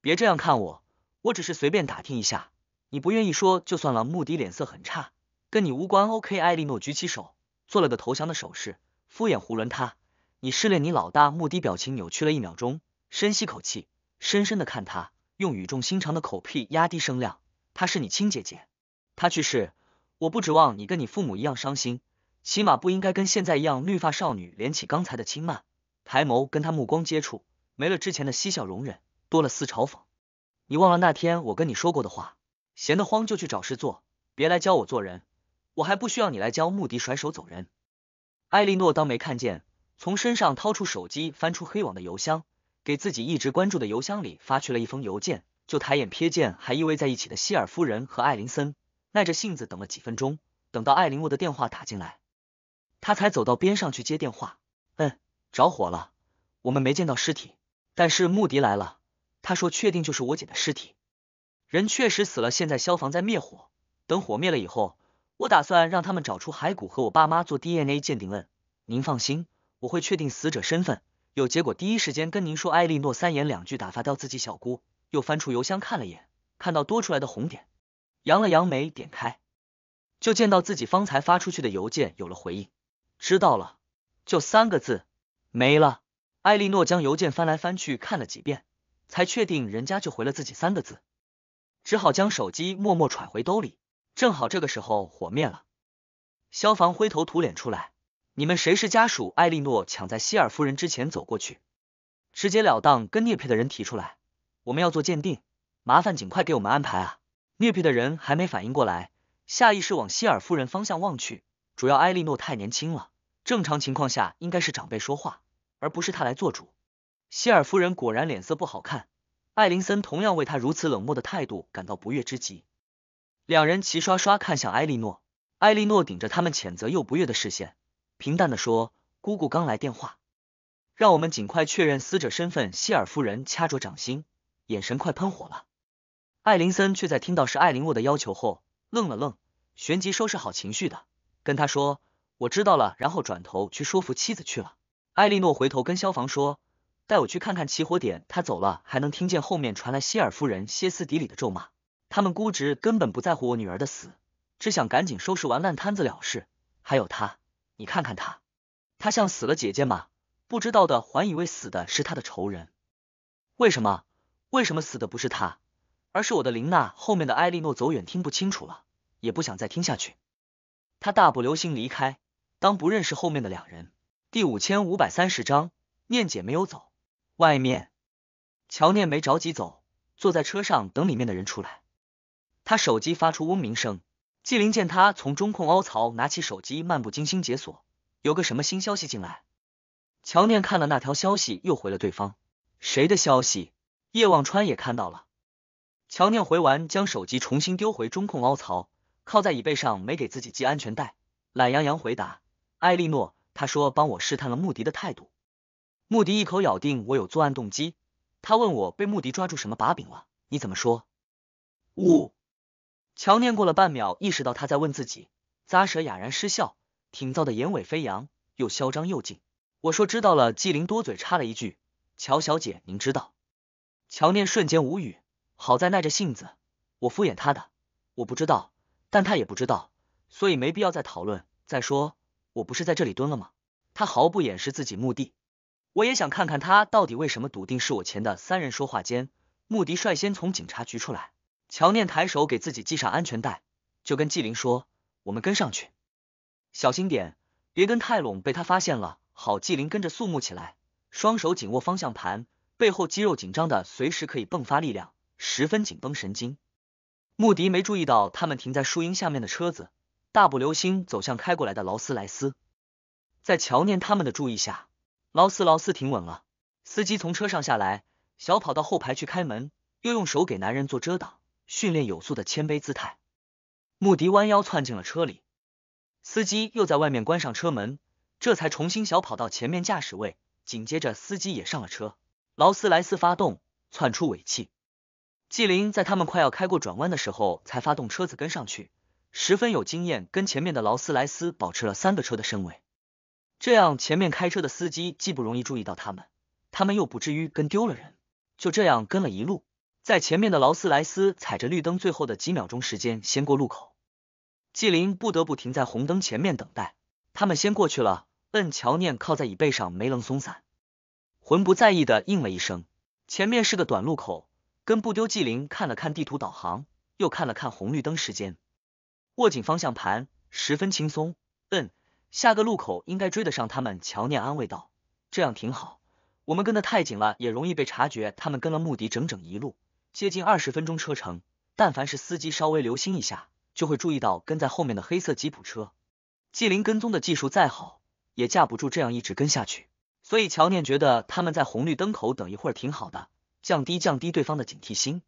别这样看我，我只是随便打听一下，你不愿意说就算了。穆迪脸色很差，跟你无关。OK，艾莉诺举起手，做了个投降的手势，敷衍胡伦他。你失恋，你老大穆迪表情扭曲了一秒钟，深吸口气，深深的看他，用语重心长的口癖压低声量。她是你亲姐姐，她去世，我不指望你跟你父母一样伤心，起码不应该跟现在一样。绿发少女连起刚才的轻慢。抬眸跟他目光接触，没了之前的嬉笑容忍，多了丝嘲讽。你忘了那天我跟你说过的话？闲得慌就去找事做，别来教我做人，我还不需要你来教。穆迪甩手走人。艾莉诺当没看见，从身上掏出手机，翻出黑网的邮箱，给自己一直关注的邮箱里发去了一封邮件。就抬眼瞥见还依偎在一起的希尔夫人和艾琳森，耐着性子等了几分钟，等到艾琳沃的电话打进来，他才走到边上去接电话。嗯。着火了，我们没见到尸体，但是穆迪来了，他说确定就是我姐的尸体，人确实死了，现在消防在灭火，等火灭了以后，我打算让他们找出骸骨和我爸妈做 DNA 鉴定。问，您放心，我会确定死者身份，有结果第一时间跟您说。埃莉诺三言两句打发掉自己小姑，又翻出邮箱看了一眼，看到多出来的红点，扬了扬眉，点开，就见到自己方才发出去的邮件有了回应，知道了，就三个字。没了，艾莉诺将邮件翻来翻去看了几遍，才确定人家就回了自己三个字，只好将手机默默揣回兜里。正好这个时候火灭了，消防灰头土脸出来，你们谁是家属？艾莉诺抢在希尔夫人之前走过去，直截了当跟聂皮的人提出来，我们要做鉴定，麻烦尽快给我们安排啊！聂皮的人还没反应过来，下意识往希尔夫人方向望去，主要艾莉诺太年轻了。正常情况下应该是长辈说话，而不是他来做主。希尔夫人果然脸色不好看，艾林森同样为他如此冷漠的态度感到不悦之极。两人齐刷刷看向埃莉诺，埃莉诺顶着他们谴责又不悦的视线，平淡的说：“姑姑刚来电话，让我们尽快确认死者身份。”希尔夫人掐着掌心，眼神快喷火了。艾林森却在听到是艾琳沃的要求后愣了愣，旋即收拾好情绪的跟他说。我知道了，然后转头去说服妻子去了。艾莉诺回头跟消防说：“带我去看看起火点。”他走了，还能听见后面传来希尔夫人歇斯底里的咒骂。他们姑侄根本不在乎我女儿的死，只想赶紧收拾完烂摊子了事。还有他，你看看他，他像死了姐姐吗？不知道的还以为死的是他的仇人。为什么？为什么死的不是他，而是我的琳娜？后面的艾莉诺走远，听不清楚了，也不想再听下去。他大步流星离开。当不认识后面的两人，第五千五百三十章，念姐没有走。外面，乔念没着急走，坐在车上等里面的人出来。他手机发出嗡鸣声，纪灵见他从中控凹槽拿起手机，漫不经心解锁，有个什么新消息进来。乔念看了那条消息，又回了对方。谁的消息？叶望川也看到了。乔念回完，将手机重新丢回中控凹槽，靠在椅背上，没给自己系安全带，懒洋洋回答。艾莉诺，他说帮我试探了穆迪的态度。穆迪一口咬定我有作案动机。他问我被穆迪抓住什么把柄了？你怎么说？唔。乔念过了半秒，意识到他在问自己，咂舌哑然失笑，挺造的眼尾飞扬，又嚣张又劲。我说知道了。纪灵多嘴插了一句：“乔小姐，您知道？”乔念瞬间无语，好在耐着性子，我敷衍他的。我不知道，但他也不知道，所以没必要再讨论。再说。我不是在这里蹲了吗？他毫不掩饰自己目的，我也想看看他到底为什么笃定是我前的三人说话间，穆迪率先从警察局出来，乔念抬手给自己系上安全带，就跟纪灵说，我们跟上去，小心点，别跟太拢被他发现了。好，纪灵跟着肃穆起来，双手紧握方向盘，背后肌肉紧张的随时可以迸发力量，十分紧绷神经。穆迪没注意到他们停在树荫下面的车子。大步流星走向开过来的劳斯莱斯，在乔念他们的注意下，劳斯劳斯停稳了。司机从车上下来，小跑到后排去开门，又用手给男人做遮挡，训练有素的谦卑姿态。穆迪弯腰窜进了车里，司机又在外面关上车门，这才重新小跑到前面驾驶位。紧接着，司机也上了车，劳斯莱斯发动，窜出尾气。纪灵在他们快要开过转弯的时候才发动车子跟上去。十分有经验，跟前面的劳斯莱斯保持了三个车的身位，这样前面开车的司机既不容易注意到他们，他们又不至于跟丢了人。就这样跟了一路，在前面的劳斯莱斯踩着绿灯，最后的几秒钟时间先过路口，纪灵不得不停在红灯前面等待。他们先过去了，摁乔念靠在椅背上，没能松散，魂不在意的应了一声。前面是个短路口，跟不丢。纪灵看了看地图导航，又看了看红绿灯时间。握紧方向盘，十分轻松。嗯，下个路口应该追得上他们。乔念安慰道：“这样挺好，我们跟的太紧了，也容易被察觉。他们跟了穆迪整整一路，接近二十分钟车程，但凡是司机稍微留心一下，就会注意到跟在后面的黑色吉普车。纪灵跟踪的技术再好，也架不住这样一直跟下去。所以乔念觉得他们在红绿灯口等一会儿挺好的，降低降低对方的警惕心。”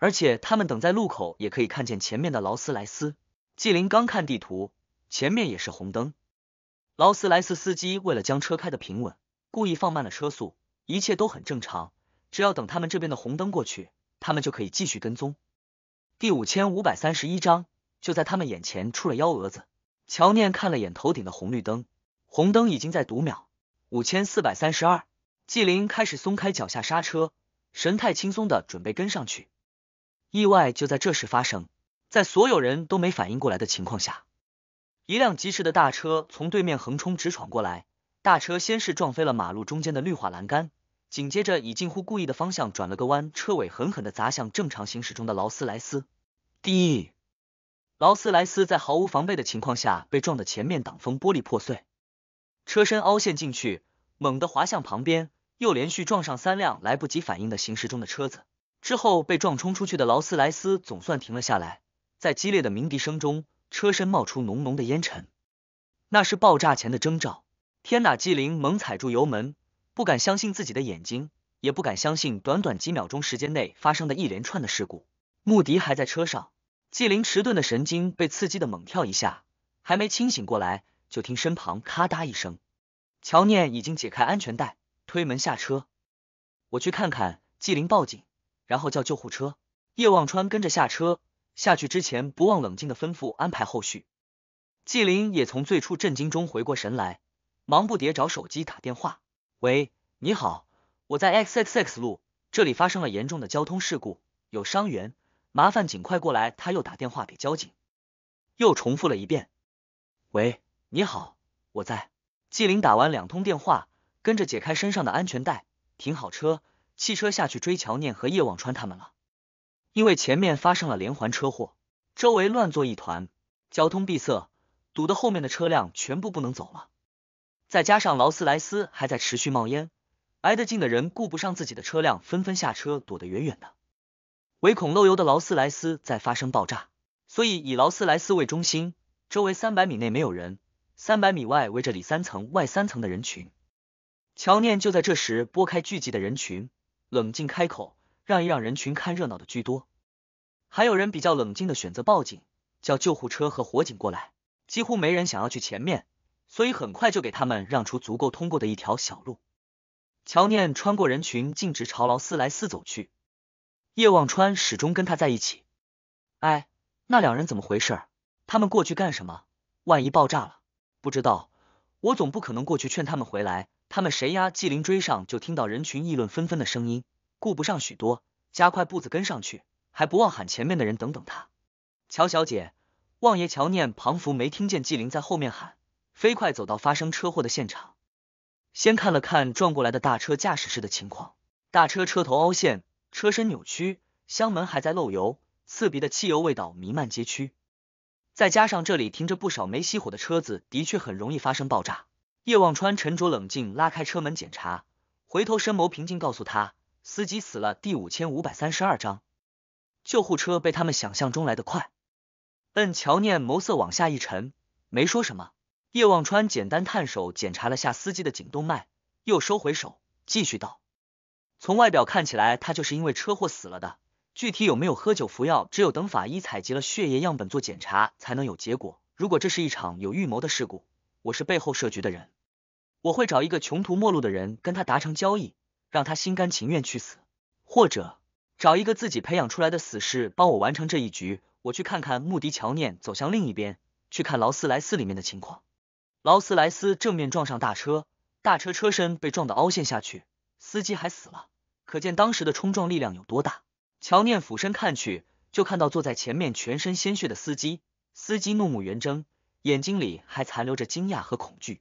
而且他们等在路口，也可以看见前面的劳斯莱斯。纪灵刚看地图，前面也是红灯。劳斯莱斯司机为了将车开的平稳，故意放慢了车速，一切都很正常。只要等他们这边的红灯过去，他们就可以继续跟踪。第五千五百三十一章，就在他们眼前出了幺蛾子。乔念看了眼头顶的红绿灯，红灯已经在读秒五千四百三十二。纪灵开始松开脚下刹车，神态轻松的准备跟上去。意外就在这时发生，在所有人都没反应过来的情况下，一辆疾驰的大车从对面横冲直闯过来。大车先是撞飞了马路中间的绿化栏杆，紧接着以近乎故意的方向转了个弯，车尾狠狠的砸向正常行驶中的劳斯莱斯。第一，劳斯莱斯在毫无防备的情况下被撞的前面挡风玻璃破碎，车身凹陷进去，猛地滑向旁边，又连续撞上三辆来不及反应的行驶中的车子。之后被撞冲出去的劳斯莱斯总算停了下来，在激烈的鸣笛声中，车身冒出浓浓的烟尘，那是爆炸前的征兆。天哪！纪灵猛踩住油门，不敢相信自己的眼睛，也不敢相信短短几秒钟时间内发生的一连串的事故。穆迪还在车上，纪灵迟钝的神经被刺激的猛跳一下，还没清醒过来，就听身旁咔嗒一声，乔念已经解开安全带，推门下车。我去看看，纪灵报警。然后叫救护车，叶望川跟着下车，下去之前不忘冷静的吩咐安排后续。纪灵也从最初震惊中回过神来，忙不迭找手机打电话。喂，你好，我在 X X X 路，这里发生了严重的交通事故，有伤员，麻烦尽快过来。他又打电话给交警，又重复了一遍。喂，你好，我在。纪灵打完两通电话，跟着解开身上的安全带，停好车。汽车下去追乔念和叶望川他们了，因为前面发生了连环车祸，周围乱作一团，交通闭塞，堵得后面的车辆全部不能走了。再加上劳斯莱斯还在持续冒烟，挨得近的人顾不上自己的车辆，纷纷下车躲得远远的，唯恐漏油的劳斯莱斯再发生爆炸。所以以劳斯莱斯为中心，周围三百米内没有人，三百米外围着里三层外三层的人群。乔念就在这时拨开聚集的人群。冷静开口，让一让人群看热闹的居多，还有人比较冷静的选择报警，叫救护车和火警过来。几乎没人想要去前面，所以很快就给他们让出足够通过的一条小路。乔念穿过人群，径直朝劳斯莱斯走去。叶望川始终跟他在一起。哎，那两人怎么回事？他们过去干什么？万一爆炸了，不知道。我总不可能过去劝他们回来。他们谁呀？纪灵追上，就听到人群议论纷纷的声音，顾不上许多，加快步子跟上去，还不忘喊前面的人等等他。乔小姐、旺爷、乔念、庞福没听见纪灵在后面喊，飞快走到发生车祸的现场，先看了看撞过来的大车驾驶室的情况，大车车头凹陷，车身扭曲，箱门还在漏油，刺鼻的汽油味道弥漫街区，再加上这里停着不少没熄火的车子，的确很容易发生爆炸。叶望川沉着冷静，拉开车门检查，回头深眸平静告诉他：“司机死了。”第五千五百三十二章，救护车被他们想象中来得快。嗯，乔念眸色往下一沉，没说什么。叶望川简单探手检查了下司机的颈动脉，又收回手，继续道：“从外表看起来，他就是因为车祸死了的。具体有没有喝酒服药，只有等法医采集了血液样本做检查才能有结果。如果这是一场有预谋的事故，我是背后设局的人。”我会找一个穷途末路的人跟他达成交易，让他心甘情愿去死，或者找一个自己培养出来的死士帮我完成这一局。我去看看穆迪乔念走向另一边，去看劳斯莱斯里面的情况。劳斯莱斯正面撞上大车，大车车身被撞得凹陷下去，司机还死了，可见当时的冲撞力量有多大。乔念俯身看去，就看到坐在前面全身鲜血的司机，司机怒目圆睁，眼睛里还残留着惊讶和恐惧。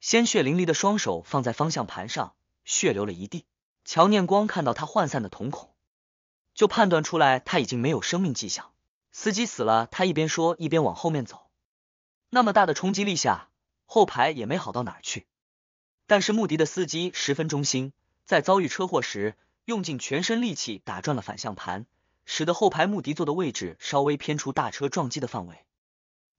鲜血淋漓的双手放在方向盘上，血流了一地。乔念光看到他涣散的瞳孔，就判断出来他已经没有生命迹象。司机死了，他一边说一边往后面走。那么大的冲击力下，后排也没好到哪儿去。但是穆迪的司机十分忠心，在遭遇车祸时用尽全身力气打转了方向盘，使得后排穆迪坐的位置稍微偏出大车撞击的范围。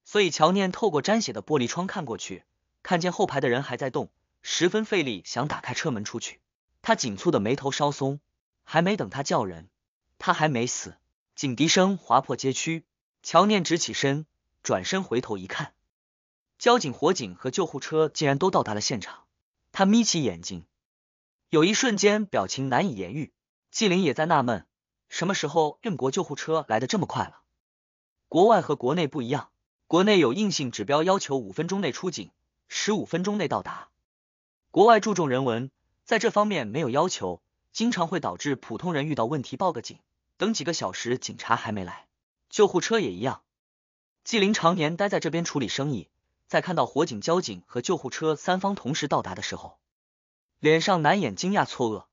所以乔念透过沾血的玻璃窗看过去。看见后排的人还在动，十分费力想打开车门出去。他紧蹙的眉头稍松，还没等他叫人，他还没死。警笛声划破街区，乔念直起身，转身回头一看，交警、火警和救护车竟然都到达了现场。他眯起眼睛，有一瞬间表情难以言喻。纪灵也在纳闷，什么时候运国救护车来的这么快了？国外和国内不一样，国内有硬性指标要求五分钟内出警。十五分钟内到达。国外注重人文，在这方面没有要求，经常会导致普通人遇到问题报个警，等几个小时警察还没来，救护车也一样。纪灵常年待在这边处理生意，在看到火警、交警和救护车三方同时到达的时候，脸上难掩惊讶、错愕。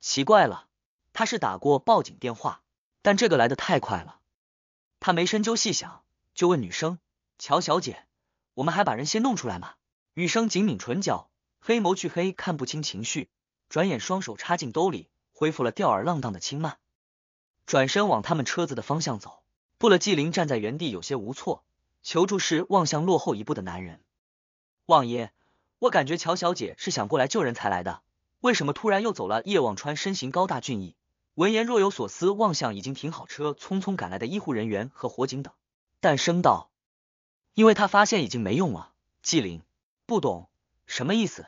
奇怪了，他是打过报警电话，但这个来的太快了，他没深究细想，就问女生乔小姐：“我们还把人先弄出来吗？”雨生紧抿唇角，黑眸去黑，看不清情绪。转眼双手插进兜里，恢复了吊儿郎当的轻慢，转身往他们车子的方向走。布了纪灵站在原地，有些无措，求助是望向落后一步的男人。望爷，我感觉乔小姐是想过来救人才来的，为什么突然又走了？叶望川身形高大俊逸，闻言若有所思，望向已经停好车、匆匆赶来的医护人员和火警等，但声道：“因为他发现已经没用了，纪灵。”不懂什么意思？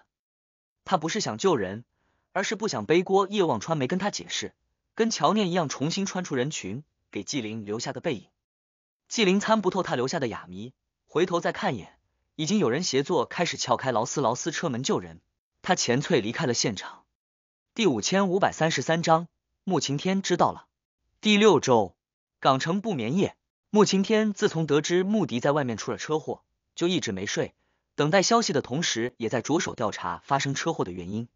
他不是想救人，而是不想背锅。叶望川没跟他解释，跟乔念一样重新穿出人群，给纪灵留下的背影。纪灵参不透他留下的哑谜，回头再看一眼，已经有人协作开始撬开劳斯劳斯车门救人。他前脆离开了现场。第五千五百三十三章，穆晴天知道了。第六周，港城不眠夜。穆晴天自从得知穆迪在外面出了车祸，就一直没睡。等待消息的同时，也在着手调查发生车祸的原因。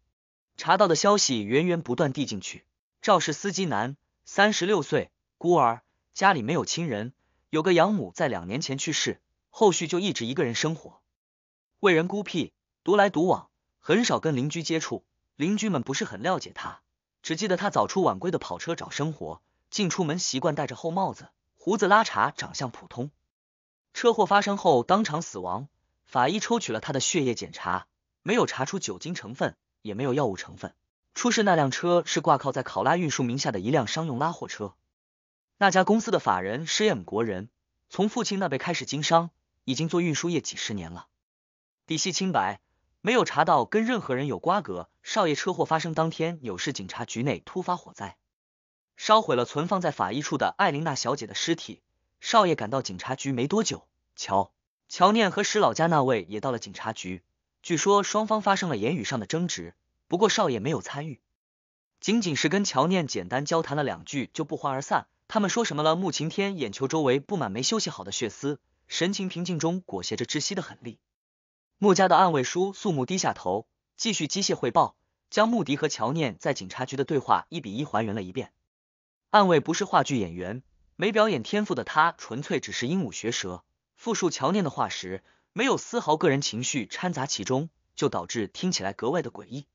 查到的消息源源不断递进去。肇事司机男，三十六岁，孤儿，家里没有亲人，有个养母在两年前去世，后续就一直一个人生活，为人孤僻，独来独往，很少跟邻居接触，邻居们不是很了解他，只记得他早出晚归的跑车找生活，进出门习惯戴着厚帽子，胡子拉碴，长相普通。车祸发生后当场死亡。法医抽取了他的血液检查，没有查出酒精成分，也没有药物成分。出事那辆车是挂靠在考拉运输名下的一辆商用拉货车。那家公司的法人是 M 国人，从父亲那辈开始经商，已经做运输业几十年了，底细清白，没有查到跟任何人有瓜葛。少爷车祸发生当天，纽市警察局内突发火灾，烧毁了存放在法医处的艾琳娜小姐的尸体。少爷赶到警察局没多久，瞧。乔念和石老家那位也到了警察局，据说双方发生了言语上的争执，不过少爷没有参与，仅仅是跟乔念简单交谈了两句就不欢而散。他们说什么了？穆晴天眼球周围布满没休息好的血丝，神情平静中裹挟着窒息的狠戾。穆家的暗卫叔肃穆低下头，继续机械汇报，将穆迪和乔念在警察局的对话一比一还原了一遍。暗卫不是话剧演员，没表演天赋的他，纯粹只是鹦鹉学舌。复述乔念的话时，没有丝毫个人情绪掺杂其中，就导致听起来格外的诡异。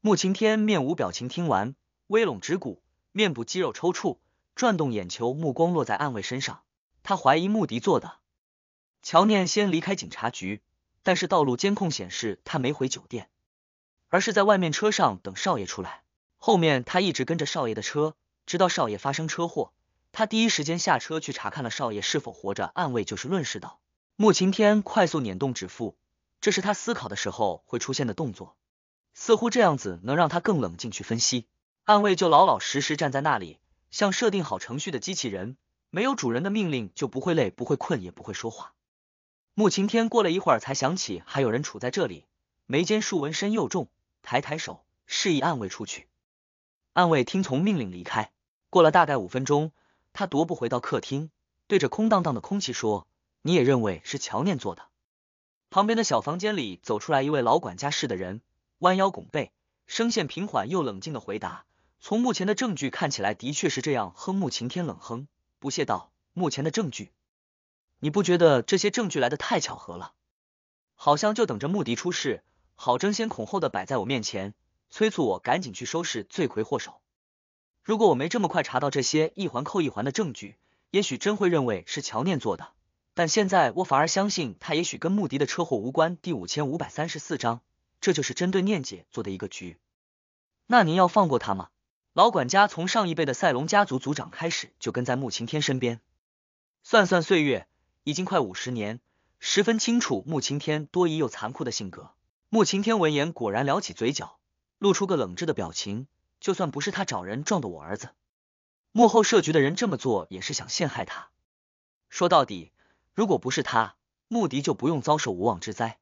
穆晴天面无表情听完，微拢指骨，面部肌肉抽搐，转动眼球，目光落在暗卫身上。他怀疑穆迪做的。乔念先离开警察局，但是道路监控显示他没回酒店，而是在外面车上等少爷出来。后面他一直跟着少爷的车，直到少爷发生车祸。他第一时间下车去查看了少爷是否活着。暗卫就是论事道，穆晴天快速捻动指腹，这是他思考的时候会出现的动作，似乎这样子能让他更冷静去分析。暗卫就老老实实站在那里，像设定好程序的机器人，没有主人的命令就不会累，不会困，也不会说话。穆晴天过了一会儿才想起还有人处在这里，眉间竖纹深又重，抬抬手示意暗卫出去。暗卫听从命令离开。过了大概五分钟。他踱步回到客厅，对着空荡荡的空气说：“你也认为是乔念做的？”旁边的小房间里走出来一位老管家似的人，弯腰拱背，声线平缓又冷静的回答：“从目前的证据看起来，的确是这样。”哼，木晴天冷哼，不屑道：“目前的证据，你不觉得这些证据来的太巧合了？好像就等着穆迪出事，好争先恐后的摆在我面前，催促我赶紧去收拾罪魁祸首。”如果我没这么快查到这些一环扣一环的证据，也许真会认为是乔念做的。但现在我反而相信他，也许跟穆迪的车祸无关。第五千五百三十四章，这就是针对念姐做的一个局。那您要放过他吗？老管家从上一辈的赛龙家族族长开始，就跟在穆晴天身边，算算岁月，已经快五十年，十分清楚穆晴天多疑又残酷的性格。穆晴天闻言，果然撩起嘴角，露出个冷智的表情。就算不是他找人撞的我儿子，幕后设局的人这么做也是想陷害他。说到底，如果不是他，穆迪就不用遭受无妄之灾。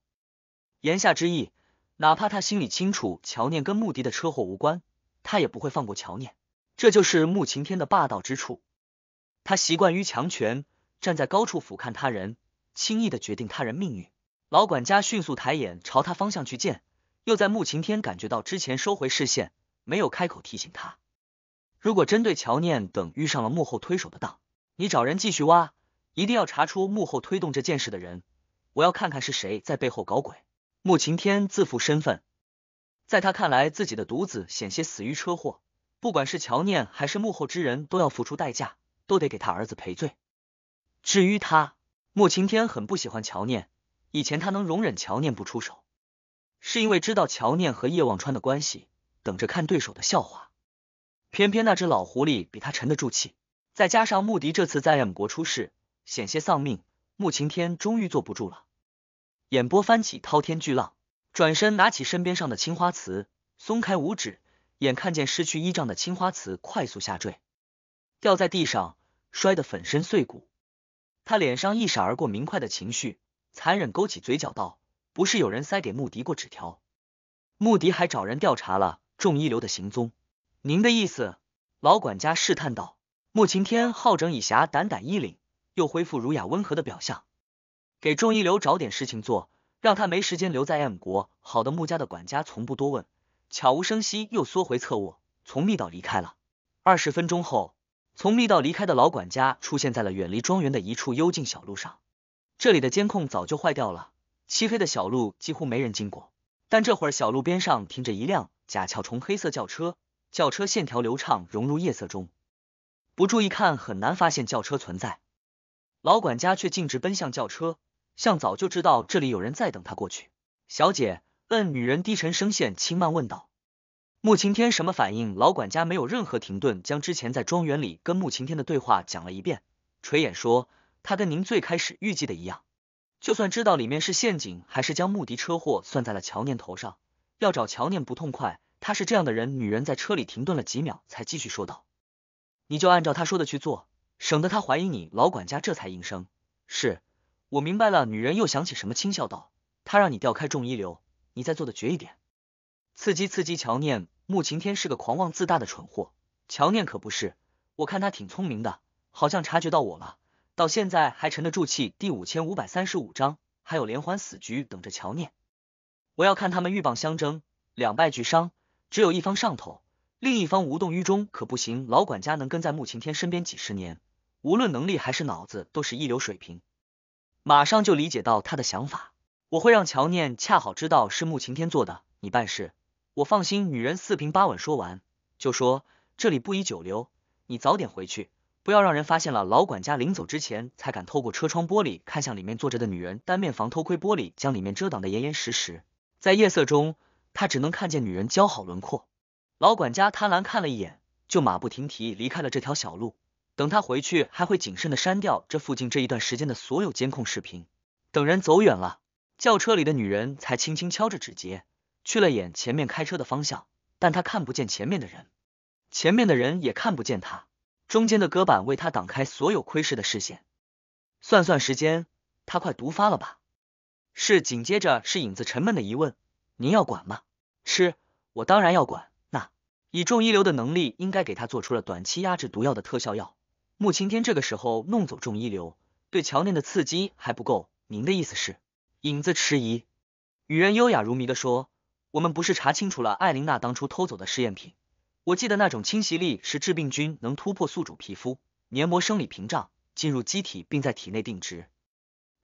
言下之意，哪怕他心里清楚乔念跟穆迪的车祸无关，他也不会放过乔念。这就是穆晴天的霸道之处。他习惯于强权，站在高处俯瞰他人，轻易的决定他人命运。老管家迅速抬眼朝他方向去见，又在穆晴天感觉到之前收回视线。没有开口提醒他，如果针对乔念等遇上了幕后推手的当，你找人继续挖，一定要查出幕后推动这件事的人。我要看看是谁在背后搞鬼。穆晴天自负身份，在他看来，自己的独子险些死于车祸，不管是乔念还是幕后之人都要付出代价，都得给他儿子赔罪。至于他，穆晴天很不喜欢乔念。以前他能容忍乔念不出手，是因为知道乔念和叶望川的关系。等着看对手的笑话，偏偏那只老狐狸比他沉得住气，再加上穆迪这次在 M 国出事，险些丧命，穆晴天终于坐不住了，眼波翻起滔天巨浪，转身拿起身边上的青花瓷，松开五指，眼看见失去依仗的青花瓷快速下坠，掉在地上摔得粉身碎骨，他脸上一闪而过明快的情绪，残忍勾起嘴角道：“不是有人塞给穆迪过纸条，穆迪还找人调查了。”众一流的行踪，您的意思？老管家试探道。穆晴天好整以暇，掸掸衣领，又恢复儒雅温和的表象，给众一流找点事情做，让他没时间留在 M 国。好的，穆家的管家从不多问，悄无声息又缩回侧卧，从密道离开了。二十分钟后，从密道离开的老管家出现在了远离庄园的一处幽静小路上。这里的监控早就坏掉了，漆黑的小路几乎没人经过，但这会儿小路边上停着一辆。甲壳虫黑色轿车，轿车线条流畅，融入夜色中，不注意看很难发现轿车存在。老管家却径直奔向轿车，像早就知道这里有人在等他过去。小姐，嗯，女人低沉声线轻慢问道：“穆晴天什么反应？”老管家没有任何停顿，将之前在庄园里跟穆晴天的对话讲了一遍，垂眼说：“他跟您最开始预计的一样，就算知道里面是陷阱，还是将穆迪车祸算在了乔念头上。”要找乔念不痛快，他是这样的人。女人在车里停顿了几秒，才继续说道：“你就按照他说的去做，省得他怀疑你。”老管家这才应声：“是我明白了。”女人又想起什么，轻笑道：“他让你调开众一流，你再做的绝一点，刺激刺激乔念。穆晴天是个狂妄自大的蠢货，乔念可不是。我看他挺聪明的，好像察觉到我了，到现在还沉得住气。”第五千五百三十五章，还有连环死局等着乔念。我要看他们鹬蚌相争，两败俱伤，只有一方上头，另一方无动于衷，可不行。老管家能跟在穆晴天身边几十年，无论能力还是脑子都是一流水平，马上就理解到他的想法。我会让乔念恰好知道是穆晴天做的，你办事，我放心。女人四平八稳，说完就说这里不宜久留，你早点回去，不要让人发现了。老管家临走之前才敢透过车窗玻璃看向里面坐着的女人，单面防偷窥玻璃将里面遮挡的严严实实。在夜色中，他只能看见女人姣好轮廓。老管家贪婪看了一眼，就马不停蹄离开了这条小路。等他回去，还会谨慎的删掉这附近这一段时间的所有监控视频。等人走远了，轿车里的女人才轻轻敲着指节，去了眼前面开车的方向。但她看不见前面的人，前面的人也看不见她。中间的隔板为他挡开所有窥视的视线。算算时间，他快毒发了吧。是，紧接着是影子沉闷的疑问：“您要管吗？”“吃，我当然要管。”“那以众一流的能力，应该给他做出了短期压制毒药的特效药。”“穆晴天这个时候弄走众一流，对乔念的刺激还不够。”“您的意思是？”影子迟疑，语人优雅如谜的说：“我们不是查清楚了艾琳娜当初偷走的试验品？我记得那种侵袭力是致病菌能突破宿主皮肤、黏膜生理屏障，进入机体并在体内定植、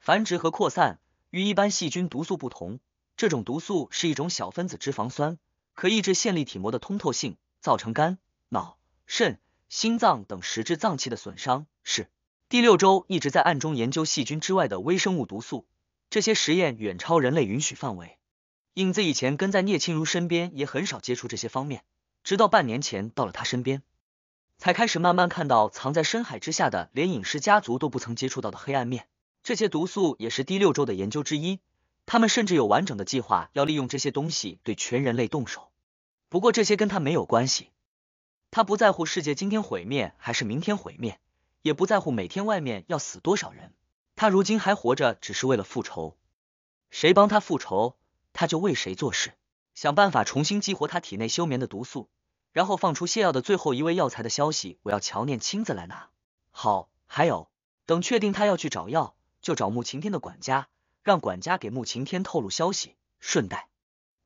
繁殖和扩散。”与一般细菌毒素不同，这种毒素是一种小分子脂肪酸，可抑制线粒体膜的通透性，造成肝、脑、肾、心脏等实质脏器的损伤。是第六周一直在暗中研究细菌之外的微生物毒素，这些实验远超人类允许范围。影子以前跟在聂青如身边，也很少接触这些方面，直到半年前到了他身边，才开始慢慢看到藏在深海之下的，连影视家族都不曾接触到的黑暗面。这些毒素也是第六周的研究之一，他们甚至有完整的计划，要利用这些东西对全人类动手。不过这些跟他没有关系，他不在乎世界今天毁灭还是明天毁灭，也不在乎每天外面要死多少人。他如今还活着，只是为了复仇。谁帮他复仇，他就为谁做事，想办法重新激活他体内休眠的毒素，然后放出泻药的最后一味药材的消息。我要乔念亲自来拿。好，还有，等确定他要去找药。就找穆晴天的管家，让管家给穆晴天透露消息。顺带，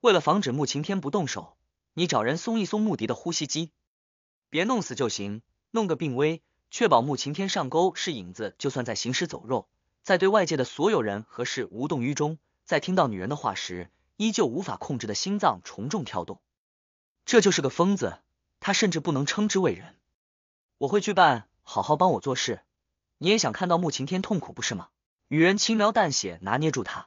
为了防止穆晴天不动手，你找人松一松穆迪的呼吸机，别弄死就行，弄个病危，确保穆晴天上钩是影子，就算在行尸走肉，在对外界的所有人和事无动于衷。在听到女人的话时，依旧无法控制的心脏重重跳动，这就是个疯子，他甚至不能称之为人。我会去办，好好帮我做事。你也想看到穆晴天痛苦，不是吗？女人轻描淡写拿捏住他。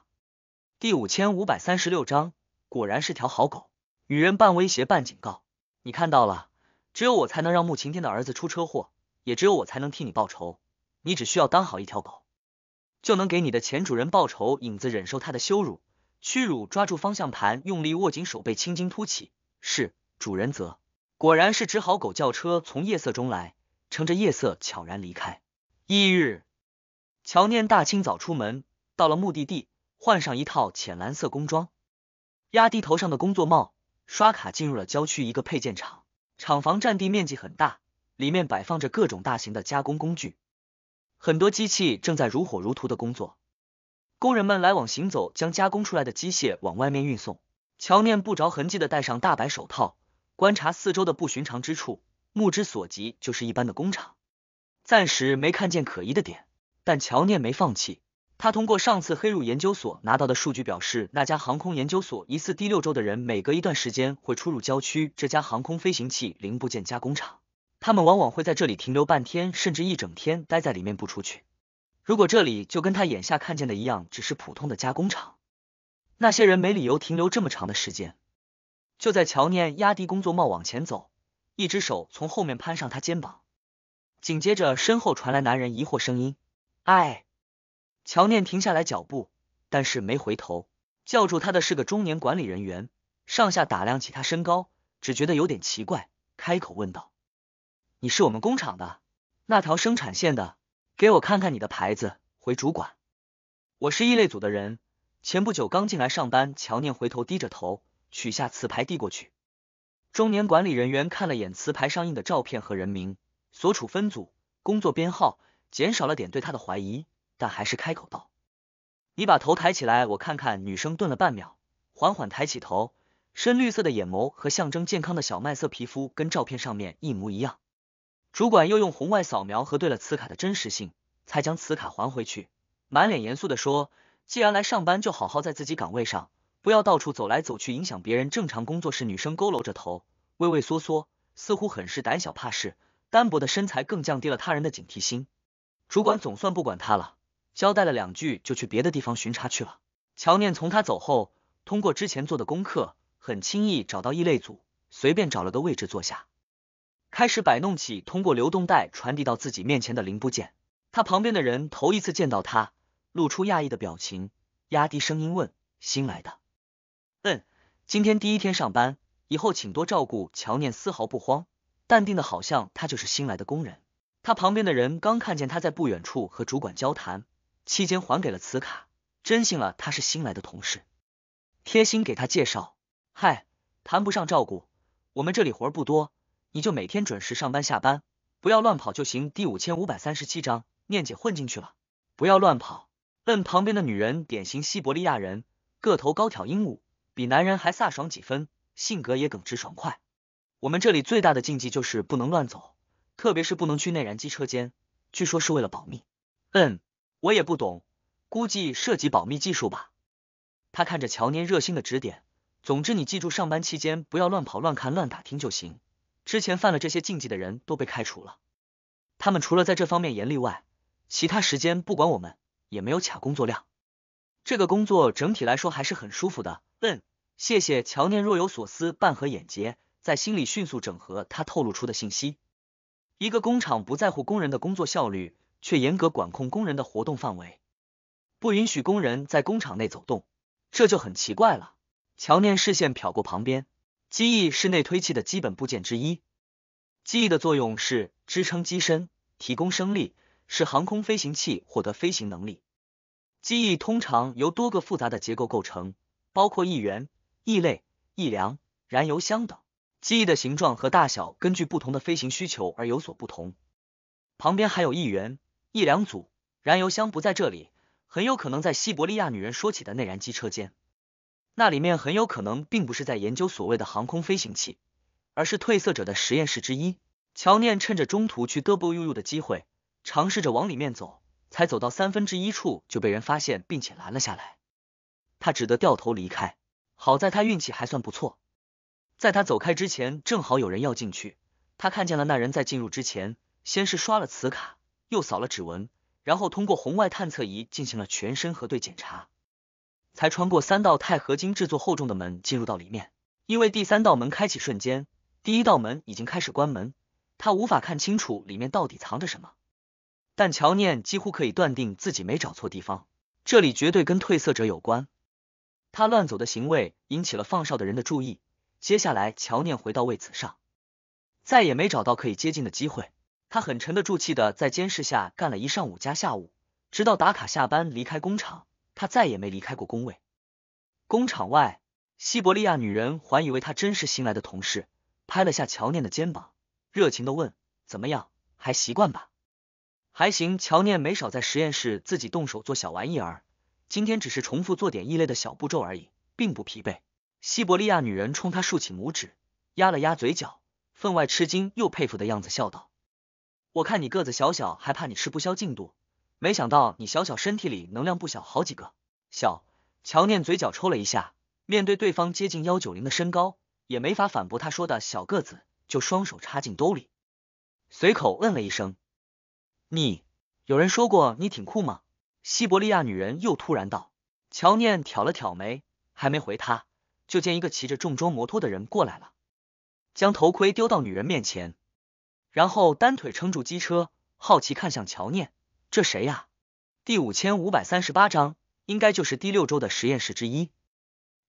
第五千五百三十六章，果然是条好狗。女人半威胁半警告：“你看到了，只有我才能让穆晴天的儿子出车祸，也只有我才能替你报仇。你只需要当好一条狗，就能给你的前主人报仇。”影子忍受他的羞辱、屈辱，抓住方向盘，用力握紧手背，青筋凸起。是主人责，果然是只好狗。轿车从夜色中来，乘着夜色悄然离开。翌日。乔念大清早出门，到了目的地，换上一套浅蓝色工装，压低头上的工作帽，刷卡进入了郊区一个配件厂。厂房占地面积很大，里面摆放着各种大型的加工工具，很多机器正在如火如荼的工作，工人们来往行走，将加工出来的机械往外面运送。乔念不着痕迹的戴上大白手套，观察四周的不寻常之处，目之所及就是一般的工厂，暂时没看见可疑的点。但乔念没放弃，他通过上次黑入研究所拿到的数据表示，那家航空研究所疑似第六周的人，每隔一段时间会出入郊区这家航空飞行器零部件加工厂。他们往往会在这里停留半天，甚至一整天待在里面不出去。如果这里就跟他眼下看见的一样，只是普通的加工厂，那些人没理由停留这么长的时间。就在乔念压低工作帽往前走，一只手从后面攀上他肩膀，紧接着身后传来男人疑惑声音。哎，乔念停下来脚步，但是没回头。叫住他的是个中年管理人员，上下打量起他身高，只觉得有点奇怪，开口问道：“你是我们工厂的那条生产线的？给我看看你的牌子。”回主管，我是异类组的人，前不久刚进来上班。乔念回头低着头，取下磁牌递过去。中年管理人员看了眼磁牌上印的照片和人名、所处分组、工作编号。减少了点对他的怀疑，但还是开口道：“你把头抬起来，我看看。”女生顿了半秒，缓缓抬起头，深绿色的眼眸和象征健康的小麦色皮肤跟照片上面一模一样。主管又用红外扫描核对了磁卡的真实性，才将磁卡还回去，满脸严肃的说：“既然来上班，就好好在自己岗位上，不要到处走来走去，影响别人正常工作。”是女生佝偻着头，畏畏缩缩，似乎很是胆小怕事，单薄的身材更降低了他人的警惕心。主管总算不管他了，交代了两句就去别的地方巡查去了。乔念从他走后，通过之前做的功课，很轻易找到异类组，随便找了个位置坐下，开始摆弄起通过流动带传递到自己面前的零部件。他旁边的人头一次见到他，露出讶异的表情，压低声音问：“新来的？”“嗯，今天第一天上班，以后请多照顾。”乔念丝毫不慌，淡定的好像他就是新来的工人。他旁边的人刚看见他在不远处和主管交谈，期间还给了磁卡，真信了他是新来的同事，贴心给他介绍。嗨，谈不上照顾，我们这里活儿不多，你就每天准时上班下班，不要乱跑就行。第五千五百三十七章，念姐混进去了，不要乱跑。嗯，旁边的女人，典型西伯利亚人，个头高挑英武，比男人还飒爽几分，性格也耿直爽快。我们这里最大的禁忌就是不能乱走。特别是不能去内燃机车间，据说是为了保密。嗯，我也不懂，估计涉及保密技术吧。他看着乔念热心的指点，总之你记住，上班期间不要乱跑、乱看、乱打听就行。之前犯了这些禁忌的人都被开除了。他们除了在这方面严厉外，其他时间不管我们，也没有卡工作量。这个工作整体来说还是很舒服的。嗯，谢谢乔念。若有所思，半合眼睫，在心里迅速整合他透露出的信息。一个工厂不在乎工人的工作效率，却严格管控工人的活动范围，不允许工人在工厂内走动，这就很奇怪了。乔念视线瞟过旁边，机翼是内推器的基本部件之一。机翼的作用是支撑机身，提供升力，使航空飞行器获得飞行能力。机翼通常由多个复杂的结构构成，包括翼缘、翼肋、翼梁、燃油箱等。机翼的形状和大小根据不同的飞行需求而有所不同。旁边还有一员一两组燃油箱不在这里，很有可能在西伯利亚女人说起的内燃机车间，那里面很有可能并不是在研究所谓的航空飞行器，而是褪色者的实验室之一。乔念趁着中途去 w UU 的机会，尝试着往里面走，才走到三分之一处就被人发现，并且拦了下来。他只得掉头离开，好在他运气还算不错。在他走开之前，正好有人要进去。他看见了那人，在进入之前，先是刷了磁卡，又扫了指纹，然后通过红外探测仪进行了全身核对检查，才穿过三道钛合金制作厚重的门进入到里面。因为第三道门开启瞬间，第一道门已经开始关门，他无法看清楚里面到底藏着什么。但乔念几乎可以断定自己没找错地方，这里绝对跟褪色者有关。他乱走的行为引起了放哨的人的注意。接下来，乔念回到位子上，再也没找到可以接近的机会。他很沉得住气的在监视下干了一上午加下午，直到打卡下班离开工厂，他再也没离开过工位。工厂外，西伯利亚女人还以为他真是新来的同事，拍了下乔念的肩膀，热情的问：“怎么样？还习惯吧？”“还行。”乔念没少在实验室自己动手做小玩意儿，今天只是重复做点异类的小步骤而已，并不疲惫。西伯利亚女人冲他竖起拇指，压了压嘴角，分外吃惊又佩服的样子，笑道：“我看你个子小小，还怕你吃不消进度，没想到你小小身体里能量不小，好几个。”小乔念嘴角抽了一下，面对对方接近幺九零的身高，也没法反驳他说的小个子，就双手插进兜里，随口嗯了一声：“你有人说过你挺酷吗？”西伯利亚女人又突然道，乔念挑了挑眉，还没回他。就见一个骑着重装摩托的人过来了，将头盔丢到女人面前，然后单腿撑住机车，好奇看向乔念，这谁呀？第五千五百三十八章，应该就是第六周的实验室之一。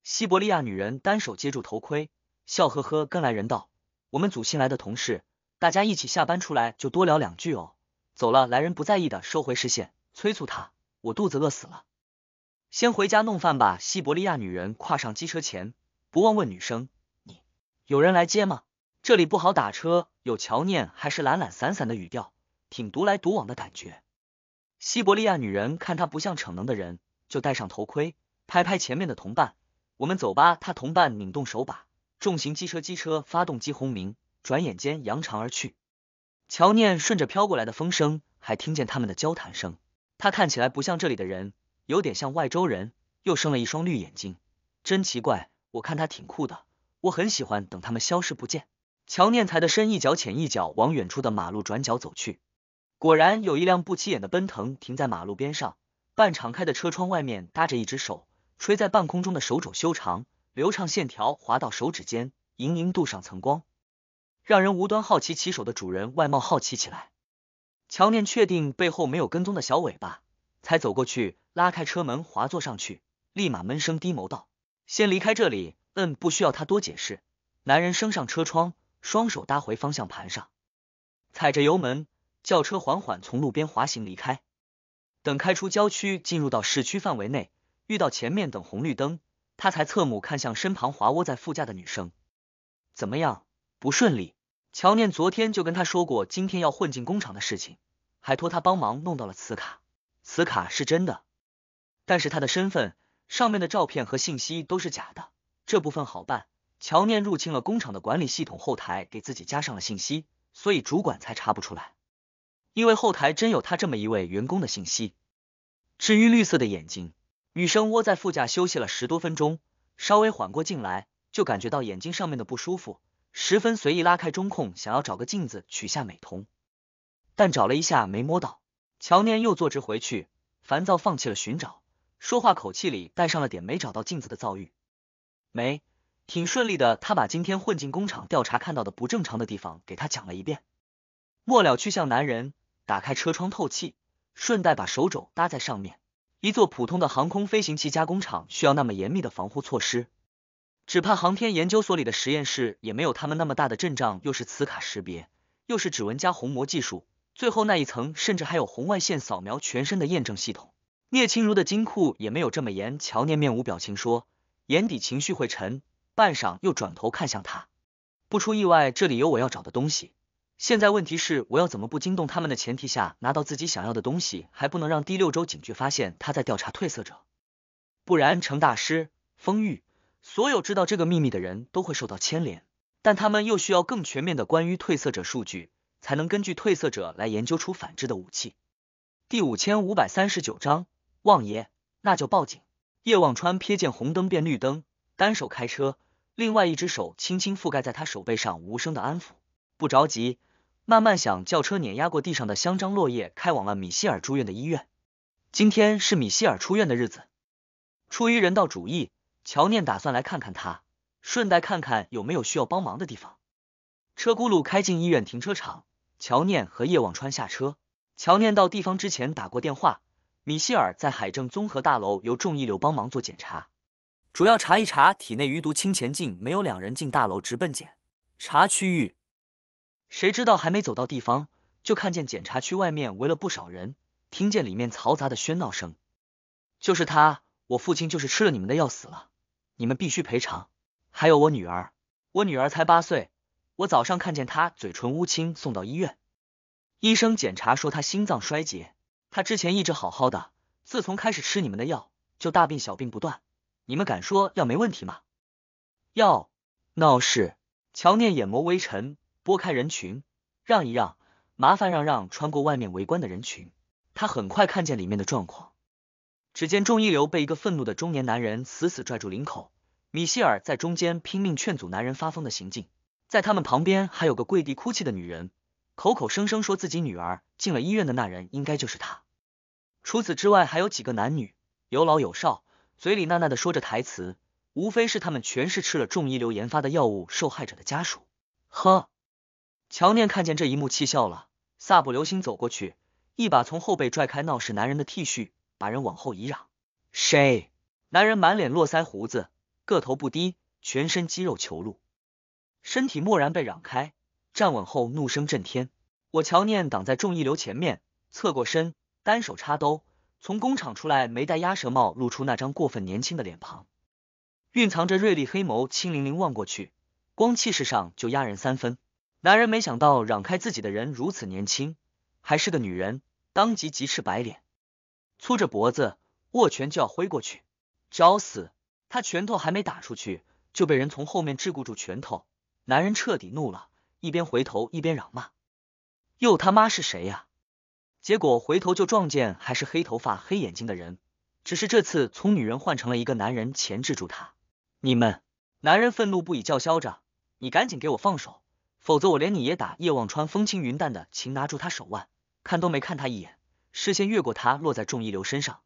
西伯利亚女人单手接住头盔，笑呵呵跟来人道：“我们组新来的同事，大家一起下班出来就多聊两句哦。”走了，来人不在意的收回视线，催促他：“我肚子饿死了。”先回家弄饭吧。西伯利亚女人跨上机车前，不忘问女生：“你有人来接吗？这里不好打车。”有乔念还是懒懒散散的语调，挺独来独往的感觉。西伯利亚女人看他不像逞能的人，就戴上头盔，拍拍前面的同伴：“我们走吧。”他同伴拧动手把，重型机车机车发动机轰鸣，转眼间扬长而去。乔念顺着飘过来的风声，还听见他们的交谈声。他看起来不像这里的人。有点像外州人，又生了一双绿眼睛，真奇怪。我看他挺酷的，我很喜欢。等他们消失不见，乔念才的身一脚浅一脚往远处的马路转角走去。果然有一辆不起眼的奔腾停在马路边上，半敞开的车窗外面搭着一只手，垂在半空中的手肘修长流畅，线条滑到手指间，盈盈镀上层光，让人无端好奇骑手的主人外貌。好奇起来，乔念确定背后没有跟踪的小尾巴，才走过去。拉开车门，滑坐上去，立马闷声低眸道：“先离开这里。”嗯，不需要他多解释。男人升上车窗，双手搭回方向盘上，踩着油门，轿车缓缓从路边滑行离开。等开出郊区，进入到市区范围内，遇到前面等红绿灯，他才侧目看向身旁滑窝在副驾的女生：“怎么样？不顺利？”乔念昨天就跟他说过今天要混进工厂的事情，还托他帮忙弄到了磁卡，磁卡是真的。但是他的身份、上面的照片和信息都是假的，这部分好办。乔念入侵了工厂的管理系统后台，给自己加上了信息，所以主管才查不出来，因为后台真有他这么一位员工的信息。至于绿色的眼睛，女生窝在副驾休息了十多分钟，稍微缓过劲来，就感觉到眼睛上面的不舒服，十分随意拉开中控，想要找个镜子取下美瞳，但找了一下没摸到。乔念又坐直回去，烦躁放弃了寻找。说话口气里带上了点没找到镜子的遭遇，没挺顺利的。他把今天混进工厂调查看到的不正常的地方给他讲了一遍，末了去向男人打开车窗透气，顺带把手肘搭在上面。一座普通的航空飞行器加工厂需要那么严密的防护措施，只怕航天研究所里的实验室也没有他们那么大的阵仗。又是磁卡识别，又是指纹加虹膜技术，最后那一层甚至还有红外线扫描全身的验证系统。聂青如的金库也没有这么严。乔念面无表情说，眼底情绪会沉。半晌，又转头看向他。不出意外，这里有我要找的东西。现在问题是，我要怎么不惊动他们的前提下拿到自己想要的东西，还不能让第六州警局发现他在调查褪色者？不然，程大师、风玉，所有知道这个秘密的人都会受到牵连。但他们又需要更全面的关于褪色者数据，才能根据褪色者来研究出反制的武器。第五千五百三十九章。望爷，那就报警。叶望川瞥见红灯变绿灯，单手开车，另外一只手轻轻覆盖在他手背上，无声的安抚。不着急，慢慢想。轿车碾压过地上的香樟落叶，开往了米歇尔住院的医院。今天是米歇尔出院的日子，出于人道主义，乔念打算来看看他，顺带看看有没有需要帮忙的地方。车轱辘开进医院停车场，乔念和叶望川下车。乔念到地方之前打过电话。米歇尔在海政综合大楼由众一流帮忙做检查，主要查一查体内余毒。清前进没有两人进大楼，直奔检查区域。谁知道还没走到地方，就看见检查区外面围了不少人，听见里面嘈杂的喧闹声。就是他，我父亲就是吃了你们的药死了，你们必须赔偿。还有我女儿，我女儿才八岁，我早上看见她嘴唇乌青，送到医院，医生检查说她心脏衰竭。他之前一直好好的，自从开始吃你们的药，就大病小病不断。你们敢说药没问题吗？药闹事，乔念眼眸微沉，拨开人群，让一让，麻烦让让，穿过外面围观的人群。他很快看见里面的状况，只见众一流被一个愤怒的中年男人死死拽住领口，米歇尔在中间拼命劝阻男人发疯的行径。在他们旁边还有个跪地哭泣的女人，口口声声说自己女儿进了医院的那人，应该就是他。除此之外，还有几个男女，有老有少，嘴里喃喃的说着台词，无非是他们全是吃了众一流研发的药物受害者的家属。呵，乔念看见这一幕，气笑了。撒不流星走过去，一把从后背拽开闹事男人的 T 恤，把人往后一让。谁？男人满脸络腮胡子，个头不低，全身肌肉虬露，身体蓦然被嚷开，站稳后怒声震天。我乔念挡在众一流前面，侧过身。单手插兜，从工厂出来没戴鸭舌帽，露出那张过分年轻的脸庞，蕴藏着锐利黑眸，清凌凌望过去，光气势上就压人三分。男人没想到嚷开自己的人如此年轻，还是个女人，当即急赤白脸，粗着脖子，握拳就要挥过去，找死！他拳头还没打出去，就被人从后面桎梏住拳头，男人彻底怒了，一边回头一边嚷骂：“又他妈是谁呀？”结果回头就撞见还是黑头发黑眼睛的人，只是这次从女人换成了一个男人钳制住他。你们男人愤怒不已，叫嚣着：“你赶紧给我放手，否则我连你也打！”叶望川风轻云淡的擒拿住他手腕，看都没看他一眼，视线越过他落在仲一流身上。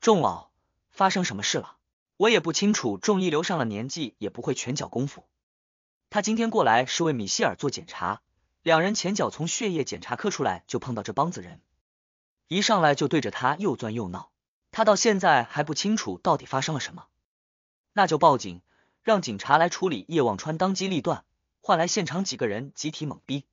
仲老，发生什么事了？我也不清楚。仲一流上了年纪，也不会拳脚功夫。他今天过来是为米歇尔做检查，两人前脚从血液检查科出来，就碰到这帮子人。一上来就对着他又钻又闹，他到现在还不清楚到底发生了什么，那就报警，让警察来处理。叶望川当机立断，换来现场几个人集体懵逼。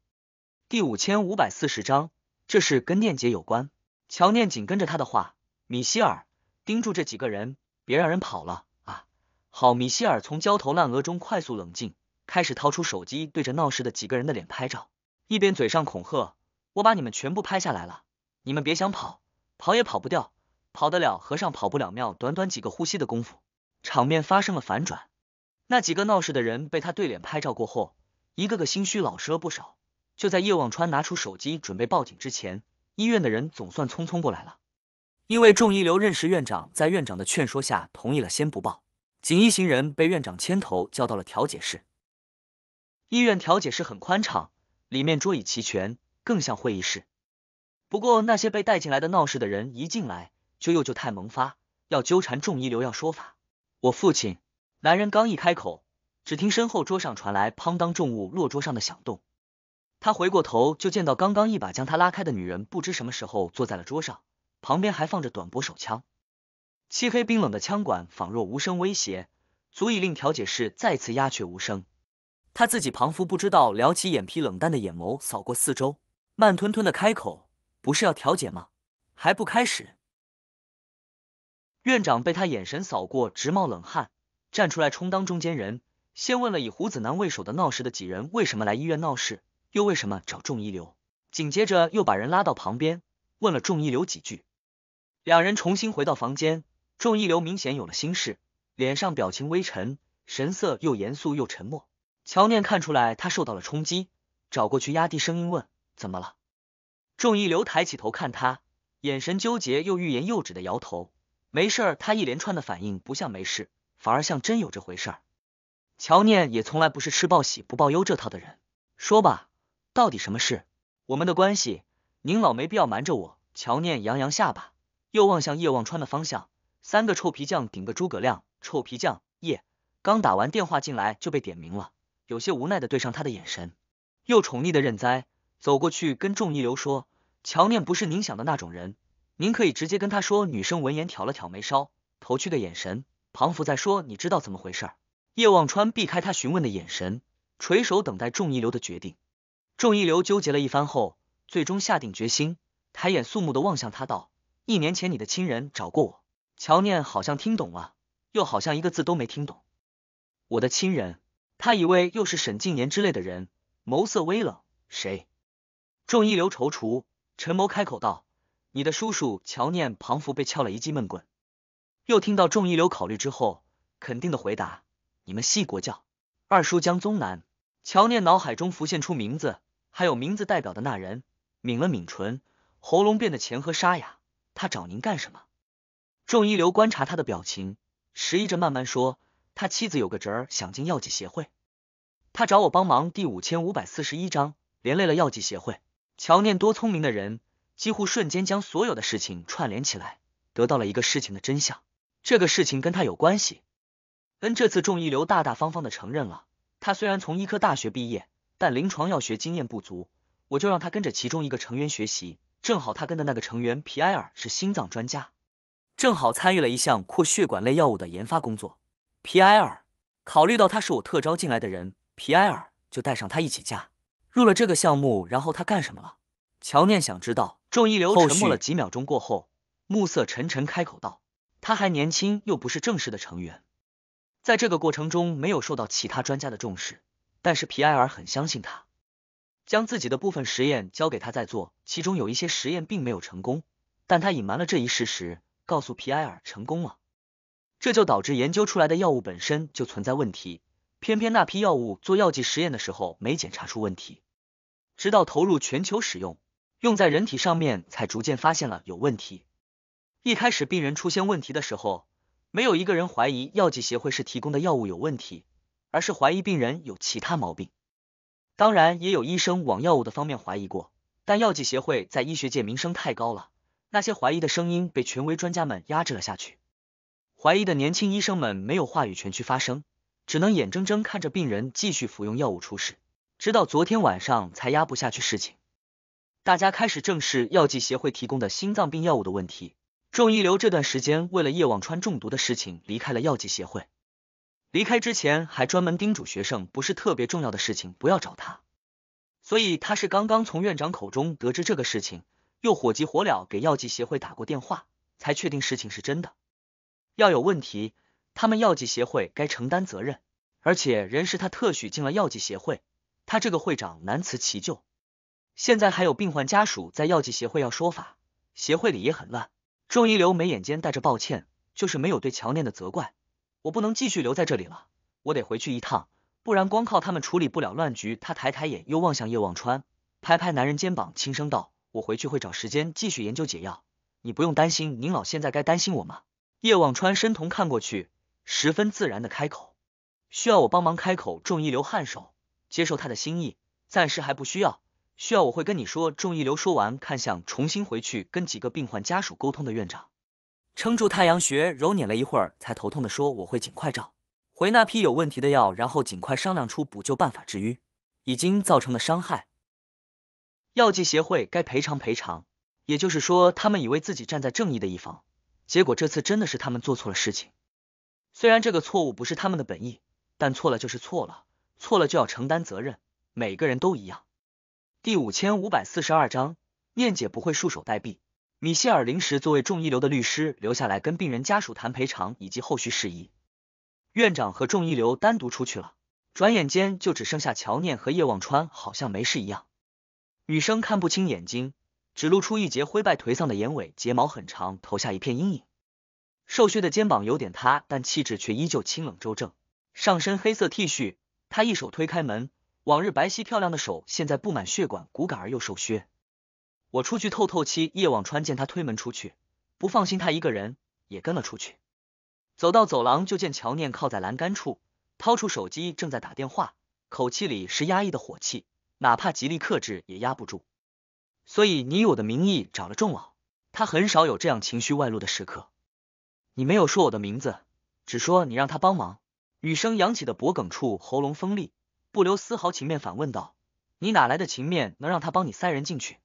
第五千五百四十章，这事跟念姐有关。乔念紧跟着他的话，米歇尔盯住这几个人，别让人跑了啊！好，米歇尔从焦头烂额中快速冷静，开始掏出手机对着闹事的几个人的脸拍照，一边嘴上恐吓：“我把你们全部拍下来了。”你们别想跑，跑也跑不掉，跑得了和尚跑不了庙。短短几个呼吸的功夫，场面发生了反转。那几个闹事的人被他对脸拍照过后，一个个心虚老实了不少。就在叶望川拿出手机准备报警之前，医院的人总算匆匆过来了。因为众一流认识院长，在院长的劝说下，同意了先不报仅一行人被院长牵头叫到了调解室。医院调解室很宽敞，里面桌椅齐全，更像会议室。不过那些被带进来的闹事的人一进来就又就太萌发要纠缠众医留要说法，我父亲男人刚一开口，只听身后桌上传来砰当重物落桌上的响动，他回过头就见到刚刚一把将他拉开的女人不知什么时候坐在了桌上，旁边还放着短驳手枪，漆黑冰冷的枪管仿若无声威胁，足以令调解室再次鸦雀无声。他自己旁福不知道撩起眼皮，冷淡的眼眸扫过四周，慢吞吞的开口。不是要调解吗？还不开始？院长被他眼神扫过，直冒冷汗，站出来充当中间人，先问了以胡子男为首的闹事的几人为什么来医院闹事，又为什么找仲一流。紧接着又把人拉到旁边，问了仲一流几句。两人重新回到房间，仲一流明显有了心事，脸上表情微沉，神色又严肃又沉默。乔念看出来他受到了冲击，找过去压低声音问：“怎么了？”众一流抬起头看他，眼神纠结又欲言又止的摇头。没事儿，他一连串的反应不像没事，反而像真有这回事儿。乔念也从来不是吃报喜不报忧这套的人，说吧，到底什么事？我们的关系，您老没必要瞒着我。乔念扬扬下巴，又望向叶望川的方向。三个臭皮匠顶个诸葛亮，臭皮匠叶刚打完电话进来就被点名了，有些无奈的对上他的眼神，又宠溺的认栽，走过去跟众一流说。乔念不是您想的那种人，您可以直接跟他说。女生闻言挑了挑眉梢，投去的眼神。庞福在说，你知道怎么回事？叶忘川避开他询问的眼神，垂首等待仲一流的决定。仲一流纠结了一番后，最终下定决心，抬眼肃穆的望向他道：“一年前你的亲人找过我。”乔念好像听懂了，又好像一个字都没听懂。我的亲人？他以为又是沈静言之类的人，眸色微冷。谁？仲一流踌躇。陈谋开口道：“你的叔叔乔念庞福被敲了一记闷棍。”又听到众一流考虑之后，肯定的回答：“你们系国教二叔江宗南。”乔念脑海中浮现出名字，还有名字代表的那人，抿了抿唇，喉咙变得前和沙哑。他找您干什么？众一流观察他的表情，迟疑着慢慢说：“他妻子有个侄儿想进药剂协会，他找我帮忙。”第五千五百四十一章，连累了药剂协会。乔念多聪明的人，几乎瞬间将所有的事情串联起来，得到了一个事情的真相。这个事情跟他有关系。恩，这次众一流大大方方的承认了。他虽然从医科大学毕业，但临床药学经验不足，我就让他跟着其中一个成员学习。正好他跟的那个成员皮埃尔是心脏专家，正好参与了一项扩血管类药物的研发工作。皮埃尔，考虑到他是我特招进来的人，皮埃尔就带上他一起加。入了这个项目，然后他干什么了？乔念想知道。众一流沉默了几秒钟过后，暮色沉沉开口道：“他还年轻，又不是正式的成员，在这个过程中没有受到其他专家的重视。但是皮埃尔很相信他，将自己的部分实验交给他在做。其中有一些实验并没有成功，但他隐瞒了这一事实，告诉皮埃尔成功了。这就导致研究出来的药物本身就存在问题。”偏偏那批药物做药剂实验的时候没检查出问题，直到投入全球使用，用在人体上面才逐渐发现了有问题。一开始病人出现问题的时候，没有一个人怀疑药剂协会是提供的药物有问题，而是怀疑病人有其他毛病。当然，也有医生往药物的方面怀疑过，但药剂协会在医学界名声太高了，那些怀疑的声音被权威专家们压制了下去，怀疑的年轻医生们没有话语权去发声。只能眼睁睁看着病人继续服用药物出事，直到昨天晚上才压不下去事情。大家开始正视药剂协会提供的心脏病药物的问题。众一流这段时间为了叶望川中毒的事情离开了药剂协会，离开之前还专门叮嘱学生不是特别重要的事情不要找他。所以他是刚刚从院长口中得知这个事情，又火急火燎给药剂协会打过电话，才确定事情是真的。要有问题。他们药剂协会该承担责任，而且人是他特许进了药剂协会，他这个会长难辞其咎。现在还有病患家属在药剂协会要说法，协会里也很乱。众医流眉眼间带着抱歉，就是没有对乔念的责怪。我不能继续留在这里了，我得回去一趟，不然光靠他们处理不了乱局。他抬抬眼，又望向叶望川，拍拍男人肩膀，轻声道：“我回去会找时间继续研究解药，你不用担心。您老现在该担心我吗？”叶望川深瞳看过去。十分自然的开口，需要我帮忙开口？众一流颔首，接受他的心意，暂时还不需要。需要我会跟你说。众一流说完，看向重新回去跟几个病患家属沟通的院长，撑住太阳穴揉捻了一会儿，才头痛的说：“我会尽快找回那批有问题的药，然后尽快商量出补救办法，治愈已经造成的伤害。药剂协会该赔偿赔偿。也就是说，他们以为自己站在正义的一方，结果这次真的是他们做错了事情。”虽然这个错误不是他们的本意，但错了就是错了，错了就要承担责任，每个人都一样。第五千五百四十二章，念姐不会束手待毙。米歇尔临时作为众一流的律师留下来，跟病人家属谈赔偿以及后续事宜。院长和众一流单独出去了，转眼间就只剩下乔念和叶望川，好像没事一样。女生看不清眼睛，只露出一截灰败颓丧的眼尾，睫毛很长，投下一片阴影。瘦削的肩膀有点塌，但气质却依旧清冷周正。上身黑色 T 恤，他一手推开门，往日白皙漂亮的手现在布满血管，骨感而又瘦削。我出去透透气。叶望川见他推门出去，不放心他一个人，也跟了出去。走到走廊，就见乔念靠在栏杆处，掏出手机正在打电话，口气里是压抑的火气，哪怕极力克制也压不住。所以你我的名义找了仲老，他很少有这样情绪外露的时刻。你没有说我的名字，只说你让他帮忙。雨生扬起的脖梗处，喉咙锋利，不留丝毫情面，反问道：“你哪来的情面能让他帮你塞人进去？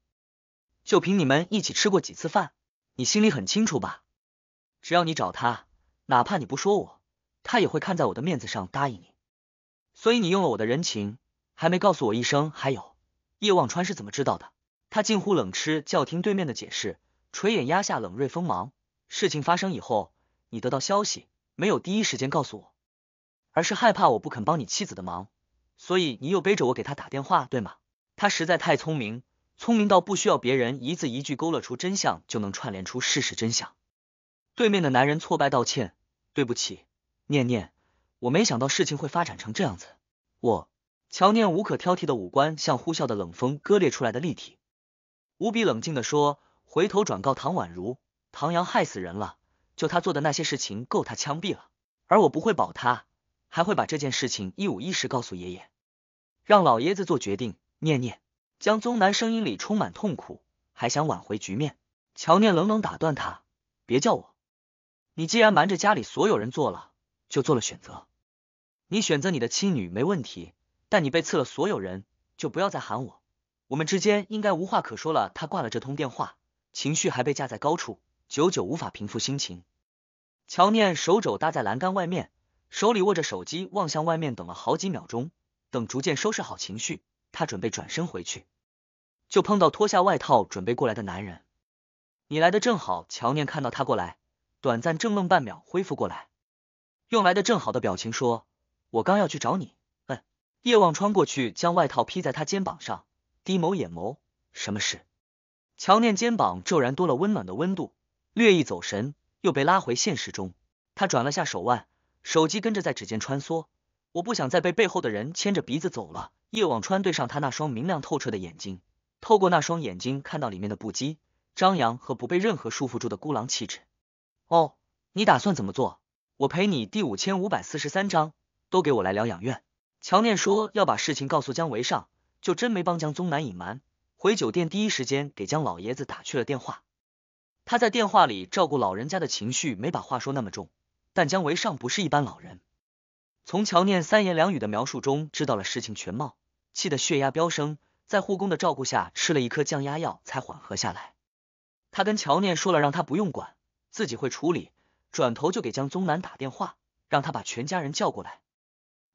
就凭你们一起吃过几次饭，你心里很清楚吧？只要你找他，哪怕你不说我，他也会看在我的面子上答应你。所以你用了我的人情，还没告诉我一声。还有，叶望川是怎么知道的？他近乎冷吃，叫听对面的解释，垂眼压下冷锐锋芒。事情发生以后。”你得到消息没有第一时间告诉我，而是害怕我不肯帮你妻子的忙，所以你又背着我给他打电话，对吗？他实在太聪明，聪明到不需要别人一字一句勾勒出真相就能串联出事实真相。对面的男人挫败道歉，对不起，念念，我没想到事情会发展成这样子。我乔念无可挑剔的五官像呼啸的冷风割裂出来的立体，无比冷静的说，回头转告唐宛如，唐阳害死人了。就他做的那些事情够他枪毙了，而我不会保他，还会把这件事情一五一十告诉爷爷，让老爷子做决定。念念，江宗南声音里充满痛苦，还想挽回局面。乔念冷冷打断他：“别叫我，你既然瞒着家里所有人做了，就做了选择。你选择你的亲女没问题，但你被刺了，所有人就不要再喊我。我们之间应该无话可说了。”他挂了这通电话，情绪还被架在高处。久久无法平复心情，乔念手肘搭在栏杆外面，手里握着手机，望向外面，等了好几秒钟，等逐渐收拾好情绪，他准备转身回去，就碰到脱下外套准备过来的男人。你来的正好。乔念看到他过来，短暂怔愣半秒，恢复过来，用来的正好的表情说：“我刚要去找你。”嗯。叶望穿过去，将外套披在他肩膀上，低眸眼眸，什么事？乔念肩膀骤然多了温暖的温度。略一走神，又被拉回现实中。他转了下手腕，手机跟着在指尖穿梭。我不想再被背后的人牵着鼻子走了。叶望川对上他那双明亮透彻的眼睛，透过那双眼睛看到里面的不羁、张扬和不被任何束缚住的孤狼气质。哦，你打算怎么做？我陪你。第五千五百四十三章，都给我来疗养院。乔念说要把事情告诉江维上，就真没帮江宗南隐瞒。回酒店第一时间给江老爷子打去了电话。他在电话里照顾老人家的情绪，没把话说那么重。但姜维尚不是一般老人，从乔念三言两语的描述中知道了事情全貌，气得血压飙升，在护工的照顾下吃了一颗降压药才缓和下来。他跟乔念说了，让他不用管，自己会处理。转头就给江宗南打电话，让他把全家人叫过来。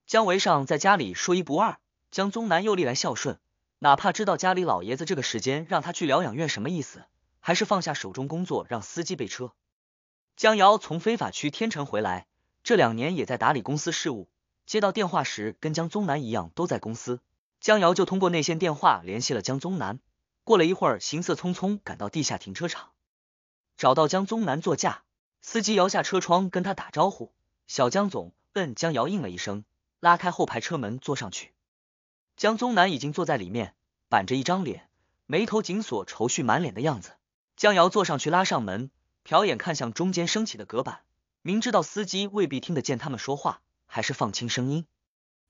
姜维尚在家里说一不二，江宗南又历来孝顺，哪怕知道家里老爷子这个时间让他去疗养院什么意思。还是放下手中工作，让司机备车。江瑶从非法区天成回来，这两年也在打理公司事务。接到电话时，跟江宗南一样都在公司，江瑶就通过内线电话联系了江宗南。过了一会儿，行色匆匆赶到地下停车场，找到江宗南座驾，司机摇下车窗跟他打招呼：“小江总。”嗯，江瑶应了一声，拉开后排车门坐上去。江宗南已经坐在里面，板着一张脸，眉头紧锁，愁绪满脸的样子。江瑶坐上去，拉上门，瞟眼看向中间升起的隔板，明知道司机未必听得见他们说话，还是放轻声音。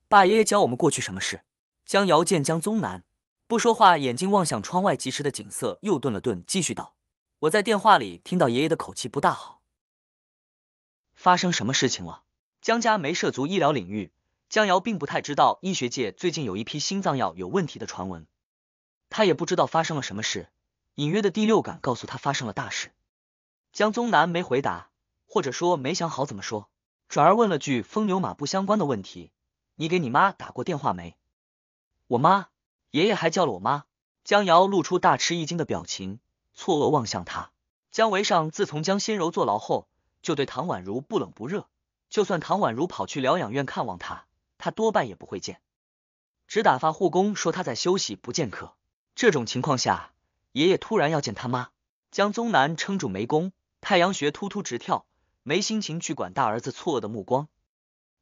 爸，爷爷教我们过去什么事？江瑶见江宗南不说话，眼睛望向窗外疾驰的景色，又顿了顿，继续道：“我在电话里听到爷爷的口气不大好，发生什么事情了？”江家没涉足医疗领域，江瑶并不太知道医学界最近有一批心脏药有问题的传闻，他也不知道发生了什么事。隐约的第六感告诉他发生了大事。江宗南没回答，或者说没想好怎么说，转而问了句风牛马不相关的问题：“你给你妈打过电话没？”我妈，爷爷还叫了我妈。江瑶露出大吃一惊的表情，错愕望向他。江维尚自从江心柔坐牢后，就对唐宛如不冷不热。就算唐宛如跑去疗养院看望他，他多半也不会见，只打发护工说他在休息，不见客。这种情况下。爷爷突然要见他妈，江宗南撑住眉弓，太阳穴突突直跳，没心情去管大儿子错愕的目光，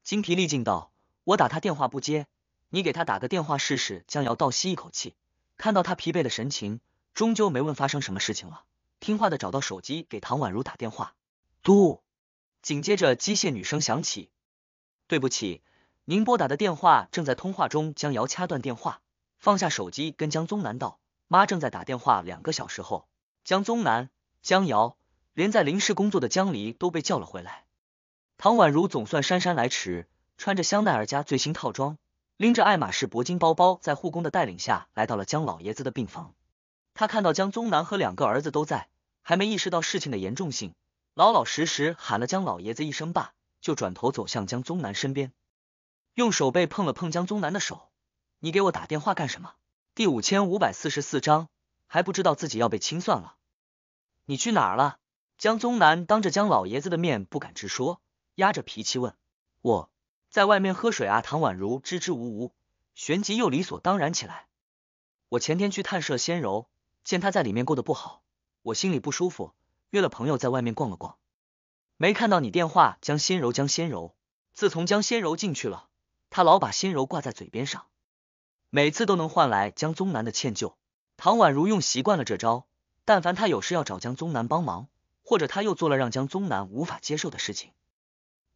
精疲力尽道：“我打他电话不接，你给他打个电话试试。”江瑶倒吸一口气，看到他疲惫的神情，终究没问发生什么事情了，听话的找到手机给唐宛如打电话。嘟，紧接着机械女声响起：“对不起，您拨打的电话正在通话中。”江瑶掐断电话，放下手机，跟江宗南道。妈正在打电话，两个小时后，江宗南、江瑶，连在临时工作的江离都被叫了回来。唐宛如总算姗姗来迟，穿着香奈儿家最新套装，拎着爱马仕铂金包包，在护工的带领下来到了江老爷子的病房。他看到江宗南和两个儿子都在，还没意识到事情的严重性，老老实实喊了江老爷子一声爸，就转头走向江宗南身边，用手背碰了碰江宗南的手：“你给我打电话干什么？”第五千五百四十四章，还不知道自己要被清算了。你去哪了？江宗南当着江老爷子的面不敢直说，压着脾气问我，在外面喝水啊。唐宛如支支吾吾，旋即又理所当然起来。我前天去探视了仙柔，见她在里面过得不好，我心里不舒服，约了朋友在外面逛了逛。没看到你电话？江仙柔，江仙柔。自从江仙柔进去了，他老把仙柔挂在嘴边上。每次都能换来江宗南的歉疚。唐宛如用习惯了这招，但凡他有事要找江宗南帮忙，或者他又做了让江宗南无法接受的事情，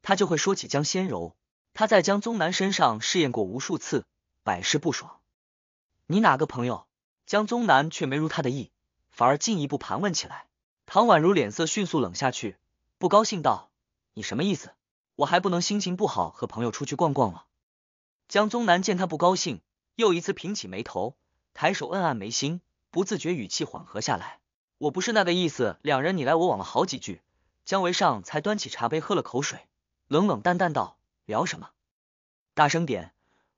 他就会说起江仙柔。他在江宗南身上试验过无数次，百试不爽。你哪个朋友？江宗南却没如他的意，反而进一步盘问起来。唐宛如脸色迅速冷下去，不高兴道：“你什么意思？我还不能心情不好和朋友出去逛逛了？”江宗南见他不高兴。又一次平起眉头，抬手摁按眉心，不自觉语气缓和下来。我不是那个意思。两人你来我往了好几句，姜维尚才端起茶杯喝了口水，冷冷淡淡道：“聊什么？大声点，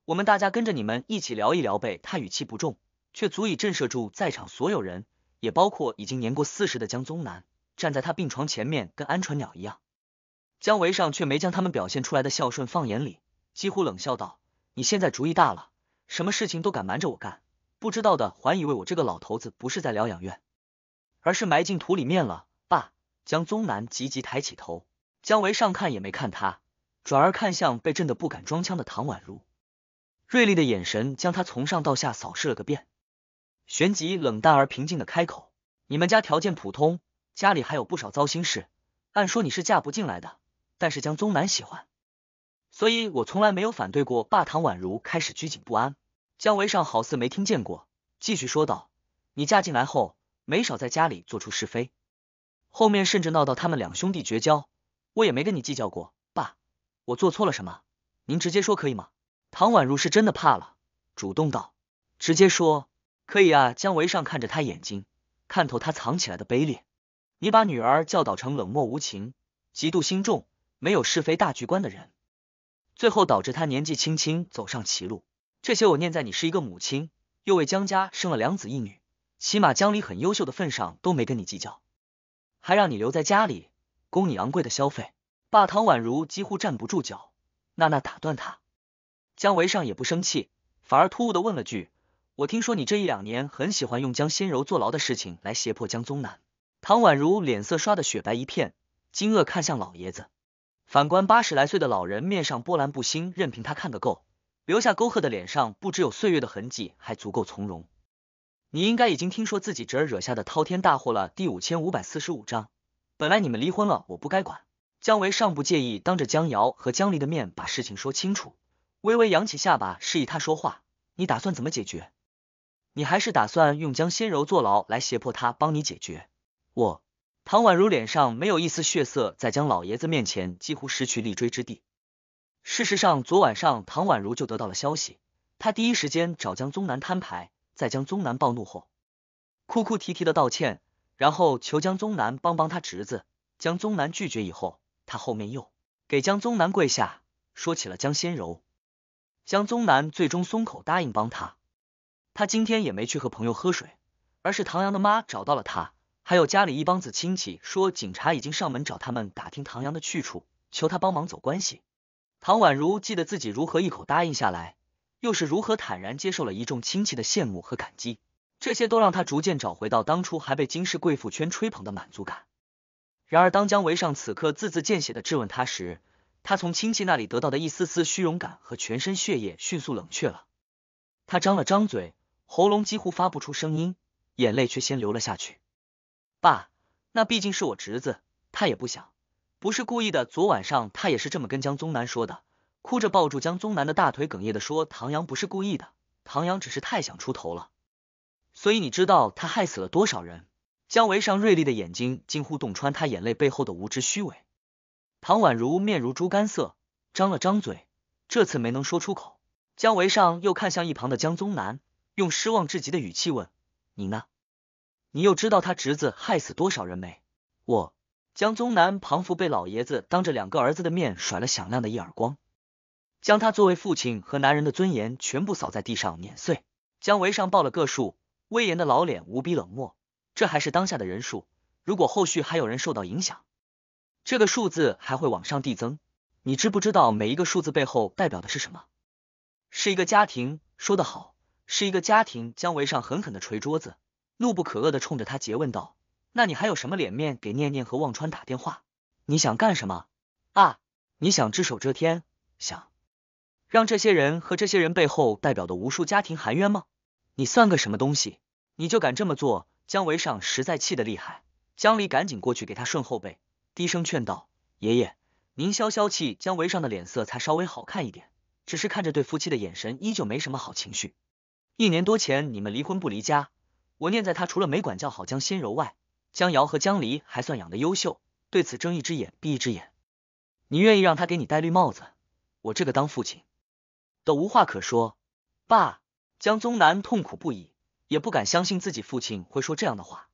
我们大家跟着你们一起聊一聊呗。”他语气不重，却足以震慑住在场所有人，也包括已经年过四十的江宗南，站在他病床前面跟鹌鹑鸟一样。姜维尚却没将他们表现出来的孝顺放眼里，几乎冷笑道：“你现在主意大了。”什么事情都敢瞒着我干，不知道的还以为我这个老头子不是在疗养院，而是埋进土里面了。爸，江宗南急急抬起头，江维上看也没看他，转而看向被震得不敢装腔的唐宛如，锐利的眼神将他从上到下扫视了个遍，旋即冷淡而平静的开口：“你们家条件普通，家里还有不少糟心事，按说你是嫁不进来的，但是江宗南喜欢，所以我从来没有反对过。”爸，唐宛如开始拘谨不安。姜维上好似没听见过，继续说道：“你嫁进来后，没少在家里做出是非，后面甚至闹到他们两兄弟绝交，我也没跟你计较过。爸，我做错了什么？您直接说可以吗？”唐宛如是真的怕了，主动道：“直接说可以啊。”姜维上看着他眼睛，看透他藏起来的卑劣。你把女儿教导成冷漠无情、嫉妒心重、没有是非大局观的人，最后导致他年纪轻轻走上歧路。这些我念在你是一个母亲，又为江家生了两子一女，起码江离很优秀的份上，都没跟你计较，还让你留在家里供你昂贵的消费。爸，唐宛如几乎站不住脚。娜娜打断他，江维上也不生气，反而突兀的问了句：“我听说你这一两年很喜欢用江仙柔坐牢的事情来胁迫江宗南。”唐宛如脸色刷的雪白一片，惊愕看向老爷子。反观八十来岁的老人，面上波澜不兴，任凭他看个够。留下沟壑的脸上，不只有岁月的痕迹，还足够从容。你应该已经听说自己侄儿惹下的滔天大祸了。第五千五百四十五章，本来你们离婚了，我不该管。姜维尚不介意当着江瑶和姜离的面把事情说清楚，微微扬起下巴，示意他说话。你打算怎么解决？你还是打算用江仙柔坐牢来胁迫他帮你解决？我，唐宛如脸上没有一丝血色，在江老爷子面前几乎失去立锥之地。事实上，昨晚上唐宛如就得到了消息，他第一时间找江宗南摊牌，在江宗南暴怒后，哭哭啼啼的道歉，然后求江宗南帮帮他侄子。江宗南拒绝以后，他后面又给江宗南跪下，说起了江仙柔。江宗南最终松口答应帮他。他今天也没去和朋友喝水，而是唐阳的妈找到了他，还有家里一帮子亲戚说，警察已经上门找他们打听唐阳的去处，求他帮忙走关系。唐宛如记得自己如何一口答应下来，又是如何坦然接受了一众亲戚的羡慕和感激，这些都让他逐渐找回到当初还被金氏贵妇圈吹捧的满足感。然而，当江维上此刻字字见血的质问他时，他从亲戚那里得到的一丝丝虚荣感和全身血液迅速冷却了。他张了张嘴，喉咙几乎发不出声音，眼泪却先流了下去。爸，那毕竟是我侄子，他也不想。不是故意的，昨晚上他也是这么跟江宗南说的，哭着抱住江宗南的大腿，哽咽的说：“唐阳不是故意的，唐阳只是太想出头了，所以你知道他害死了多少人？”江维上锐利的眼睛几乎洞穿他眼泪背后的无知虚伪。唐宛如面如猪肝色，张了张嘴，这次没能说出口。江维上又看向一旁的江宗南，用失望至极的语气问：“你呢？你又知道他侄子害死多少人没？”我。江宗南庞福被老爷子当着两个儿子的面甩了响亮的一耳光，将他作为父亲和男人的尊严全部扫在地上碾碎。江维上报了个数，威严的老脸无比冷漠。这还是当下的人数，如果后续还有人受到影响，这个数字还会往上递增。你知不知道每一个数字背后代表的是什么？是一个家庭。说得好，是一个家庭。江维上狠狠的捶桌子，怒不可遏的冲着他诘问道。那你还有什么脸面给念念和忘川打电话？你想干什么啊？你想只手遮天，想让这些人和这些人背后代表的无数家庭含冤吗？你算个什么东西？你就敢这么做？江维尚实在气得厉害，江离赶紧过去给他顺后背，低声劝道：“爷爷，您消消气。”江维尚的脸色才稍微好看一点，只是看着对夫妻的眼神依旧没什么好情绪。一年多前你们离婚不离家，我念在他除了没管教好江心柔外，江瑶和江离还算养的优秀，对此睁一只眼闭一只眼。你愿意让他给你戴绿帽子？我这个当父亲的无话可说。爸，江宗南痛苦不已，也不敢相信自己父亲会说这样的话。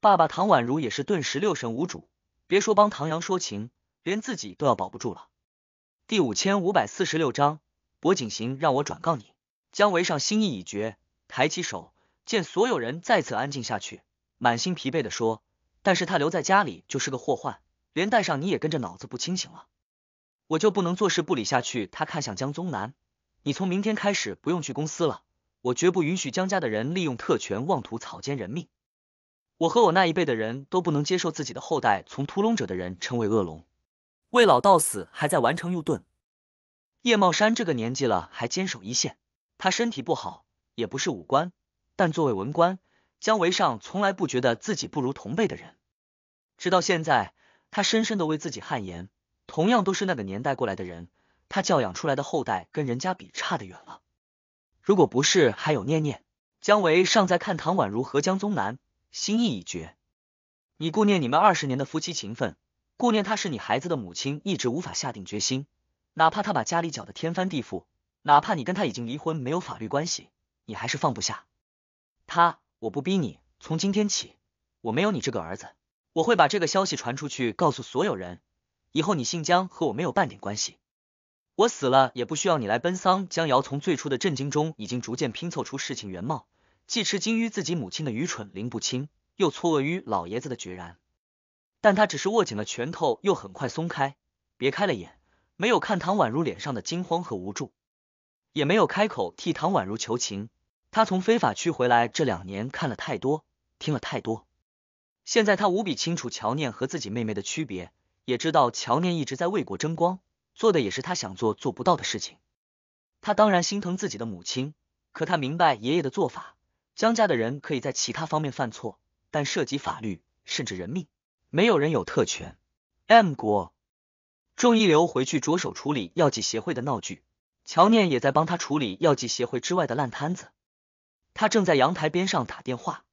爸爸，唐宛如也是顿时六神无主，别说帮唐阳说情，连自己都要保不住了。第五千五百四十六章，薄景行让我转告你，江维上心意已决，抬起手，见所有人再次安静下去。满心疲惫的说：“但是他留在家里就是个祸患，连带上你也跟着脑子不清醒了，我就不能坐视不理下去。”他看向江宗南：“你从明天开始不用去公司了，我绝不允许江家的人利用特权妄图草菅人命。我和我那一辈的人都不能接受自己的后代从屠龙者的人成为恶龙，未老到死还在完成右盾。叶茂山这个年纪了还坚守一线，他身体不好，也不是武官，但作为文官。”姜维尚从来不觉得自己不如同辈的人，直到现在，他深深的为自己汗颜。同样都是那个年代过来的人，他教养出来的后代跟人家比差得远了。如果不是还有念念，姜维尚在看唐宛如和江宗南，心意已决。你顾念你们二十年的夫妻情分，顾念她是你孩子的母亲，一直无法下定决心。哪怕她把家里搅得天翻地覆，哪怕你跟她已经离婚，没有法律关系，你还是放不下她。我不逼你，从今天起，我没有你这个儿子，我会把这个消息传出去，告诉所有人，以后你姓江和我没有半点关系，我死了也不需要你来奔丧。江瑶从最初的震惊中，已经逐渐拼凑出事情原貌，既吃惊于自己母亲的愚蠢、拎不清，又错愕于老爷子的决然，但他只是握紧了拳头，又很快松开，别开了眼，没有看唐宛如脸上的惊慌和无助，也没有开口替唐宛如求情。他从非法区回来这两年看了太多，听了太多。现在他无比清楚乔念和自己妹妹的区别，也知道乔念一直在为国争光，做的也是他想做做不到的事情。他当然心疼自己的母亲，可他明白爷爷的做法。江家的人可以在其他方面犯错，但涉及法律甚至人命，没有人有特权。M 国，众一流回去着手处理药剂协会的闹剧，乔念也在帮他处理药剂协会之外的烂摊子。他正在阳台边上打电话。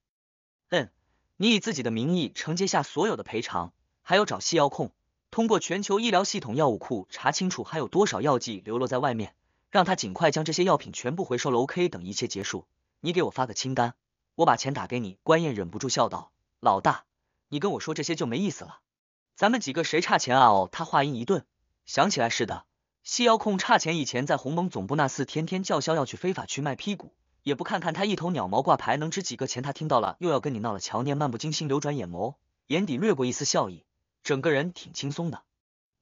嗯，你以自己的名义承接下所有的赔偿，还有找西药控，通过全球医疗系统药物库查清楚还有多少药剂流落在外面，让他尽快将这些药品全部回收。OK，等一切结束，你给我发个清单，我把钱打给你。关燕忍不住笑道：“老大，你跟我说这些就没意思了。咱们几个谁差钱啊？”哦，他话音一顿，想起来是的，西药控差钱，以前在鸿蒙总部那次，天天叫嚣要去非法区卖屁股。也不看看他一头鸟毛挂牌能值几个钱？他听到了又要跟你闹了。乔念漫不经心流转眼眸，眼底掠过一丝笑意，整个人挺轻松的。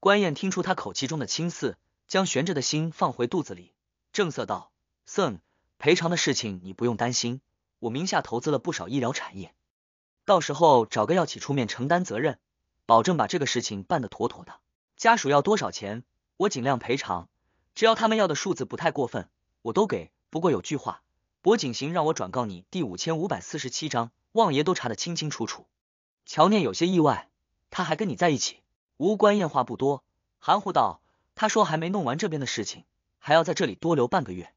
关燕听出他口气中的轻视，将悬着的心放回肚子里，正色道森，赔偿的事情你不用担心，我名下投资了不少医疗产业，到时候找个药企出面承担责任，保证把这个事情办得妥妥的。家属要多少钱，我尽量赔偿，只要他们要的数字不太过分，我都给。不过有句话。”薄景行让我转告你，第五千五百四十七章，旺爷都查得清清楚楚。乔念有些意外，他还跟你在一起。吴关燕话不多，含糊道：“他说还没弄完这边的事情，还要在这里多留半个月。”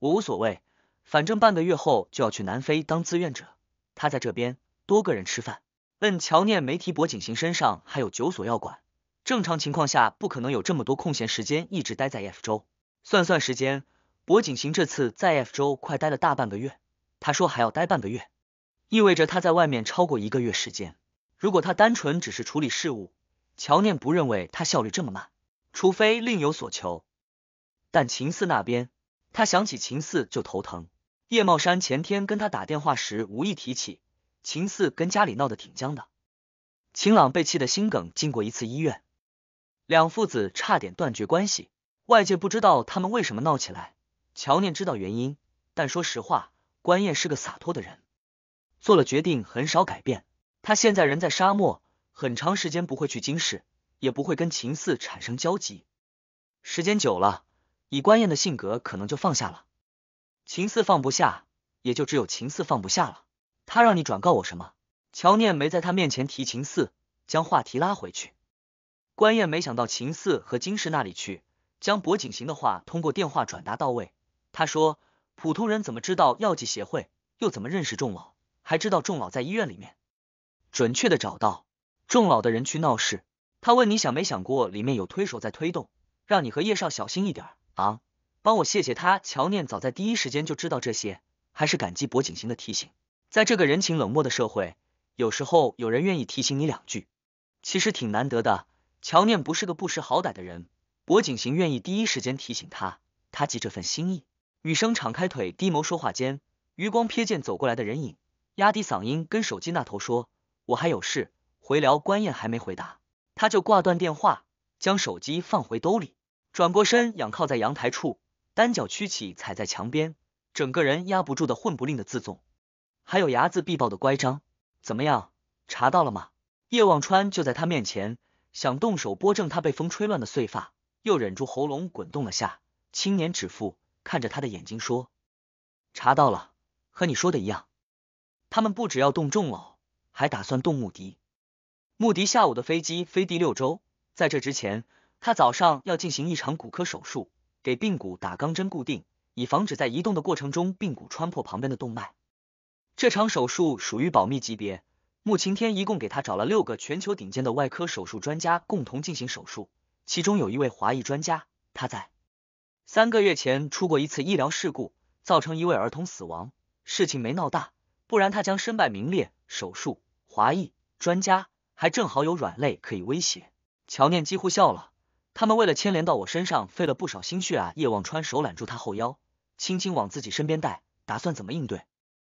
我无所谓，反正半个月后就要去南非当志愿者。他在这边多个人吃饭。问乔念没提薄景行身上还有九所药馆，正常情况下不可能有这么多空闲时间一直待在 F 州。算算时间。薄景行这次在 F 州快待了大半个月，他说还要待半个月，意味着他在外面超过一个月时间。如果他单纯只是处理事务，乔念不认为他效率这么慢，除非另有所求。但秦四那边，他想起秦四就头疼。叶茂山前天跟他打电话时无意提起，秦四跟家里闹得挺僵的。秦朗被气得心梗进过一次医院，两父子差点断绝关系。外界不知道他们为什么闹起来。乔念知道原因，但说实话，关燕是个洒脱的人，做了决定很少改变。他现在人在沙漠，很长时间不会去京市，也不会跟秦四产生交集。时间久了，以关燕的性格，可能就放下了。秦四放不下，也就只有秦四放不下了。他让你转告我什么？乔念没在他面前提秦四，将话题拉回去。关燕没想到秦四和金氏那里去，将柏景行的话通过电话转达到位。他说：“普通人怎么知道药剂协会？又怎么认识仲老？还知道仲老在医院里面，准确的找到仲老的人去闹事？”他问：“你想没想过里面有推手在推动，让你和叶少小心一点啊？”帮我谢谢他。乔念早在第一时间就知道这些，还是感激薄景行的提醒。在这个人情冷漠的社会，有时候有人愿意提醒你两句，其实挺难得的。乔念不是个不识好歹的人，薄景行愿意第一时间提醒他，他记这份心意。女生敞开腿，低眸说话间，余光瞥见走过来的人影，压低嗓音跟手机那头说：“我还有事，回聊。”关燕还没回答，他就挂断电话，将手机放回兜里，转过身仰靠在阳台处，单脚屈起踩在墙边，整个人压不住的混不吝的自纵，还有睚眦必报的乖张。怎么样，查到了吗？叶望川就在他面前，想动手拨正他被风吹乱的碎发，又忍住喉咙滚动了下，青年指腹。看着他的眼睛说：“查到了，和你说的一样。他们不只要动众偶，还打算动穆迪。穆迪下午的飞机飞第六周，在这之前，他早上要进行一场骨科手术，给髌骨打钢针固定，以防止在移动的过程中髌骨穿破旁边的动脉。这场手术属于保密级别。穆晴天一共给他找了六个全球顶尖的外科手术专家共同进行手术，其中有一位华裔专家，他在。”三个月前出过一次医疗事故，造成一位儿童死亡，事情没闹大，不然他将身败名裂。手术，华裔专家，还正好有软肋可以威胁。乔念几乎笑了，他们为了牵连到我身上，费了不少心血啊。叶望川手揽住他后腰，轻轻往自己身边带，打算怎么应对？